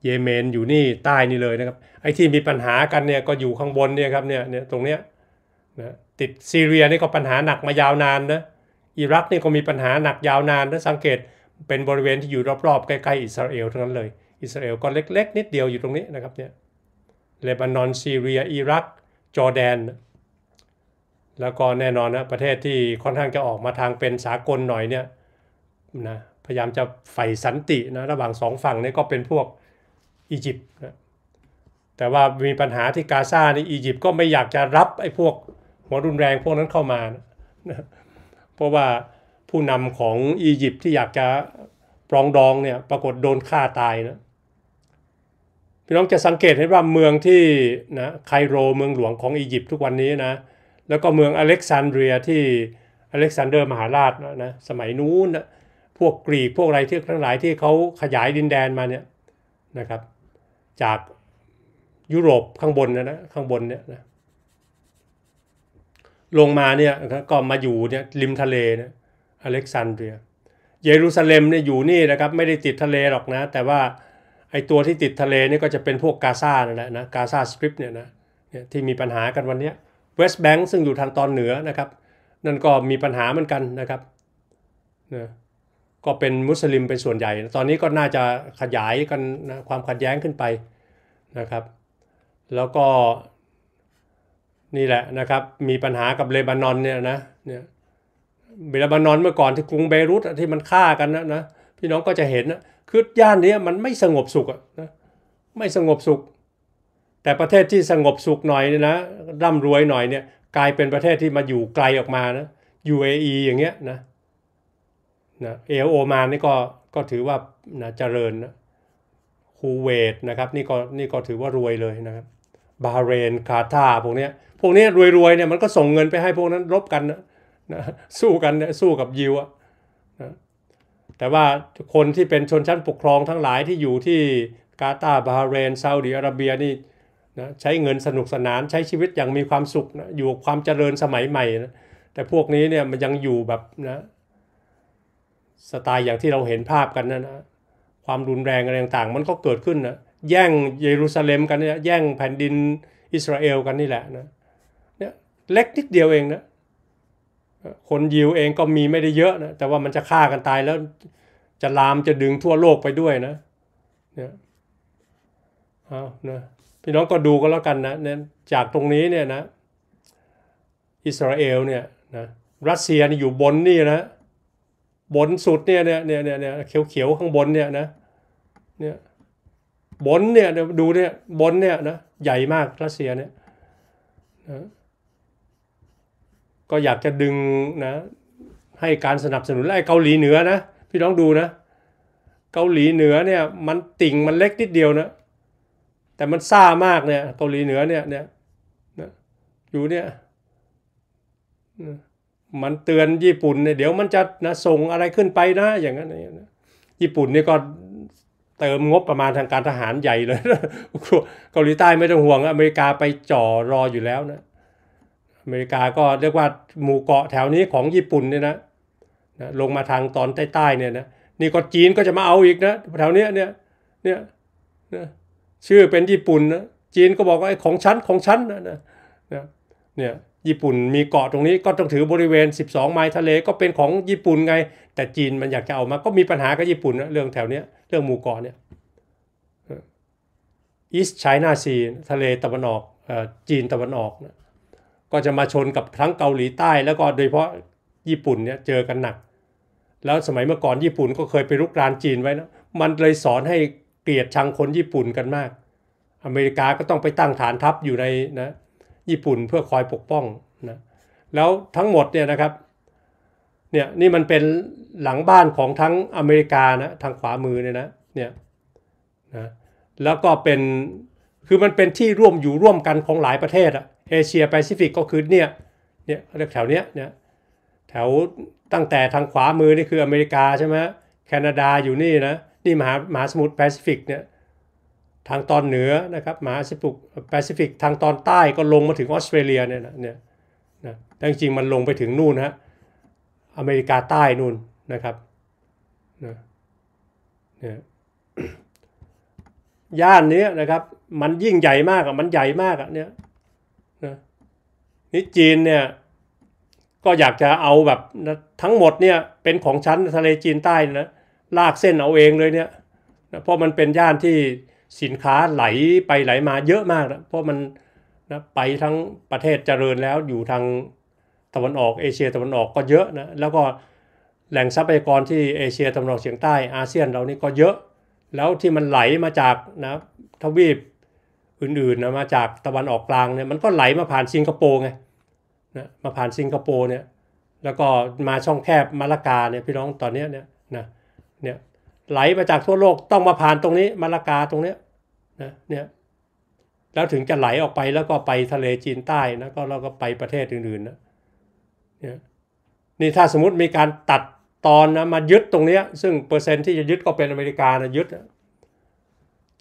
เยเมนอยู่นี่ใต้นี่เลยนะครับไอ้ที่มีปัญหากันเนี่ยก็อยู่ข้างบนเนี่ยครับเนี่ยเนี่ยตรงเนี้ยนะติดซีเรียนี่ก็ปัญหาหนักมายาวนานนะอิรักนี่ก็มีปัญหาหนักยาวนานนะสังเกตเป็นบริเวณที่อยู่รอบๆใกล้ๆอิสราเอลทั้งนั้นเลยอิสราเอลก็เล็ก ๆ นิดเดียวอยู่ตรงนี้นะครับเนี่ยเลบานอนซีเรียอิรักจอร์แดน แล้วก็แน่นอนนะประเทศที่ค่อนข้างจะออกมาทางเป็นสากลหน่อยเนี่ยนะพยายามจะใฝ่สันตินะระหว่างสองฝั่งนี่ก็เป็นพวกอียิปต์นะแต่ว่ามีปัญหาที่กาซาในอียิปต์ก็ไม่อยากจะรับไอ้พวกหัวรุนแรงพวกนั้นเข้ามานะเพราะว่าผู้นำของอียิปต์ที่อยากจะปรองดองเนี่ยปรากฏโดนฆ่าตายนะพี่น้องจะสังเกตเห็นว่าเมืองที่นะไคโรเมืองหลวงของอียิปต์ทุกวันนี้นะแล้วก็เมืองอเล็กซานเดรียที่อเล็กซานเดอร์มหาราชนะนะสมัยนู้นนะพวกกรีกพวกอะไรที่ทั้งหลายที่เขาขยายดินแดนมาเนี่ยนะครับจากยุโรปข้างบนนะนะข้างบนเนี่ยนะลงมาเนี่ยก็มาอยู่เนี่ยริมทะเลนะอเล็กซานเดรีย เยรูซาเล็มเนี่ยอยู่นี่นะครับไม่ได้ติดทะเลหรอกนะแต่ว่าไอตัวที่ติดทะเลนี่ก็จะเป็นพวกกาซานั่นแหละนะกาซาสตริปเนี่ยนะเนี่ยที่มีปัญหากันวันนี้เวสต์แบงก์ซึ่งอยู่ทางตอนเหนือนะครับ นั่นก็มีปัญหาเหมือนกันนะครับนะก็เป็นมุสลิมเป็นส่วนใหญ่ ตอนนี้ก็น่าจะขยายกันนะความขัดแย้งขึ้นไปนะครับ แล้วก็นี่แหละนะครับมีปัญหากับเลบานอนเนี่ยนะเนี่ยเลบานอนเมื่อก่อนที่กรุงเบรุตที่มันฆ่ากันนะนะพี่น้องก็จะเห็นนะคือย่านนี้มันไม่สงบสุขนะไม่สงบสุข แต่ประเทศที่สงบสุขหน่อยเนี่ยนะร่ำรวยหน่อยเนี่ยกลายเป็นประเทศที่มาอยู่ไกลออกมานะ UAE อย่างเงี้ยนะนะเอโอมานนี่ก็ก็ถือว่านะเจริญนะคูเวตนะครับนี่ก็นี่ก็ถือว่ารวยเลยนะครับ บาเรนคาตาพวกเนี้ยพวกนี้รวยๆเนี่ยมันก็ส่งเงินไปให้พวกนั้นรบกันนะนะสู้กันนะสู้กับยิวอะนะแต่ว่าคนที่เป็นชนชั้นปกครองทั้งหลายที่อยู่ที่กาตาร์บาเรนซาอุดิอาระเบียนี่นะใช้เงินสนุกสนาน ใช้ชีวิตอย่างมีความสุขนะอยู่ความเจริญสมัยใหม่นะแต่พวกนี้เนี่ยมันยังอยู่แบบนะสไตล์อย่างที่เราเห็นภาพกันนะนะความรุนแรงอะไรต่างๆ มันก็เกิดขึ้นนะแย่งเยรูซาเล็มกันนี่แย่งแผ่นดินอิสราเอลกันนี่แหละนะเนี่ยเล็กนิดเดียวเองนะคนยิวเองก็มีไม่ได้เยอะนะแต่ว่ามันจะฆ่ากันตายแล้ว จะลามจะดึงทั่วโลกไปด้วยนะเนี่ยเอานะพี่น้องก็ดูก็แล้วกันนะเนี่ยจากตรงนี้เนี่ยนะ อิสราเอลเนี่ยนะรัสเซียนี่อยู่บนนี่นะ บนสุดเนี่ยเนี่ยเนี่ยเนี่ยเขียวเขียวข้างบนเนี่ยนะเนี่ยบนเนี่ยดูเนี่ยบนเนี่ยนะใหญ่มาก รัสเซียเนี่ยนะก็อยากจะดึงนะให้การสนับสนุนไอ้เกาหลีเหนือนะ พี่น้องดูนะ เกาหลีเหนือเนี่ย มันติ่งมันเล็กนิดเดียวนะ แต่มันซ่ามากเนี่ยเกาหลีเหนือเนี่ยเนี่ยนะอยู่เนี่ย มันเตือนญี่ปุ่นเนี่ยเดี๋ยวมันจะนะส่งอะไรขึ้นไปนะอย่างนั้นอย่างนี้ญี่ปุ่นนี่ก็เติมงบประมาณทางการทหารใหญ่เลย เกาหลีใต้ไม่ต้องห่วงอเมริกาไปจ่อ รออยู่แล้วนะอเมริกาก็เรียกว่าหมู่เกาะแถวนี้ของญี่ปุ่นเนี่ยนะนะลงมาทางตอนใต้ๆเนี่ยนะนี่ก็จีนก็จะมาเอาอีกนะแถวเนี้ยเนี่ยเนี่ยนะชื่อเป็นญี่ปุ่นนะจีนก็บอกว่าไอ้ของชั้นของชั้นนะนะเนี่ยญี่ปุ่นมีเกาะตรงนี้ก็ต้องถือบริเวณ 12ไมล์ทะเลก็เป็นของญี่ปุ่นไงแต่จีนมันอยากจะเอามาก็มีปัญหากับญี่ปุ่นนะเรื่องแถวเนี้ยเรื่องหมู่เกาะเนี่ยอีสต์ไชน่าซีทะเลตะวันออกจีนตะวันออกนะก็จะมาชนกับทั้งเกาหลีใต้แล้วก็โดยเฉพาะญี่ปุ่นเนี่ยเจอกันหนัก แล้วสมัยเมื่อก่อนญี่ปุ่นก็เคยไปรุกรานจีนไว้นะมันเลยสอนให้เกลียดชังคนญี่ปุ่นกันมาก อเมริกาก็ต้องไปตั้งฐานทัพอยู่ในนะญี่ปุ่นเพื่อคอยปกป้องนะ แล้วทั้งหมดเนี่ยนะครับ เนี่ยนี่มันเป็นหลังบ้านของทั้งอเมริกานะทางขวามือเนี่ยนะ เนี่ยนะ แล้วก็เป็น คือมันเป็นที่ร่วมอยู่ร่วมกันของหลายประเทศอะเอเชียแปซิฟิกก็คือเนี่ยเนี่ยเรียกแถวเนี้ยเนี่ย แถวตั้งแต่ทางขวามือนี่คืออเมริกา ใช่ไหมแคนาดาอยู่นี่นะนี่มหามหาสมุทรแปซิฟิกเนี่ย ทางตอนเหนือนะครับมหาสมุทรแปซิฟิกทางตอนใต้ก็ลงมาถึงออสเตรเลียเนี่ยนะเนี่ยนะแต่จริงมันลงไปถึงนู่นฮะ อเมริกาใต้นู่นนะครับนะเนี่ย ย่านนี้นะครับ มันยิ่งใหญ่มากอ่ะมันใหญ่มากอ่ะเนี่ยนะนี่จีนเนี่ยก็อยากจะเอาแบบทั้งหมดเนี่ยเป็นของชั้นทะเลจีนใต้นะลากเส้นเอาเองเลยเนี่ยนะเพราะมันเป็นย่านที่สินค้าไหลไปไหลมาเยอะมากนะเพราะมันนะไปทั้งประเทศเจริญแล้วอยู่ทางตะวันออกเอเชียตะวันออกก็เยอะนะแล้วก็แหล่งทรัพยากรที่เอเชียตะวันออกเฉียงใต้อาเซียนเรานี่ก็เยอะแล้วที่มันไหลมาจากนะทวีปอื่นๆนะมาจากตะวันออกกลางเนี่ยมันก็ไหลมาผ่านสิงคโปร์ไงนะมาผ่านสิงคโปร์เนี่ยแล้วก็มาช่องแคบมาลากาเนี่ยพี่น้องตอนนี้เนี่ยนะเนี่ยไหลมาจากทั่วโลกต้องมาผ่านตรงนี้มาลากาตรงเนี้ยนะเนี่ยแล้วถึงจะไหลออกไปแล้วก็ไปทะเลจีนใต้นะก็เราก็ไปประเทศอื่นๆนะเนี่ยนี่ถ้าสมมติมีการตัดตอนนะมายึดตรงเนี้ยซึ่งเปอร์เซ็นต์ที่จะยึดก็เป็นอเมริกานะยึด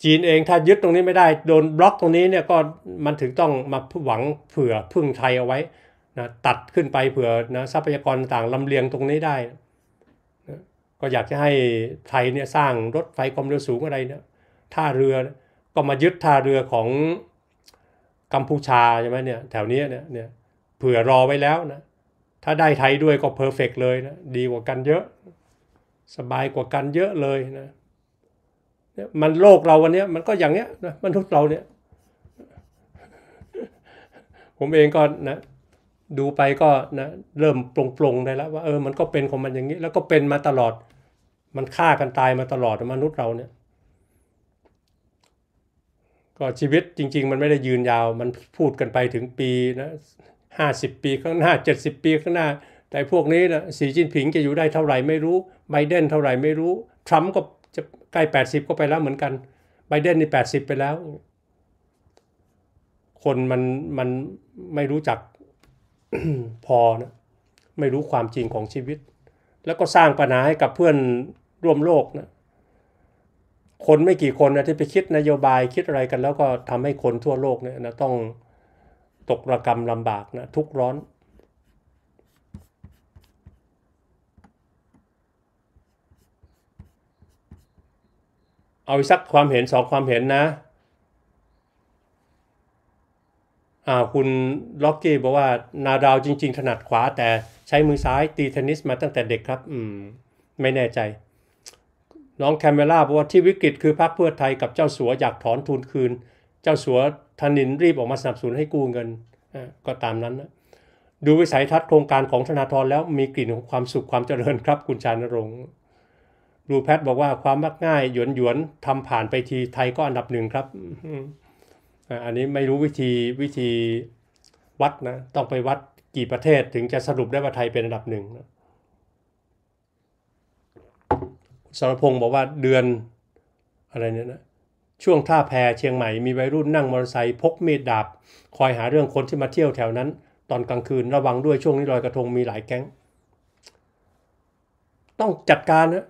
จีนเองถ้ายึดตรงนี้ไม่ได้โดนบล็อกตรงนี้เนี่ยก็มันถึงต้องมาหวังเผื่อพึ่งไทยเอาไว้นะตัดขึ้นไปเผื่อนะทรัพยากรต่างลำเลียงตรงนี้ได้นะก็อยากจะให้ไทยเนี่ยสร้างรถไฟความเร็วสูงอะไรเนี่ยท่าเรือก็มายึดท่าเรือของกัมพูชาใช่ไหมเนี่ยแถวนี้เนี่ยเนี่ยเผื่อรอไว้แล้วนะถ้าได้ไทยด้วยก็เพอร์เฟกเลยนะดีกว่ากันเยอะ สบายกว่ากันเยอะเลยนะมันโลกเราวันนี้มันก็อย่างเนี้ยนะมนุษย์เราเนี่ยผมเองก็นะดูไปก็นะเริ่มปรงๆได้แล้วว่าเออมันก็เป็นของมันอย่างนี้ แล้วก็เป็นมาตลอด มันฆ่ากันตายมาตลอดมนุษย์เราเนี่ย ก็ชีวิตจริง ๆ มันไม่ได้ยืนยาว มันพูดกันไปถึงปีนะห้าสิบปีข้างหน้าเจ็ดสิบปีข้างหน้า แต่พวกนี้นะสีจิ้นผิงจะอยู่ได้เท่าไหร่ไม่รู้ไบเดนเท่าไหร่ไม่รู้ทรัมป์ก็ใกล้80 ก็ไปแล้วเหมือนกันไบเดนนี่ 80 ไปแล้ว คนมันมันไม่รู้จักพอนะไม่รู้ความจริงของชีวิต แล้วก็สร้างปัญหาให้กับเพื่อนร่วมโลกนะคนไม่กี่คนนะที่ไปคิดนโยบายคิดอะไรกัน แล้วก็ทำให้คนทั่วโลกเนี่ยนะต้องตกระกรรมลำบากนะทุกร้อนเอาสักความเห็น สองความเห็นนะ อ่าคุณล็อกกี้บอกว่านาดาวจริงๆ ถนัดขวาแต่ใช้มือซ้ายตีเทนนิสมาตั้งแต่เด็กครับ อืมไม่แน่ใจน้องแคมเมล่าบอกว่าที่วิกฤตคือพรรคเพื่อไทยกับเจ้าสัวอยากถอนทุนคืน เจ้าสัวธนินรีบออกมาสนับสนุนให้กู้เงินอ่าก็ตามนั้นนะดูวิสัยทัศน์โครงการของธนาธรแล้วมีกลิ่นของความสุขความเจริญครับคุณชานรงค์รูแพทบอกว่าความมักง่าย หยวนหยวนทำผ่านไปทีไทยก็อันดับหนึ่งครับ อันนี้ไม่รู้วิธีวิธีวัดนะ ต้องไปวัดกี่ประเทศถึงจะสรุปได้ว่าไทยเป็นอันดับหนึ่งสารพงศ์บอกว่าเดือนอะไรเนี่ยนะช่วงท่าแพเชียงใหม่ มีวัยรุ่นนั่งมอเตอร์ไซค์พกมีดดาบ คอยหาเรื่องคนที่มาเที่ยวแถวนั้น ตอนกลางคืนระวังด้วยช่วงนี้ลอยกระทงมีหลายแก๊งต้องจัดการนะ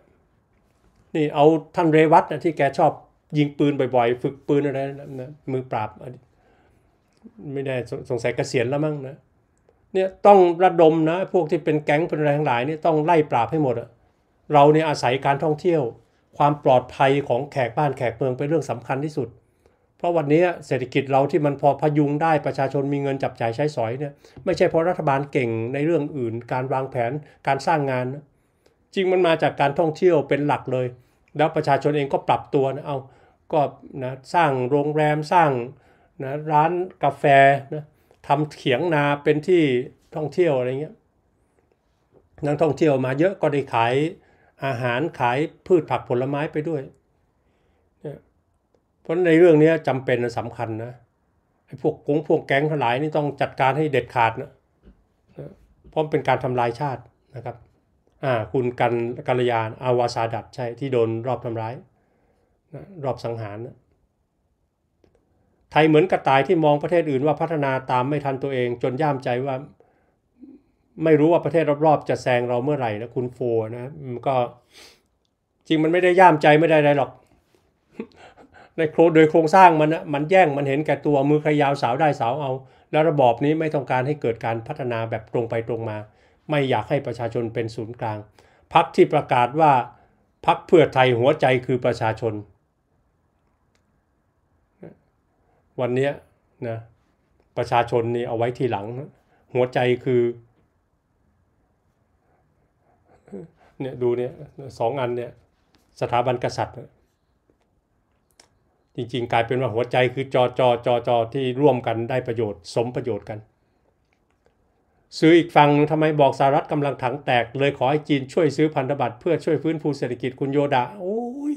นี่เอาท่านเรวัตนะที่แกชอบยิงปืนบ่อยๆ ฝึกปืนอะไรนะมือปราบ ไม่ได้สงสัยเกษียณแล้วมั้งนะเนี่ยต้องระดมนะ พวกที่เป็นแก๊งเป็นอะไรงหลายนี่ต้องไล่ปราบให้หมดอะเราเนี่ยอาศัยการท่องเที่ยว ความปลอดภัยของแขกบ้านแขกเมืองเป็นเรื่องสำคัญที่สุด เพราะวันนี้เศรษฐกิจเราที่มันพอพยุงได้ประชาชนมีเงินจับจ่ายใช้สอยเนี่ยไม่ใช่เพราะรัฐบาลเก่งในเรื่องอื่น การวางแผนการสร้างงาน จริงมันมาจากการท่องเที่ยวเป็นหลักเลยแล้วประชาชนเองก็ปรับตัวนะ เอาก็นะสร้างโรงแรมสร้างนะร้านกาแฟนะทำเขียงนาเป็นที่ท่องเที่ยวอะไรเงี้ยนักท่องเที่ยวมาเยอะก็ได้ขายอาหารขายพืชผักผลไม้ไปด้วยเนี่ยเพราะในเรื่องนี้จำเป็นสำคัญนะไอ้พวกกงพวกแก๊งทั้งหลายนี่ต้องจัดการให้เด็ดขาดนะเพราะเป็นการทำลายชาตินะครับอ่าคุณกันกัลยาณอาวาซาดัตใช่ที่โดนรอบทำร้ายนะรอบสังหารนะไทยเหมือนกระต่ายที่มองประเทศอื่นว่าพัฒนาตามไม่ทันตัวเอง จนย่ามใจว่าไม่รู้ว่าประเทศรอบ ๆ จะแซงเราเมื่อไหร่นะคุณโฟนะมันก็จริงมันไม่ได้ย่ามใจไม่ได้อะไรหรอกในโครโดยโครงสร้างมันนะมันแย่งมันเห็นแก่ตัวมือใครยาวสาวได้สาวเอา แล้วระบอบนี้ไม่ต้องการให้เกิดการพัฒนาแบบตรงไปตรงมาไม่อยากให้ประชาชนเป็นศูนย์กลาง พักที่ประกาศว่าพักเพื่อไทยหัวใจคือประชาชน วันนี้นะประชาชนนี่เอาไว้ทีหลัง หัวใจคือเนี่ยดูเนี่ยสองอันเนี่ยสถาบันกษัตริย์จริงๆกลายเป็นว่าหัวใจคือจอจอจอจอที่ร่วมกันได้ประโยชน์ สมประโยชน์กันซื้ออีกฝั่งทำไมบอกสหรัฐกำลังถังแตกเลยขอให้จีนช่วยซื้อพันธบัตรเพื่อช่วย ฟื้นฟูเศรษฐกิจคุณโยดา โอ้ย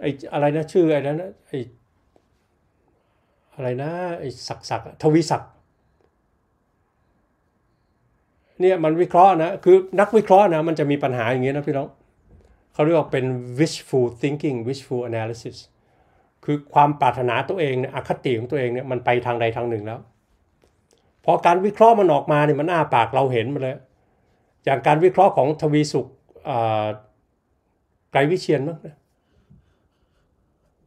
ไออะไรนะชื่อ อะไรนะ ไออะไรนะไอศักศัก ทวีศักเนี่ยมันวิเคราะห์นะ คือนักวิเคราะห์นะ มันจะมีปัญหาอย่างเงี้ยนะพี่น้องเขาเรียกว่าเป็น wishful thinking wishful analysis คือความปรารถนาตัวเองเนี่ยอคติของตัวเองเนี่ยมันไปทางใดทางหนึ่งแล้วพอการวิเคราะห์มันออกมาเนี่ยมันอ้าปากเราเห็นมาเลยอย่างการวิเคราะห์ของทวีสุขไกรวิเชียนมั้งนะ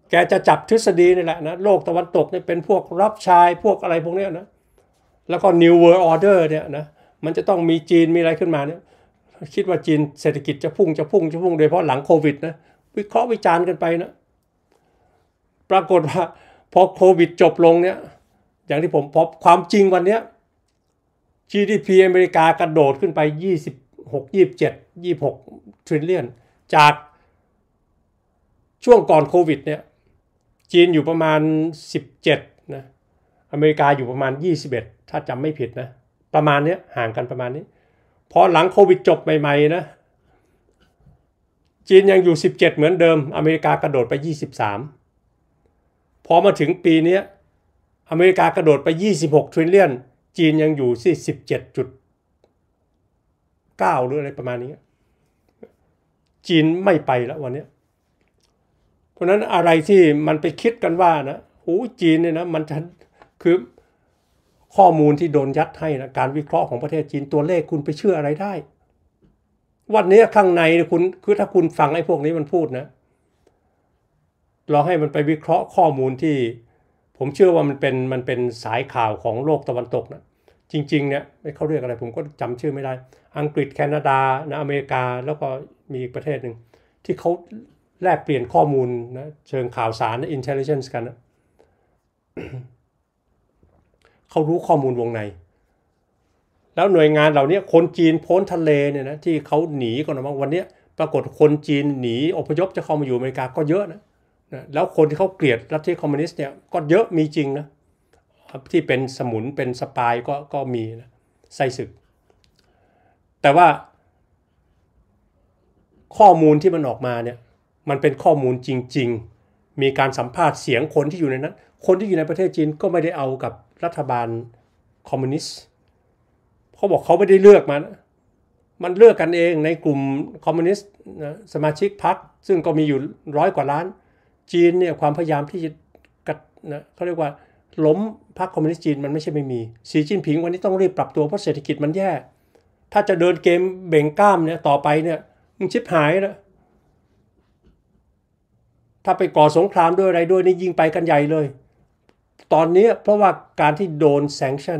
แกจะจับทฤษฎีนี่แหละนะโลกตะวันตกเนี่ยเป็นพวกรับชายพวกอะไรพวกเนี้ยนะแล้วก็ New World Order เนี่ยนะมันจะต้องมีจีนมีอะไรขึ้นมาเนี่ยคิดว่าจีนเศรษฐกิจจะพุ่งจะพุ่งจะพุ่งโดยเฉพาะหลังโควิดนะวิเคราะห์วิจารณ์กันไปนะ ปรากฏว่าพอโควิดจบลงเนี่ยอย่างที่ผมพบความจริงวันนี้ GDP อเมริกากระโดดขึ้นไป 26 27 26 t r i l l i o n จากช่วงก่อนโควิดเนี่ย จีนอยู่ประมาณ 17นะ อเมริกาอยู่ประมาณ 21 ถ้าจำไม่ผิดนะ ประมาณนี้ห่างกันประมาณนี้ พอหลังโควิดจบใหม่ๆนะ จีนยังอยู่ 17 เหมือนเดิม อเมริกากระโดดไป 23พอมาถึงปีนี้อเมริกากระโดดไป 26ทริลเลียน จีนยังอยู่ที่17.9 หรืออะไรประมาณนี้ จีนไม่ไปแล้ววันนี้ เพราะนั้นอะไรที่มันไปคิดกันว่านะโอ้จีนเนี่ยนะ มันคือข้อมูลที่โดนยัดให้นะ การวิเคราะห์ของประเทศจีนตัวเลขคุณไปเชื่ออะไรได้ วันนี้ข้างในคุณ คือถ้าคุณฟังไอ้พวกนี้มันพูดนะเราให้มันไปวิเคราะห์ข้อมูลที่ผมเชื่อว่ามันเป็นมันเป็นสายข่าวของโลกตะวันตกนะจริงๆเนี่ยเขาเรียกอะไรผมก็จำชื่อไม่ได้ อังกฤษแคนาดานะอเมริกาแล้วก็มีอีกประเทศหนึ่ง ที่เขาแลกเปลี่ยนข้อมูลนะเชิงข่าวสารนะ intelligence กันนะเขารู้ข้อมูลวงใน แล้วหน่วยงานเหล่านี้คนจีนพ้นทะเลเนี่ยนะที่เขาหนีก่อนนะวันนี้ปรากฏคนจีนหนี อพยพจะเข้ามาอยู่อเมริกาก็เยอะนะนะแล้วคนที่เขาเกลียดรัฐที่คอมมิวนิสต์เนี่ยก็เยอะมีจริงนะ ที่เป็นสมุนเป็นสปายก็ก็มีนะไส้ศึก แต่ว่าข้อมูลที่มันออกมาเนี่ย มันเป็นข้อมูลจริง ๆ มีการสัมภาษณ์เสียงคนที่อยู่ในนั้น คนที่อยู่ในประเทศจีนก็ไม่ได้เอากับรัฐบาลคอมมิวนิสต์เขาบอกเขาไม่ได้เลือกมานะมันเลือกกันเองในกลุ่มคอมมิวนิสต์สมาชิกพรรคซึ่งก็มีอยู่ร้อยกว่าล้านจีนเนี่ยความพยายามที่จะกัดนะเขาเรียกว่าล้มพรรคคอมมิวนิสต์จีนมันไม่ใช่ไม่มีสีจิ้นผิงวันนี้ต้องรีบปรับตัวเพราะเศรษฐกิจมันแย่ ถ้าจะเดินเกมเบ่งกล้ามเนี่ยต่อไปเนี่ยมึงชิบหายนะถ้าไปก่อสงครามด้วยอะไรด้วยนี่ยิงไปกันใหญ่เลย ตอนนี้เพราะว่าการที่โดนแซงชั่น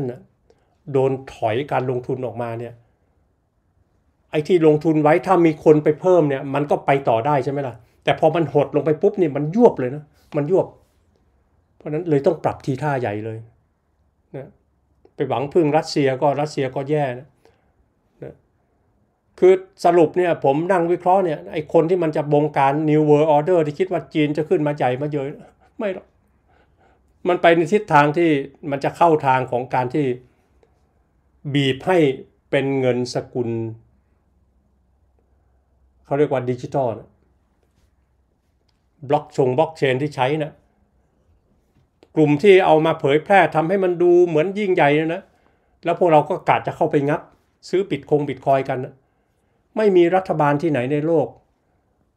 โดนถอยการลงทุนออกมาเนี่ยไอ้ที่ลงทุนไว้ถ้ามีคนไปเพิ่มเนี่ยมันก็ไปต่อได้ใช่ไหมล่ะแต่พอมันหดลงไปปุ๊บเนี่ยมันยวบเลยนะ มันยวบ เพราะนั้นเลยต้องปรับทีท่าใหญ่เลยนะไปหวังพึ่งรัสเซียก็รัสเซียก็แย่นะนะคือสรุปเนี่ย ผมนั่งวิเคราะห์เนี่ย ไอคนที่มันจะบงการ New World Order ที่คิดว่าจีนจะขึ้นมาใหญ่มาเยอะไม่หรอกมันไปในทิศทางที่มันจะเข้าทางของการที่บีบให้เป็นเงินสกุลเขาเรียกว่าดิจิตอลบล็อกชงบล็อกเชนที่ใช้นะกลุ่มที่เอามาเผยแพร่ทำให้มันดูเหมือนยิ่งใหญ่นะแล้วพวกเราก็กาดจะเข้าไปงับ ซื้อปิดคงบิดคอยกันนะไม่มีรัฐบาลที่ไหนในโลก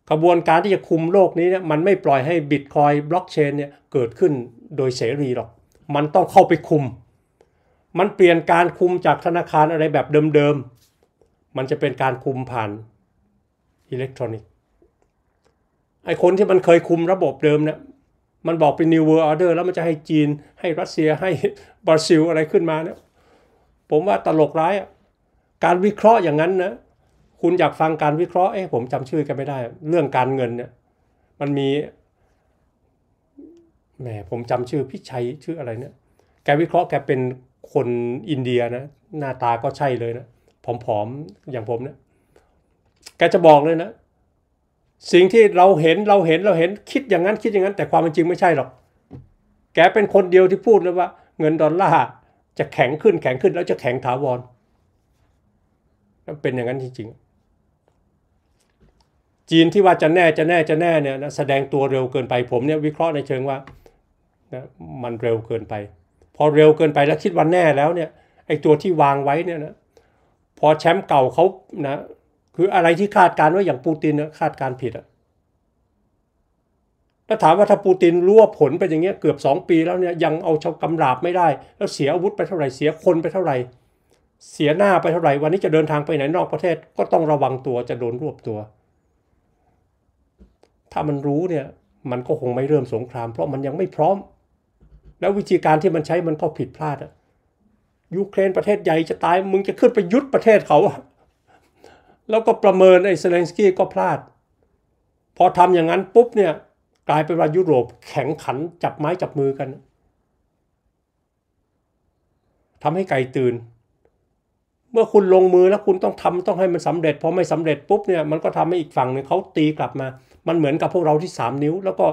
กระบวนการที่จะคุมโลกนี้เนี่ยมันไม่ปล่อยให้บิตคอยบล็อกเชนเนี่ยเกิดขึ้นโดยเสรีหรอก มันต้องเข้าไปคุม มันเปลี่ยนการคุมจากธนาคารอะไรแบบเดิมๆ มันจะเป็นการคุมผ่านอิเล็กทรอนิกสไอ้คนที่มันเคยคุมระบบเดิมเนี่ย มันบอกเป็น New World Order แล้วมันจะให้จีนให้รัสเซียให้บราซิล อะไรขึ้นมาเนี่ยผมว่าตลกร้าย การวิเคราะห์อย่างนั้นนะคุณอยากฟังการวิเคราะห์เอ้ผมจำชื่อกันไม่ได้ เรื่องการเงินเนี่ยมันมีแหมผมจำชื่อพิชัยชื่ออะไรเนี่ยแกวิเคราะห์แกเป็นคนอินเดียนะหน้าตาก็ใช่เลยนะผอมๆอย่างผมเนี่ยแกจะบอกเลยนะสิ่งที่เราเห็นเราเห็นเราเห็นคิดอย่างนั้น คิดอย่างนั้น แต่ความเป็นจริงไม่ใช่หรอก แกเป็นคนเดียวที่พูดเลยว่าเงินดอลลาร์จะแข็งขึ้นแข็งขึ้นแล้วจะแข็งถาวรแล้วเป็นอย่างนั้นจริงๆจีนที่ว่าจะแน่จะแน่จะแน่เนี่ยนะแสดงตัวเร็วเกินไปผมเนี่ยวิเคราะห์ในเชิงว่านะมันเร็วเกินไป พอเร็วเกินไปแล้วคิดวันแน่แล้วเนี่ยไอ้ตัวที่วางไว้เนี่ยนะพอแชมป์เก่าเขานะคืออะไรที่คาดการณ์ว่าอย่างปูตินคาดการผิดอ่ะถ้าถามว่าถ้าปูตินรั่วผลไปอย่างเงี้ยเกือบสองปีแล้วเนี่ยยังเอาชาวกำราบไม่ได้ แล้วเสียอาวุธไปเท่าไหร่เสียคนไปเท่าไหร่ เสียหน้าไปเท่าไหร่วันนี้จะเดินทางไปไหนนอกประเทศ ก็ต้องระวังตัวจะโดนรวบตัว ถ้ามันรู้เนี่ยมันก็คงไม่เริ่มสงครามเพราะมันยังไม่พร้อม แล้ววิธีการที่มันใช้มันก็ผิดพลาดอะยูเครนประเทศใหญ่จะตายมึงจะขึ้นไปยึดประเทศเขาอะแล้วก็ประเมินไอ้เซเลนสกี้ก็พลาด พอทำอย่างนั้นปุ๊บเนี่ยกลายเป็นว่ายุโรปแข็งขันจับไม้จับมือกันทำให้ไก่ตื่น เมื่อคุณลงมือแล้วคุณต้องทำต้องให้มันสำเร็จ พอไม่สำเร็จปุ๊บเนี่ยมันก็ทำให้อีกฝั่งนึงเขาตีกลับมา มันเหมือนกับพวกเราที่สามนิ้ว แล้วก็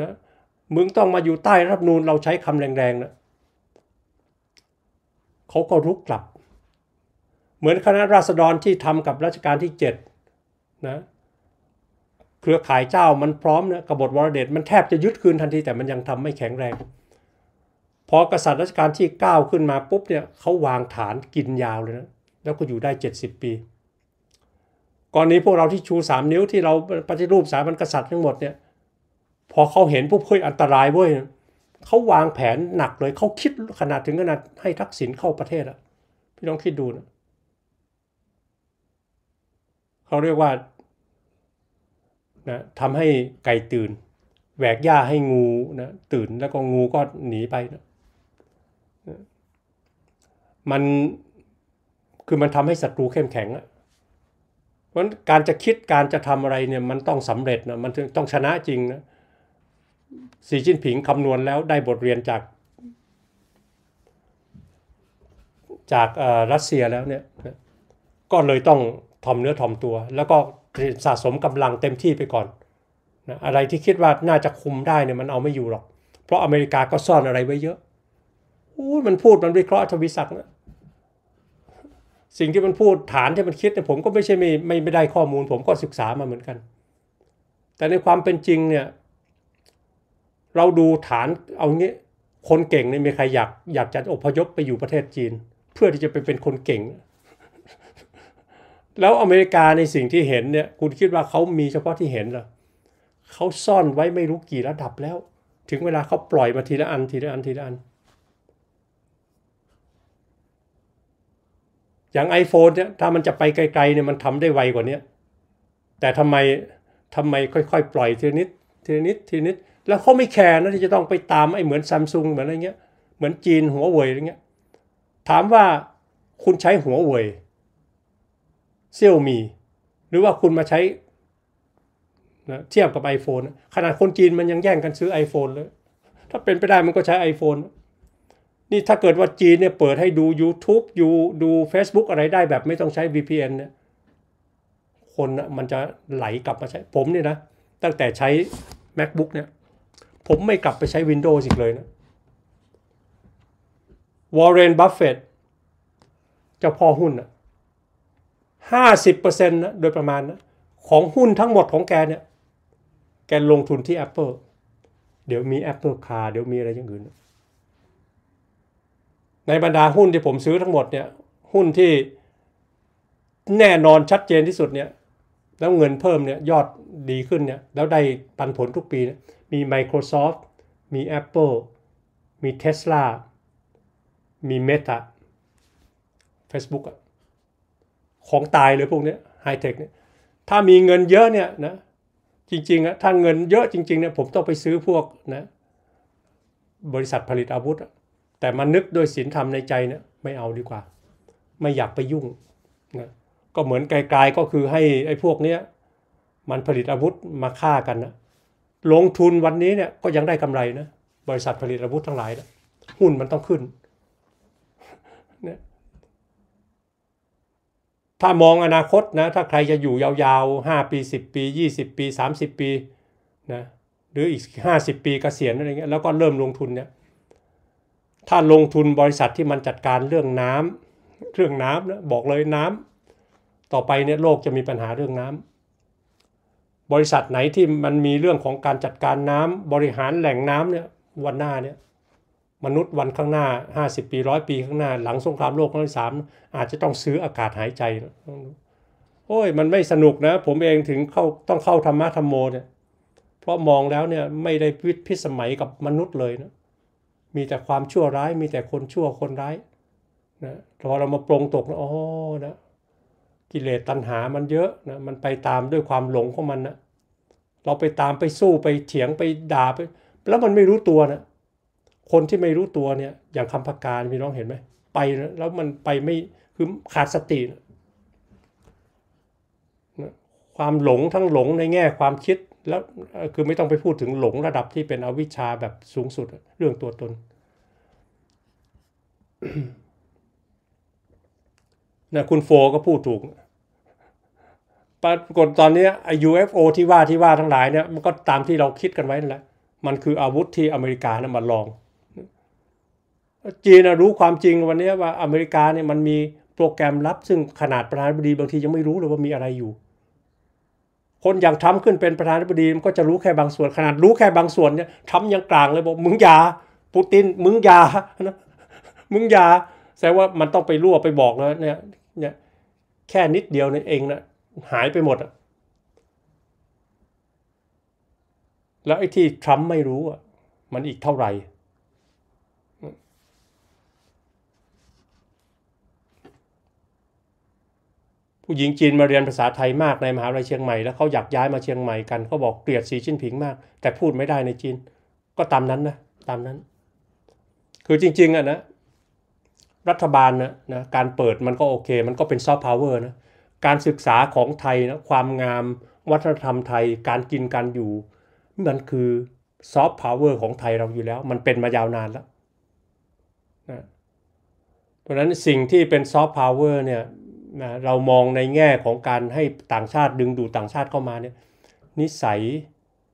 นะมึงต้องมาอยู่ใต้รับนูนเราใช้คำแรงๆนะเขาก็รุกกลับเหมือนคณะราษฎรที่ทำกับรัชกาลที่7นะเครือข่ายเจ้ามันพร้อมนะกบฏวรเดชมันแทบจะยึดคืนทันทีแต่มันยังทำไม่แข็งแรง พอกษัตริย์รัชกาลที่ 9 ขึ้นมาปุ๊บเนี่ยเขาวางฐานกินยาวเลยนะแล้วก็อยู่ได้ 70 ปี ก่อนนี้พวกเราที่ชู 3 นิ้วที่เราปฏิรูปสาาบันกษัตริย์ทั้งหมดเนี่ยพอเขาเห็นผู้เผยออันตรายเว้ยเขาวางแผนหนักเลยเขาคิดขนาดถึงขนาดให้ทักษิณเข้าประเทศอะพี่น้องคิดดูนะเขาเรียกว่านะทำให้ไก่ตื่นแหวกหญ้าให้งูนะตื่นแล้วก็งูก็หนีไปนะมัน คือมันทำให้ศัตรูเข้มแข็งอะเพราะการจะคิดการจะทำอะไรเนี่ยมันต้องสำเร็จนะมันต้องชนะจริงนะสีจิ้นผิงคำนวณแล้วได้บทเรียนจากจากรัสเซียแล้วเนี่ยก็เลยต้องทอมเนื้อทอมตัว แล้วก็สะสมกำลังเต็มที่ไปก่อนนะอะไรที่คิดว่า น่าจะคุมได้เนี่ยมันเอาไม่อยู่หรอกเพราะอเมริกาก็ซ่อนอะไรไว้เยอะอู้มันพูดมันวิเคราะห์ทวิศักดนะสิ่งที่มันพูดฐานที่มันคิดเนี่ยผมก็ไม่ใช่ไม่ไม่ไม่ได้ข้อมูลผมก็ศึกษามาเหมือนกัน แต่ในความเป็นจริงเนี่ยเราดูฐานเอางี้คนเก่งเนี่ยมีใครอยาก อยากจะอพยพไปอยู่ประเทศจีน เพื่อที่จะไปเป็นคนเก่งแล้วอเมริกาในสิ่งที่เห็นเนี่ยคุณคิดว่าเขามีเฉพาะที่เห็นเหรอเขาซ่อนไว้ไม่รู้กี่ระดับแล้ว ถึงเวลาเขาปล่อยมาทีละอันทีละอันทีละอัน อย่าง iPhone เนี่ยถ้ามันจะไปไกลๆเนี่ยมันทำได้ไวกว่านี้แต่ทำไมทำไมค่อยๆปล่อยทีนิดทีนิดทีนิดแล้วเขาไม่แคร์นะที่จะต้องไปตามไอ้เหมือนซัมซุงเหมือนอะไรเงี้ยเหมือนจีนหัวเว่ยอะไรเงี้ยถามว่าคุณใช้หัวเว่ยเซี่ยวมีหรือว่าคุณมาใช้นะเทียบกับ iPhone ขนาดคนจีนมันยังแย่งกันซื้อ iPhone เลย ถ้าเป็นไปได้มันก็ใช้ iPhone นี่ถ้าเกิดว่าจีนเนี่ยเปิดให้ดู YouTube อยู่ดู Facebook อะไรได้แบบไม่ต้องใช้ VPN เนี่ยคนมันจะไหลกลับมาใช้ผมเนี่ยนะตั้งแต่ใช้ MacBook เนี่ยผมไม่กลับไปใช้ Windows อีกเลยนะวอร์เรนบัฟเฟตเจ้าพ่อหุ้นอะ50%นะโดยประมาณนะของหุ้นทั้งหมดของแกเนี่ยแกลงทุนที่ Apple เดี๋ยวมี Apple Car เดี๋ยวมีอะไรอย่างอื่น ในบรรดาหุ้นที่ผมซื้อทั้งหมดเนี่ยหุ้นที่แน่นอนชัดเจนที่สุดเนี่ยแล้วเงินเพิ่มเนี่ยยอดดีขึ้นเนี่ยแล้วได้ปันผลทุกปีเนี่ยมี Microsoft มี Apple มี Tesla มี Meta Facebook อะของตายเลยพวกนี้ไฮเทคเนี่ยถ้ามีเงินเยอะเนี่ยนะจริงๆอะถ้าเงินเยอะจริง ๆเนี่ยผมต้องไปซื้อพวกนะ บริษัทผลิตอาวุธ แต่มันึกโดยศีลธรรมในใจเนี่ยไม่เอาดีกว่า ไม่อยากไปยุ่งนะก็เหมือนไกลๆก็คือให้ไอ้พวกเนี้ย มันผลิตอาวุธมาฆ่ากันนะลงทุนวันนี้เนี่ยก็ยังได้กำไรนะบริษัทผลิตอาวุธทั้งหลายนะหุ้นมันต้องขึ้น เนี่ยถ้ามองอนาคตนะถ้าใครจะอยู่ยาวๆ 5 ปี 10 ปี 20 ปี 30 ปีนะหรืออีก 50 ปีกเกษียณอะไรเงี้ยแล้วก็เริ่มลงทุนเนี่ย ถ้าลงทุนบริษัทที่มันจัดการเรื่องน้ำเรื่องน้ำนะบอกเลยน้ำ ต่อไปเนี่ยโลกจะมีปัญหาเรื่องน้ำ บริษัทไหนที่มันมีเรื่องของการจัดการน้ำบริหารแหล่งน้ำเนี่ยวันหน้าเนี่ยมนุษย์วันข้างหน้า 50 ปีร้อยปีข้างหน้า หลังสงครามโลกครั้งที่สามอาจจะต้องซื้ออากาศหายใจ โอ้ย มันไม่สนุกนะ ผมเองถึงเข้าต้องเข้าธรรมะธรรมโมเนี่ย เพราะมองแล้วเนี่ยไม่ได้พิพิสมัยกับมนุษย์เลยนะ มีแต่ความชั่วร้าย มีแต่คนชั่วคนร้ายนะพอเรามาปรงตกนะอ๋อนะ กิเลสตัณหามันเยอะนะมันไปตามด้วยความหลงของมันนะเราไปตามไปสู้ไปเถียงไปด่าไป แล้วมันไม่รู้ตัวนะคนที่ไม่รู้ตัวเนี่ย อย่างคำพากาพี่น้องเห็นไหมไปแล้วมันไปไม่ คือขาดสติความหลงทั้งหลงในแง่ความคิด แล้วคือไม่ต้องไปพูดถึงหลงระดับที่เป็นอวิชชาแบบสูงสุดเรื่องตัวตนนะคุณโฟก็พูดถูก ปรากฏตอนนี้ไอ้ UFO ที่ว่าที่ว่าทั้งหลายเนี่ยมันก็ตามที่เราคิดกันไว้นั่นแหละมันคืออาวุธที่อเมริกานะมาลองจีนรู้ความจริงวันนี้ว่าอเมริกาเนี่ยมันมีโปรแกรมลับ ซึ่งขนาดประธานาธิบดีบางทียังไม่รู้เลยว่ามีอะไรอยู่ คนอย่างทำขึ้นเป็นประธานาธิบดีมันก็จะรู้แค่บางส่วน ขนาดรู้แค่บางส่วนเนี่ยท้มยังกลางเลยบอกมึงยาปูตินมึงยานะมึงยา แสดงว่ามันต้องไปรั่วไปบอกแล้วเนี่ยเนี่ยแค่นิดเดียวนี่เองนะหายไปหมดอะแล้วไอ้ที่ทรัมป์ไม่รู้อ่ะมันอีกเท่าไหร่ผู้หญิงจีนมาเรียนภาษาไทยมากในมหาวิทยาลัยเชียงใหม่แล้วเขาอยากย้ายมาเชียงใหม่กันเขาบอกเกลียดสีชิ้นผิงมาก แต่พูดไม่ได้ในจีน ก็ตามนั้นนะตามนั้น คือจริงๆอะนะรัฐบาลนะนะการเปิดมันก็โอเค มันก็เป็นซอฟต์พาวเวอร์นะการศึกษาของไทยนะความงามวัฒนธรรมไทยการกินการอยู่มันคือซอฟต์พาวเวอร์ของไทยเราอยู่แล้ว มันเป็นมายาวนานแล้วนะเพราะนั้นสิ่งที่เป็นซอฟต์พาวเวอร์เนี่ยนะเรามองในแง่ของการให้ต่างชาติดึงดูดต่างชาติเข้ามาเนี่ยนิสัย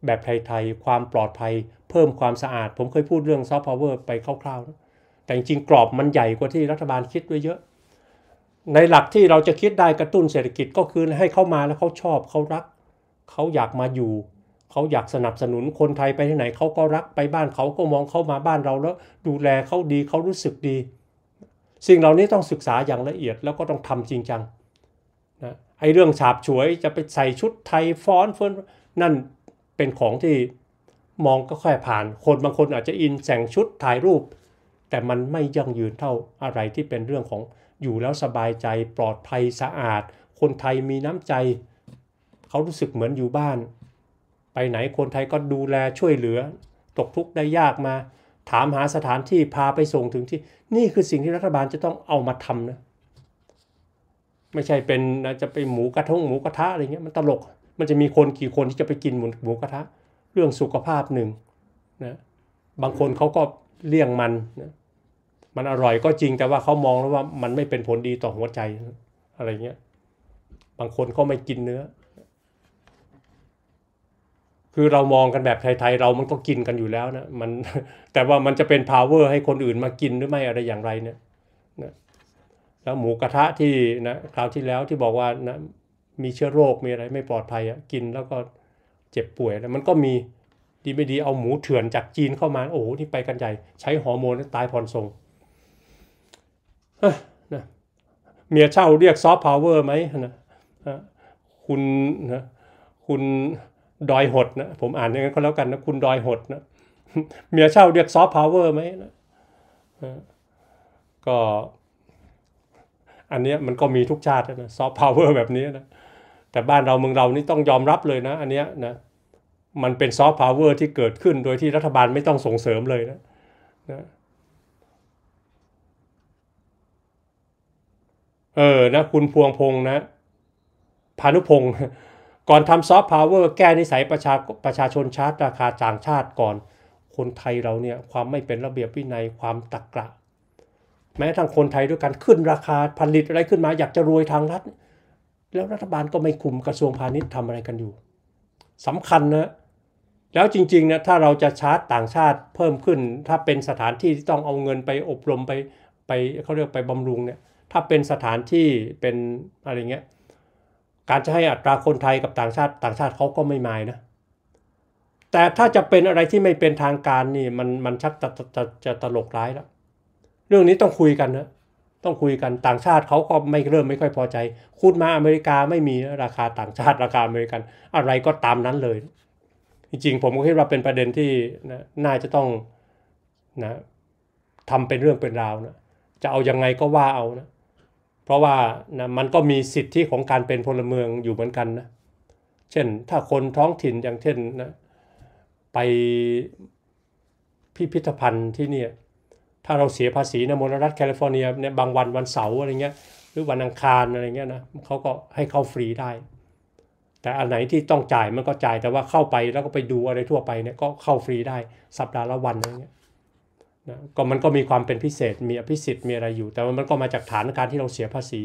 แบบไทยๆความปลอดภัย เพิ่มความสะอาด ผมเคยพูดเรื่องซอฟต์พาวเวอร์ไปคร่าวๆแต่จริงกรอบมันใหญ่กว่าที่รัฐบาลคิดไว้เยอะ ในหลักที่เราจะคิดได้กระตุ้นเศรษฐกิจก็คือให้เข้ามาแล้วเขาชอบเขารัก เขาอยากมาอยู่ เขาอยากสนับสนุนคนไทยไปที่ไหนเขาก็รักไปบ้านเขาก็มองเข้ามาบ้านเราแล้ว ดูแลเขาดีเขารู้สึกดีสิ่งเหล่านี้ต้องศึกษาอย่างละเอียดแล้วก็ต้องทำจริงจังนะไอเรื่องฉาบฉวยจะไปใส่ชุดไทยฟ้อนเฟินนั่นเป็นของที่มองก็ค่อยผ่าน คนบางคนอาจจะอินแส่งชุดถ่ายรูป แต่มันไม่ยั่งยืนเท่าอะไรที่เป็นเรื่องของอยู่แล้วสบายใจปลอดภัยสะอาด คนไทยมีน้ำใจเขารู้สึกเหมือนอยู่บ้าน ไปไหนคนไทยก็ดูแลช่วยเหลือ ตกทุกข์ได้ยากมาถามหาสถานที่พาไปส่งถึงที่นี่คือสิ่งที่รัฐบาลจะต้องเอามาทำนะไม่ใช่เป็นจะไปหมูกระทงหมูกระทะอะไรเงี้ยมันตลก มันจะมีคนกี่คนที่จะไปกินหมูหมูกระทะเรื่องสุขภาพหนึ่งนะบางคนเขาก็เลี่ยงมันนะมันอร่อยก็จริงแต่ว่าเขามองแล้วว่ามันไม่เป็นผลดีต่อหัวใจ อะไรเงี้ยบางคนก็ไม่กินเนื้อคือเรามองกันแบบไทยๆ เรามันก็กินกันอยู่แล้วนะ มันแต่ว่ามันจะเป็น power ให้คนอื่นมากินหรือไม่อะไรอย่างไรเนี่ยนะแล้วหมูกระทะที่นะคราวที่แล้วที่บอกว่านะมีเชื้อโรคมีอะไรไม่ปลอดภัยอะ่ะกินแล้วก็เจ็บป่วยแล้วมันก็มีดีไม่ดีเอาหมูเถื่อนจากจีนเข้ามาโอ้โหนี่ไปกันใหญ่ใช้ฮอร์โมนตายผ่อนทรงนะเมียเช่าเรียกซอฟต์พาวเวอร์ไหมนะคุณนะคุณดอยหดนะ ผมอ่านอย่างนั้นก็แล้วกันนะ คุณดอยหดนะ เมียเช่าเรียกซอฟต์พาวเวอร์ไหมนะ ก็ อันนี้มันก็มีทุกชาตินะซอฟต์พาวเวอร์ แบบนี้นะ แต่บ้านเราเมืองเรานี่ต้องยอมรับเลยนะ อันนี้นะมันเป็นซอฟต์พาวเวอร์ที่เกิดขึ้นโดยที่รัฐบาลไม่ต้องส่งเสริมเลยนะนะ เออนะ คุณพวงพงนะ พานุพงศ์ก่อนทำซอฟต์พาวเวอร์แก้นิสัยประชาประชาชนชาร์จราคาจางชาติก่อน คนไทยเราเนี่ยความไม่เป็นระเบียบวินัยความตักกระแม้ทางคนไทยด้วยกันขึ้นราคาผลิตอะไรขึ้นมาอยากจะรวยทางรัฐแล้วรัฐบาลก็ไม่คุมกระทรวงพาณิชย์ทำอะไรกันอยู่สำคัญนะแล้วจริงๆนะถ้าเราจะชาร์จต่างชาติเพิ่มขึ้น ถ้าเป็นสถานที่ที่ต้องเอาเงินไปอบรมไปไปเขาเรียกไปบำรุงเนี่ยถ้าเป็นสถานที่เป็นอะไรเงี้ยการจะให้อัตราคนไทยกับต่างชาติต่างชาติเขาก็ไม่มายนะแต่ถ้าจะเป็นอะไรที่ไม่เป็นทางการนี่มันมันชักจะจะจะตลกร้ายแล้ว เรื่องนี้ต้องคุยกันนะ ต้องคุยกันต่างชาติเขาก็ไม่เริ่มไม่ค่อยพอใจคูดมาอเมริกาไม่มีราคาต่างชาติราคาอเมริกัน อะไรก็ตามนั้นเลย จริง ๆ ผมก็คิดว่าเป็นประเด็นที่นะน่าจะต้องนะทำเป็นเรื่องเป็นราวนะจะเอายังไงก็ว่าเอานะราะว่านะมันก็มีสิทธิของการเป็นพลเมืองอยู่เหมือนกันนะเช่นถ้าคนท้องถิ่นอย่างเช่นนะไปพิพิธภัณฑ์ที่นี่ถ้าเราเสียภาษีนะมรัฐแคลิฟอร์เนียเนี่ยบางวันวันเสาร์อะไรเงี้ยหรือวันอังคารอะไรเงี้ยนะเขาก็ให้เข้าฟรีได้ แต่อันไหนที่ต้องจ่ายมันก็จ่ายแต่ว่าเข้าไปแล้วก็ไปดูอะไรทั่วไปเนี่ยก็เข้าฟรีได้สัปดาห์ละวันอะไรเงี้ยนะก็มันก็มีความเป็นพิเศษ มีอภิสิทธิ์มีอะไรอยู่แต่มันก็มาจากฐานการที่เราเสียภาษี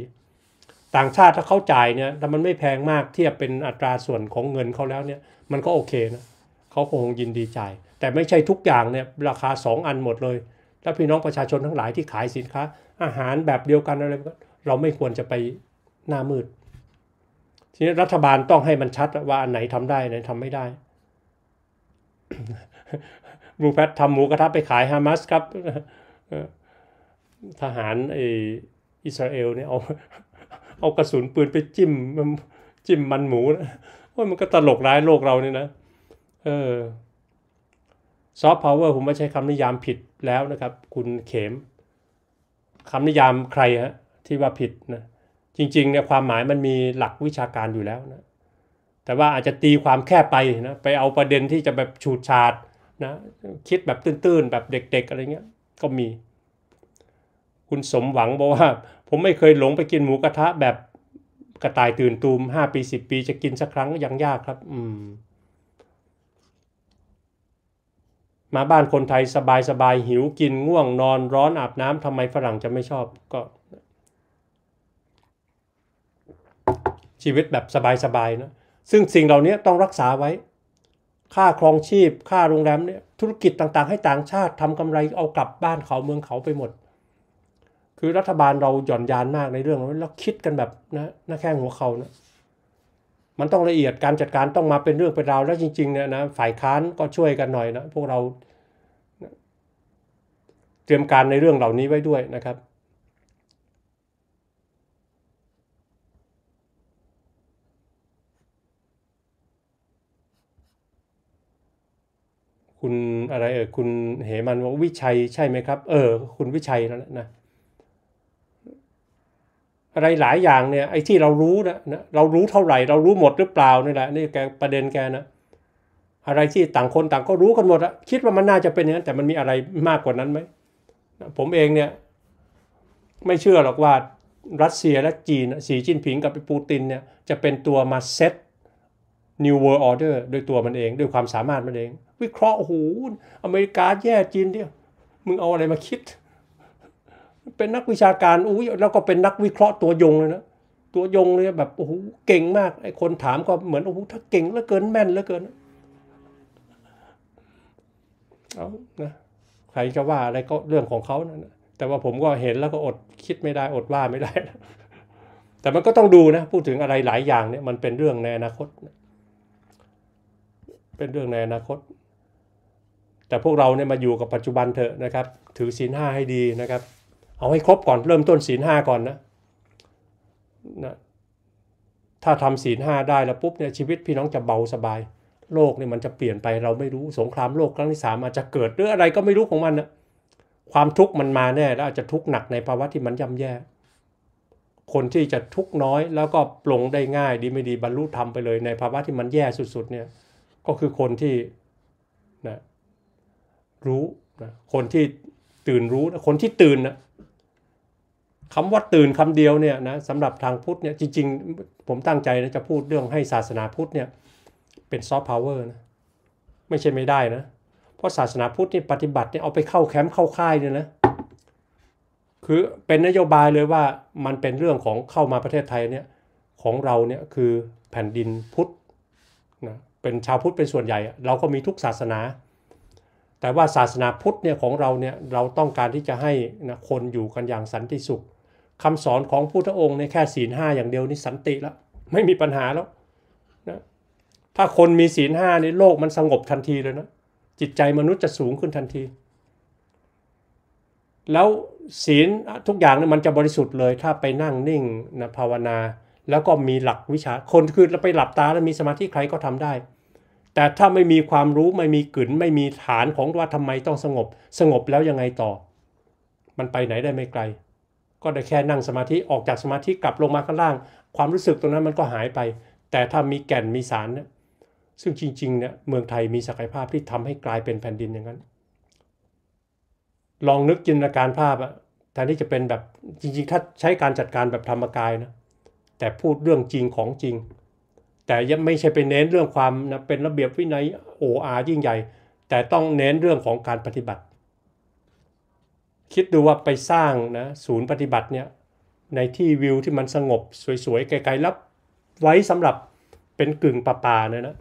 ต่างชาติถ้าเขาจ่ายเนี่ยถ้ามันไม่แพงมากเทียบเป็นอัตราส่วนของเงินเขาแล้วเนี่ย มันก็โอเคนะเขาคงยินดีจ่ายแต่ไม่ใช่ทุกอย่างเนี่ยราคา 2 อันหมดเลย ถ้าพี่น้องประชาชนทั้งหลายที่ขายสินค้า อาหารแบบเดียวกันอะไรเราไม่ควรจะไปหน้ามืด ทีนี้รัฐบาลต้องให้มันชัดว่าอันไหนทำได้ไหนทำไม่ได้รูแพททำหมูกระทะไปขายฮามาสครับทหารอิสราเอลเนี่ยเอาเอากระสุนปืนไปจิ้มจิ้มมันหมูนะอ้ยมันก็ตลกร้ายโลกเราเนี่ยนะ เออซอฟต์พาวเวอร์ผมไม่ใช้คำนิยามผิดแล้วนะครับ คุณเขมคำนิยามใครฮะที่ว่าผิดนะ จริงๆเนี่ยความหมายมันมีหลักวิชาการอยู่แล้วนะ แต่ว่าอาจจะตีความแค่ไปนะไปเอาประเด็นที่จะแบบฉูดฉาดนะ คิดแบบตื้นๆแบบเด็กๆ อะไรเงี้ย ก็มี คุณสมหวังบอกว่า ผมไม่เคยหลงไปกินหมูกระทะแบบกระต่ายตื่นตูมห้าปีสิบปี จะกินสักครั้งยังยากครับอืมมาบ้านคนไทยสบายๆ หิวกิน ง่วงนอนร้อนอาบน้ำทำไมฝรั่งจะไม่ชอบก็ ชีวิตแบบสบายๆนะซึ่งสิ่งเหล่านี้ต้องรักษาไว้ค่าครองชีพ ค่าโรงแรมเนี่ยธุรกิจต่างๆ ให้ต่างชาติทำกำไรเอากลับบ้านเขาเมืองเขาไปหมด คือรัฐบาลเราหย่อนยานมากในเรื่องนั้นแล้วคิดกันแบบนะหน้าแข้งหัวเขานะมันต้องละเอียดการจัดการต้องมาเป็นเรื่องเป็นราว แล้วจริงๆเนี่ยนะฝ่ายค้านก็ช่วยกันหน่อยนะ พวกเราเตรียมการในเรื่องเหล่านี้ไว้ด้วยนะครับคุณอะไรเออคุณเหมันวิชัยใช่ไหมครับ เออคุณวิชัยแล้วนะอะไรหลายอย่างเนี่ยไอ้ที่เรารู้นะนะเรารู้เท่าไหร่ เรารู้หมดหรือเปล่านี่แหละนี่แกประเด็นแกนะอะไรที่ต่างคนต่างก็รู้กันหมดอะคิดว่ามันน่าจะเป็นอย่างนั้นแต่มันมีอะไรมากกว่านั้นไหมผมเองเนี่ยไม่เชื่อหรอกว่ารัสเซียและจีนสีจิ้นผิงกับปูตินเนี่ย จะเป็นตัวมาเซต New World Order ด้วยตัวมันเอง ด้วยความสามารถมันเอง วิเคราะห์โอ้โหอเมริกาแย่จีนเดียวมึงเอาอะไรมาคิด เป็นนักวิชาการอุ้ยแล้วก็เป็นนักวิเคราะห์ตัวยงเลยนะ ตัวยงเลยแบบโอ้โหเก่งมากไอคนถามก็เหมือนโอ้โหถ้าเก่งเหลือเกินแม่นเหลือเกินเอานะ ใครจะว่าอะไรก็เรื่องของเขานะ แต่ว่าผมก็เห็นแล้วก็อดคิดไม่ได้ อดว่าไม่ได้นะแต่มันก็ต้องดูนะพูดถึงอะไรหลายอย่าง เนี่ย มันเป็นเรื่องในอนาคตนะเป็นเรื่องในอนาคต แต่พวกเราเนี่ยมาอยู่กับปัจจุบันเถอะนะครับ ถือศีลห้าให้ดีนะครับ เอาให้ครบก่อน เริ่มต้นศีลห้าก่อนนะนะ ถ้าทำศีลห้าได้แล้วปุ๊บเนี่ยชีวิตพี่น้องจะเบาสบาย โลกเนี่ยมันจะเปลี่ยนไปเราไม่รู้สงครามโลกครั้งที่สามอาจจะเกิดหรืออะไรก็ไม่รู้ของมันนะความทุกข์มันมาแน่แล้วอาจจะทุกข์หนักในภาวะที่มันย่ำแย่ คนที่จะทุกข์น้อยแล้วก็ปลงได้ง่าย ดีไม่ดีบรรลุธรรมไปเลยในภาวะที่มันแย่สุดๆเนี่ยก็คือคนที่นะรู้นะคนที่ตื่นรู้นะคนที่ตื่นนะคำว่าตื่นคำเดียวเนี่ยนะสำหรับทางพุทธเนี่ยจริง ๆ ผมตั้งใจนะจะพูดเรื่องให้ศาสนาพุทธเนี่ยเป็นซอฟต์พาวเวอร์นะไม่ใช่ไม่ได้นะ เพราะศาสนาพุทธนี่ปฏิบัติเนี่ยเอาไปเข้าแคมป์เข้าค่ายเนี่ยนะคือเป็นนโยบายเลยว่ามันเป็นเรื่องของเข้ามาประเทศไทยเนี่ยของเราเนี่ยคือแผ่นดินพุทธนะเป็นชาวพุทธเป็นส่วนใหญ่ เราก็มีทุกศาสนา แต่ว่าศาสนาพุทธเนี่ย ของเราเนี่ย เราต้องการที่จะให้นะ คนอยู่กันอย่างสันติสุขคำสอนของพุทธองค์ในแค่ศีลห้าอย่างเดียวนี่สันติแล้วไม่มีปัญหาแล้วนะถ้าคนมีศีลห้าในโลกมันสงบทันทีเลยนะจิตใจมนุษย์จะสูงขึ้นทันที แล้วศีลทุกอย่างเนี่ยมันจะบริสุทธิ์เลยถ้าไปนั่งนิ่งนะภาวนาแล้วก็มีหลักวิชาคนคือไปหลับตา แล้วมีสมาธิใครก็ทำได้ แต่ถ้าไม่มีความรู้ไม่มีกลืนไม่มีฐานของว่าทำไมต้องสงบ สงบแล้วยังไงต่อ มันไปไหนได้ไม่ไกล ก็ได้แค่นั่งสมาธิออกจากสมาธิกลับลงมาข้างล่าง ความรู้สึกตรงนั้นมันก็หายไป แต่ถ้ามีแก่นมีสารเนี่ยซึ่งจริง ๆเนี่ยเมืองไทยมีศักยภาพที่ทำให้กลายเป็นแผ่นดินอย่างนั้น ลองนึกจินตนาการภาพอะแทนที่จะเป็นแบบจริงๆถ้าใช้การจัดการแบบธรรมกายนะแต่พูดเรื่องจริงของจริง แต่ยังไม่ใช่ไปเน้นเรื่องความนะเป็นระเบียบวินัย โออายิ่งใหญ่ แต่ต้องเน้นเรื่องของการปฏิบัติ คิดดูว่าไปสร้างนะศูนย์ปฏิบัติเนี่ยในที่วิวที่มันสงบสวยๆไกลๆรับไว้สำหรับเป็นกึ่งป่าป่านะนะ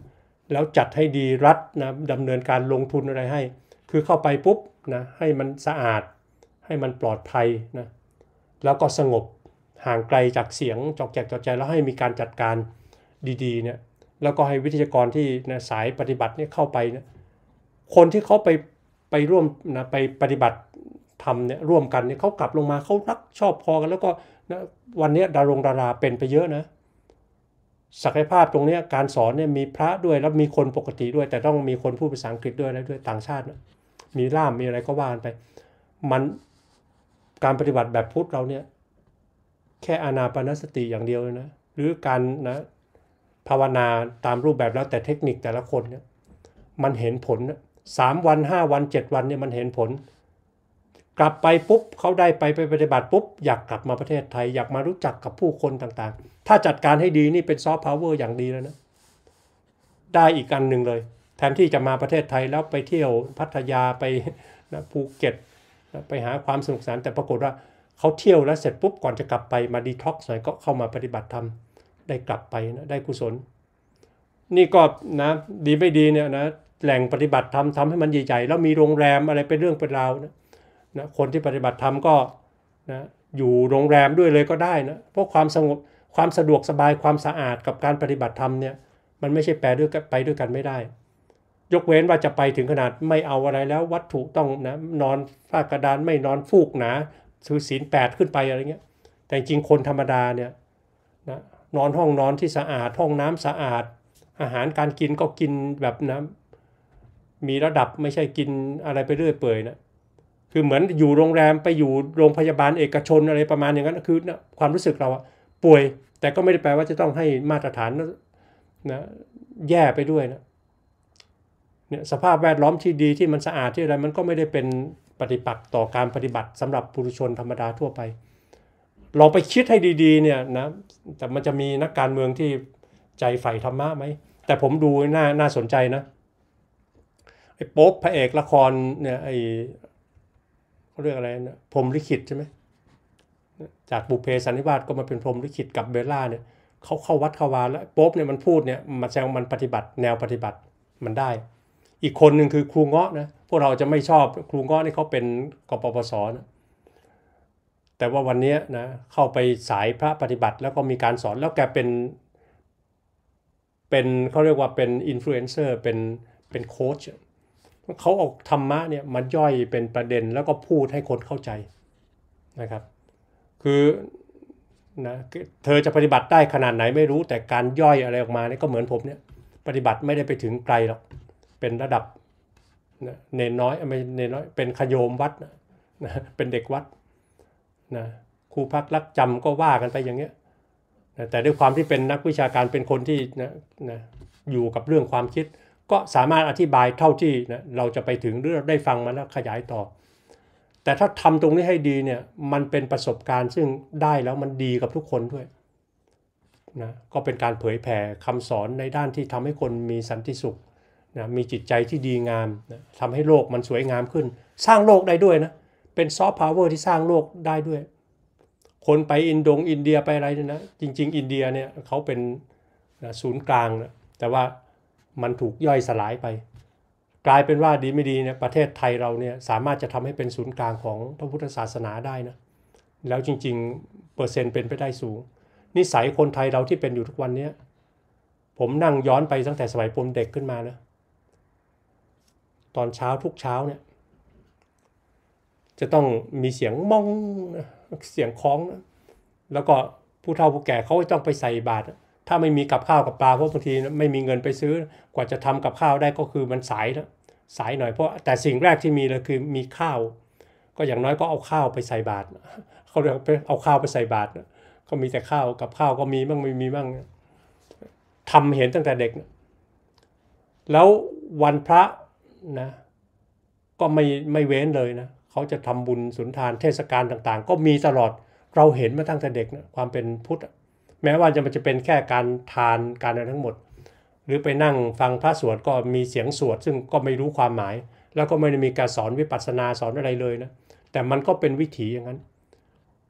แล้วจัดให้ดีรัฐนะดำเนินการลงทุนอะไรให้ คือเข้าไปปุ๊บนะให้มันสะอาด ให้มันปลอดภัยนะแล้วก็สงบห่างไกลจากเสียงจอกแจกจอกใจแล้วให้มีการจัดการดีๆเนี่ยแล้วก็ให้วิทยากรที่นะสายปฏิบัติเนี่ยเข้าไปเนี่ยคนที่เขาไปไปร่วมนะไปปฏิบัติทำเนี่ยร่วมกันเนี่ยเขากลับลงมาเขารักชอบพอกัน แล้วก็นะวันนี้ดารงดาราเป็นไปเยอะนะศักยภาพตรงนี้การสอนเนี่ยมีพระด้วยแล้วมีคนปกติด้วย แต่ต้องมีคนพูดภาษาอังกฤษด้วยแล้วด้วยต่างชาติ มีล่ามมีอะไรก็ว่ากันไป มันการปฏิบัติแบบพุทธเราเนี่ยแค่อานาปนสติอย่างเดียวเลยนะ หรือการนะภาวนาตามรูปแบบแล้วแต่เทคนิคแต่ละคนเนี่ยมันเห็นผลสามวันห้าวันเจ็ดวันเนี่ยมันเห็นผล กลับไปปุ๊บเขาได้ไปไปปฏิบัติปุ๊บ อยากกลับมาประเทศไทยอยากมารู้จักกับผู้คนต่างๆ ถ้าจัดการให้ดีนี่เป็นซอฟต์พาวเวอร์อย่างดีแล้วนะ ได้อีกอันหนึ่งเลย แทนที่จะมาประเทศไทยแล้วไปเที่ยวพัทยาไปนะภูเก็ตนะไปหาความสนุกสนานแต่ปรากฏว่าเขาเที่ยวแล้วเสร็จปุ๊บ ก่อนจะกลับไปมาดีท็อกซ์หน่อยก็เข้ามาปฏิบัติธรรมได้กลับไปนะได้กุศล นี่ก็นะดีไม่ดีเนี่ยนะแหล่งปฏิบัติธรรมทำให้มันใหญ่ๆแล้วมีโรงแรมอะไรเป็นเรื่องเป็นราวนะนะคนที่ปฏิบัติธรรมก็นะอยู่โรงแรมด้วยเลยก็ได้นะเพราะความสงบความสะดวกสบายความสะอาดกับการปฏิบัติธรรมเนี่ยมันไม่ใช่แปรด้วยกันไปด้วยกันไม่ได้ ยกเว้นว่าจะไปถึงขนาดไม่เอาอะไรแล้ว วัตถุต้องนะนอนฝ้ากระดานไม่นอนฟูกหนาซือศีลแปดขึ้นไปอะไรเงี้ย แต่จริงคนธรรมดาเนี่ยนะนอนห้องนอนที่สะอาด ห้องน้ำสะอาด อาหารการกินก็กินแบบนะมีระดับไม่ใช่กินอะไรไปเรื่อยเปื่อยนะคือเหมือนอยู่โรงแรมไปอยู่โรงพยาบาลเอกชนอะไรประมาณอย่างนั้นคือนะความรู้สึกเราอะป่วยแต่ก็ไม่ได้แปลว่าจะต้องให้มาตรฐานนะแย่ไปด้วยนะเนี่ยสภาพแวดล้อมที่ดีที่มันสะอาดที่อะไรมันก็ไม่ได้เป็นปฏิปักษ์ต่อการปฏิบัติสำหรับปุถุชนธรรมดาทั่วไป ลองไปคิดให้ดีๆเนี่ยนะ แต่มันจะมีนักการเมืองที่ใจใฝ่ธรรมะไหม แต่ผมดูน่าน่าสนใจนะ ไอ้โป๊บพระเอกละครเนี่ยไอ้เขาเรียกอะไรนะพรมลิขิตใช่ไหม จากบุเพสันนิวาสก็มาเป็นพรมลิขิตกับเบลล่าเนี่ยเขาเข้าวัดเข้าวาแล้วป๊บเนี่ยมันพูดเนี่ยมันแสดงมันปฏิบัติแนวปฏิบัติมันได้ อีกคนหนึ่งคือครูเงาะนะพวกเราจะไม่ชอบครูง้อนี่เขาเป็นกปปสนะแต่ว่าวันนี้นะเข้าไปสายพระปฏิบัติแล้วก็มีการสอนแล้วแกเป็นเป็นเขาเรียกว่าเป็นอินฟลูเอนเซอร์เป็นเป็นโค้ชเขาเอาธรรมะเนี่ยมันย่อยเป็นประเด็นแล้วก็พูดให้คนเข้าใจนะครับคือนะเธอจะปฏิบัติได้ขนาดไหนไม่รู้แต่การย่อยอะไรออกมาเนี่ยก็เหมือนผมเนี่ยปฏิบัติไม่ได้ไปถึงไกลหรอกเป็นระดับนะเนนน้อยไม่เนนน้อย เป็นขยมวัดนะเป็นเด็กวัดนะครูพักรักจำก็ว่ากันไปอย่างเงี้ยนะแต่ด้วยความที่เป็นนักวิชาการเป็นคนที่นะนะอยู่กับเรื่องความคิด ก็สามารถอธิบายเท่าที่นะเราจะไปถึงหรือได้ฟังมาแล้วขยายต่อ แต่ถ้าทำตรงนี้ให้ดีเนี่ยมันเป็นประสบการณ์ ซึ่งได้แล้วมันดีกับทุกคนด้วยนะก็เป็นการเผยแผ่คำสอนในด้านที่ทำให้คนมีสันติสุขนะมีจิตใจที่ดีงามนะทำให้โลกมันสวยงามขึ้น สร้างโลกได้ด้วยนะ เป็นซอฟต์พาวเวอร์ที่สร้างโลกได้ด้วย คนไปอินโดงอินเดียไปอะไรเนี่ยนะ จริง ๆ อินเดียเนี่ยเขาเป็นนะศูนย์กลางนะแต่ว่ามันถูกย่อยสลายไป กลายเป็นว่าดีไม่ดีเนี่ยประเทศไทยเราเนี่ยสามารถจะทำให้เป็นศูนย์กลางของพระพุทธศาสนาได้นะแล้วจริงๆ เปอร์เซ็นต์เป็นไปได้สูง นิสัยคนไทยเราที่เป็นอยู่ทุกวันเนี้ผมนั่งย้อนไปตั้งแต่สมัยผมเด็กขึ้นมานะตอนเช้าทุกเช้าเนี่ยจะต้องมีเสียงมองเสียงคล้องนะแล้วก็ผู้เฒ่าผู้แก่เขาต้องไปใส่บาตรถ้าไม่มีกับข้าวกับปลาเพราะบางทีไม่มีเงินไปซื้อกว่าจะทำกับข้าวได้ก็คือมันสายแล้วสายหน่อยเพราะแต่สิ่งแรกที่มีเลยคือมีข้าว ก็อย่างน้อยก็เอาข้าวไปใส่บาตรเขาเรียกเอาข้าวไปใส่บาตรก็มีแต่ข้าวกับข้าวก็มีบ้างไม่มีบ้างทำเห็นตั้งแต่เด็ก แล้ววันพระนะก็ไม่ไม่เว้นเลยนะเขาจะทำบุญสุนทานเทศกาลต่างๆก็มีตลอดเราเห็นมาตั้งแต่เด็กนะความเป็นพุทธ แม้ว่าจะมันจะเป็นแค่การทานการอะไรทั้งหมด หรือไปนั่งฟังพระสวดก็มีเสียงสวดซึ่งก็ไม่รู้ความหมาย แล้วก็ไม่ได้มีการสอนวิปัสสนาสอนอะไรเลยนะ แต่มันก็เป็นวิถีอย่างนั้น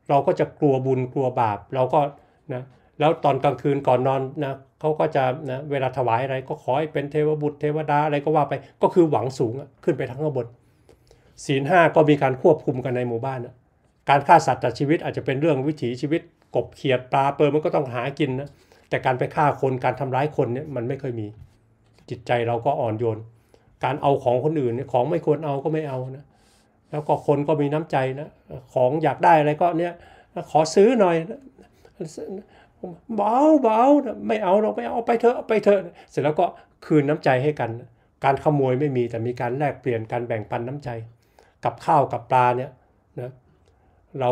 เราก็จะกลัวบุญกลัวบาปเราก็นะแล้วตอนกลางคืนก่อนนอนนะเขาก็จะนะเวลาถวายอะไรก็ขอให้เป็นเทวบุตร เทวดาอะไรก็ว่าไปก็คือหวังสูงขึ้นไปทั้งขบวบนศีลห้าก็มีการควบคุมกันในหมู่บ้านนะการฆ่าสัตว์ตัดชีวิตอาจจะเป็นเรื่องวิถีชีวิตกบเขียดปลาเปิลมันก็ต้องหากินนะแต่การไปฆ่าคนการทำร้ายคนเนี่ยมันไม่เคยมี จิตใจเราก็อ่อนโยนการเอาของคนอื่นของไม่ควรเอาก็ไม่เอานะแล้วก็คนก็มีน้ำใจนะของอยากได้อะไรก็เนี่ยขอซื้อหน่อยเบาเบาไม่เอาเราไม่เอาไปเถอะไปเถอะ เสร็จแล้วก็คืนน้ำใจให้กัน การขโมยไม่มีแต่มีการแลกเปลี่ยนการแบ่งปันน้ำใจ กับข้าวกับปลาเนี่ยนะเรา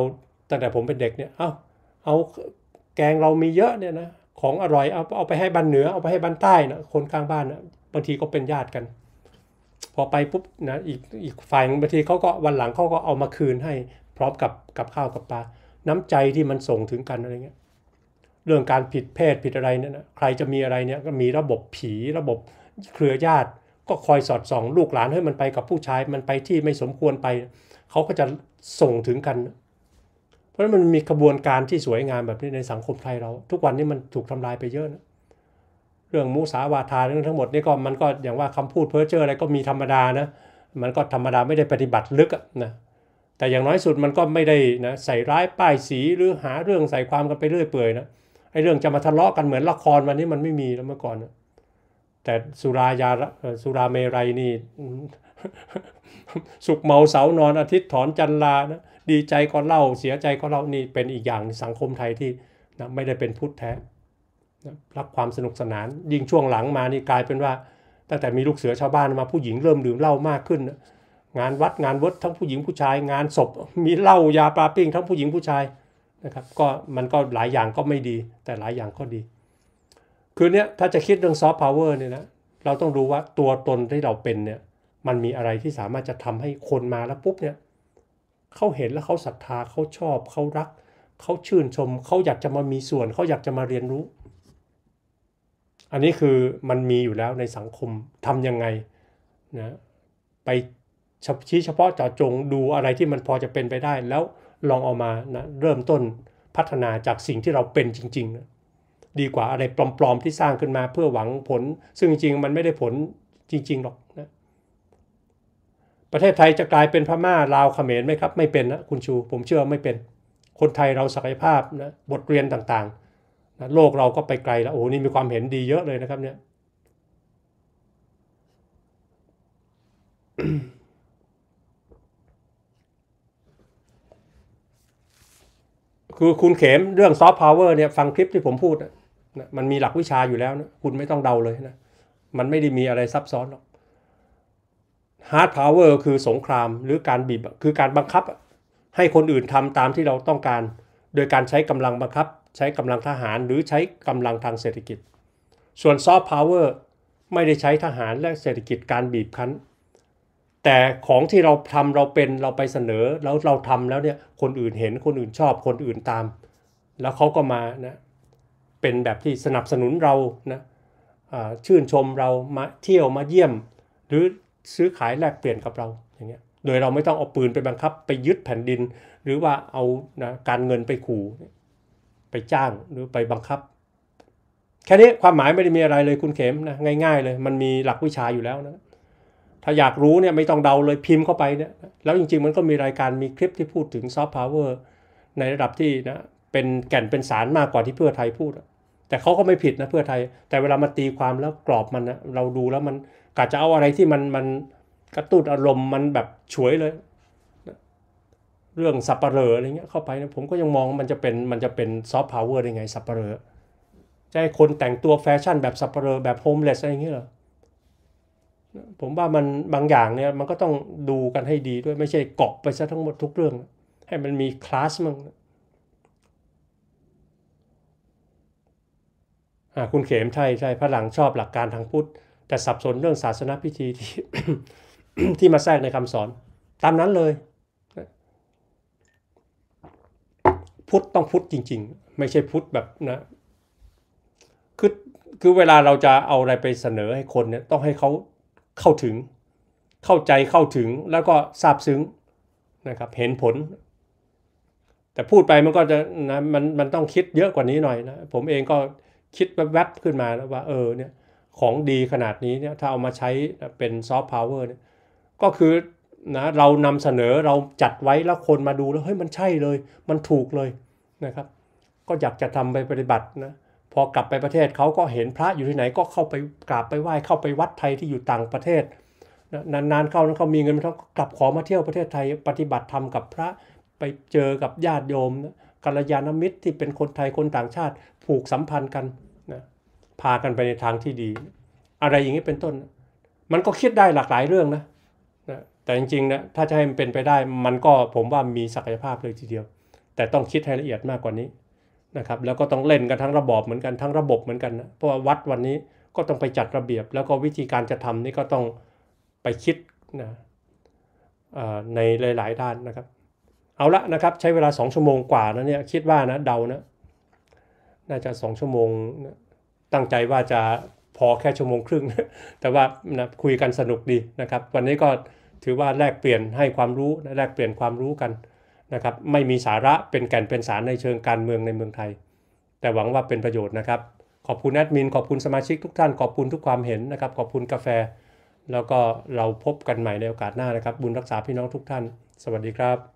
ตั้งแต่ผมเป็นเด็กเนี่ยเอาเอาแกงเรามีเยอะเนี่ยนะของอร่อยเอาเอาไปให้บ้านเหนือเอาไปให้บ้านใต้นะคนข้างบ้านนะบางทีก็เป็นญาติกัน พอไปปุ๊บนะอีกอีกฝ่ายบางทีเขาก็วันหลังเขาก็เอามาคืนให้พร้อมกับกับข้าวกับปลา น้ำใจที่มันส่งถึงกันอะไรเงี้ยเรื่องการผิดเพศผิดอะไรเนี่ยนะใครจะมีอะไรเนี่ย ก็มีระบบผีระบบเครือญาติก็คอยสอดส่องลูกหลานให้มันไปกับผู้ชายมันไปที่ไม่สมควรไป เขาก็จะส่งถึงกัน เพราะมันมีกระบวนการที่สวยงามแบบนี้ในสังคมไทยเรา ทุกวันนี้มันถูกทำลายไปเยอะนะเรื่องมุสาวาทาเรื่องทั้งหมดนี่ก็มันก็อย่างว่าคำพูดเพ้อเจ้ออะไรก็มีธรรมดานะมันก็ธรรมดาไม่ได้ปฏิบัติลึกนะแต่อย่างน้อยสุดมันก็ไม่ได้นะใส่ร้ายป้ายสีหรือหาเรื่องใส่ความกันไปเรื่อยเปื่อยนะไอ้เรื่องจะมาทะเลาะกันเหมือนละครวันนี้มันไม่มีแล้วเมื่อก่อน แต่ สุรายาสุราเมรัยนี่ สุกเมาเสานอนอาทิตย์ถอนจันลานะดีใจก็เล่าเสียใจก็เล่านี่เป็นอีกอย่างสังคมไทยที่นะไม่ได้เป็นพุทธแท้นะรักความสนุกสนาน ยิ่งช่วงหลังมานี่กลายเป็นว่าตั้งแต่มีลูกเสือชาวบ้านมาผู้หญิงเริ่มดื่มเหล้ามากขึ้นนะงานวัดงานวัดทั้งผู้หญิงผู้ชายงานศพมีเหล้ายาปลาปิ้ง ทั้งผู้หญิงผู้ชายนะครับก็มันก็หลายอย่างก็ไม่ดี แต่หลายอย่างก็ดี คือเนี้ยถ้าจะคิดเรื่องซอฟต์พาวเวอร์เนี่ยนะเราต้องรู้ว่าตัวตนที่เราเป็นเนี่ยมันมีอะไรที่สามารถจะทำให้คนมาแล้วปุ๊บเนี่ยเขาเห็นแล้วเขาศรัทธาเขาชอบเขารัก เขาชื่นชมเขาอยากจะมามีส่วน เขาอยากจะมาเรียนรู้ อันนี้คือมันมีอยู่แล้วในสังคมทํำยังไงนะไปชี้เฉพาะเจาะจงดูอะไรที่มันพอจะเป็นไปได้แล้วลองเอามานะเริ่มต้นพัฒนาจากสิ่งที่เราเป็นจริงๆนะดีกว่าอะไรปลอม ๆ ที่สร้างขึ้นมาเพื่อหวังผลซึ่งจริง ๆ มันไม่ได้ผลจริง ๆ หรอกนะประเทศไทยจะกลายเป็นพม่าลาวเขมรไหมครับ ไม่เป็นนะคุณชูผมเชื่อไม่เป็นคนไทยเราศักยภาพนะบทเรียนต่างๆนะโลกเราก็ไปไกลแล้วโอ้นี่มีความเห็นดีเยอะเลยนะครับเนี่ยคือคุณเข็มเรื่องซอฟต์พาวเวอร์เนี่ยฟังคลิปที่ผมพูดนะมันมีหลักวิชาอยู่แล้วนะคุณไม่ต้องเดาเลยนะมันไม่ได้มีอะไรซับซ้อนหรอกฮาร์ดพาวเวอร์คือสงครามหรือการบีบ คือการบังคับ ให้คนอื่นทำตามที่เราต้องการ โดยการใช้กำลังบังคับ ใช้กำลังทหารหรือใช้กำลังทางเศรษฐกิจ ส่วนซอฟต์พาวเวอร์ไม่ได้ใช้ทหารและเศรษฐกิจการบีบคั้นแต่ของที่เราทำเราเป็นเราไปเสนอแล้วเราทำแล้วเนี่ยคนอื่นเห็นคนอื่นชอบคนอื่นตาม แล้วเขาก็มานะเป็นแบบที่สนับสนุนเรานะชื่นชมเรามาเที่ยวมาเยี่ยม หรือซื้อขายแลกเปลี่ยนกับเราอย่างเงี้ยโดยเราไม่ต้องเอาปืนไปบังคับ ไปยึดแผ่นดิน หรือว่าเอานะการเงินไปขู่ไปจ้างหรือไปบังคับ แค่นี้ความหมายไม่ได้มีอะไรเลยคุณเข็มนะง่าย ๆ เลยมันมีหลักวิชาอยู่แล้วนะถ้าอยากรู้เนี่ยไม่ต้องเดาเลยพิมพ์เข้าไปเนี่ยแล้วจริงๆ มันก็มีรายการมีคลิปที่พูดถึงซอฟต์พาวเวอร์ในระดับที่นะเป็นแก่นเป็นสารมากกว่าที่เพื่อไทยพูด แต่เขาก็ไม่ผิดนะเพื่อไทย แต่เวลามาตีความแล้วกรอบมันนะเราดูแล้วมันกะจะเอาอะไรที่มันมันกระตุ้นอารมณ์มันแบบฉวยเลย เรื่องสับปะเลออะไรเงี้ยเข้าไปนะผมก็ยังมองมันจะเป็นมันจะเป็นซอฟต์พาวเวอร์ได้ไงสับปะเลอจะให้คนแต่งตัวแฟชั่นแบบสับปะเลอแบบโฮมเลสอะไรเงี้ยเหรอผมว่ามันบางอย่างเนี่ยมันก็ต้องดูกันให้ดีด้วยไม่ใช่เกาะไปซะทั้งหมดทุกเรื่อง ให้มันมีคลาสมั่งคุณเขมใช่ใช่พระหลังชอบหลักการทางพุทธ แต่สับสนเรื่องศาสนาพิธีที่ที่มาแทรกในคำสอน ตามนั้นเลย พุทธต้องพุทธจริง ๆ ไม่ใช่พุทธแบบนะ คือคือเวลาเราจะเอาอะไรไปเสนอให้คนเนี่ย ต้องให้เขาเข้าถึง เข้าใจเข้าถึงแล้วก็ซาบซึ้งนะครับเห็นผล แต่พูดไปมันก็จะนะมันมันต้องคิดเยอะกว่านี้หน่อยนะ ผมเองก็คิดแวบๆขึ้นมาแล้วว่า เออเนี่ยของดีขนาดนี้เนี่ยถ้าเอามาใช้เป็นซอฟต์พาวเวอร์เนี่ยก็คือนะเรานำเสนอเราจัดไว้แล้วคนมาดูแล้วเฮ้ยมันใช่เลย มันถูกเลยนะครับ ก็อยากจะทำไปปฏิบัตินะพอกลับไปประเทศเขาก็เห็นพระอยู่ที่ไหนก็เข้าไปกราบไปไหว้เข้าไปวัดไทยที่อยู่ต่างประเทศนานๆเข้านั้นเขามีเงินเขากลับขอมาเที่ยวประเทศไทย ปฏิบัติธรรมกับพระไปเจอกับญาติโยมกัลยาณมิตรที่เป็นคนไทยคนต่างชาติผูกสัมพันธ์กันนะพากันไปในทางที่ดี อะไรอย่างนี้เป็นต้น มันก็คิดได้หลากหลายเรื่องนะนะแต่จริงๆนะถ้าจะให้มันเป็นไปได้มันก็ผมว่ามีศักยภาพเลยทีเดียว แต่ต้องคิดให้ละเอียดมากกว่านี้นะครับแล้วก็ต้องเล่นกันทั้งระบอบเหมือนกันทั้งระบบเหมือนกันนะเพราะว่าวัดวันนี้ก็ต้องไปจัดระเบียบ แล้วก็วิธีการจะทำนี่ก็ต้องไปคิดนะในหลายๆด้านนะครับ เอาละนะครับใช้เวลา 2 ชั่วโมงกว่านะเนี่ยคิดว่านะเดานะน่าจะ 2 ชั่วโมงนะตั้งใจว่าจะพอแค่ชั่วโมงครึ่งแต่ว่านะคุยกันสนุกดีนะครับวันนี้ก็ถือว่าแลกเปลี่ยนให้ความรู้แลกเปลี่ยนความรู้กันนะครับไม่มีสาระเป็นแก่นเป็นสารในเชิงการเมืองในเมืองไทย แต่หวังว่าเป็นประโยชน์นะครับขอบคุณแอดมิน ขอบคุณสมาชิกทุกท่านขอบคุณทุกความเห็นนะครับ ขอบคุณกาแฟ แล้วก็เราพบกันใหม่ในโอกาสหน้านะครับบุญรักษาพี่น้องทุกท่าน สวัสดีครับ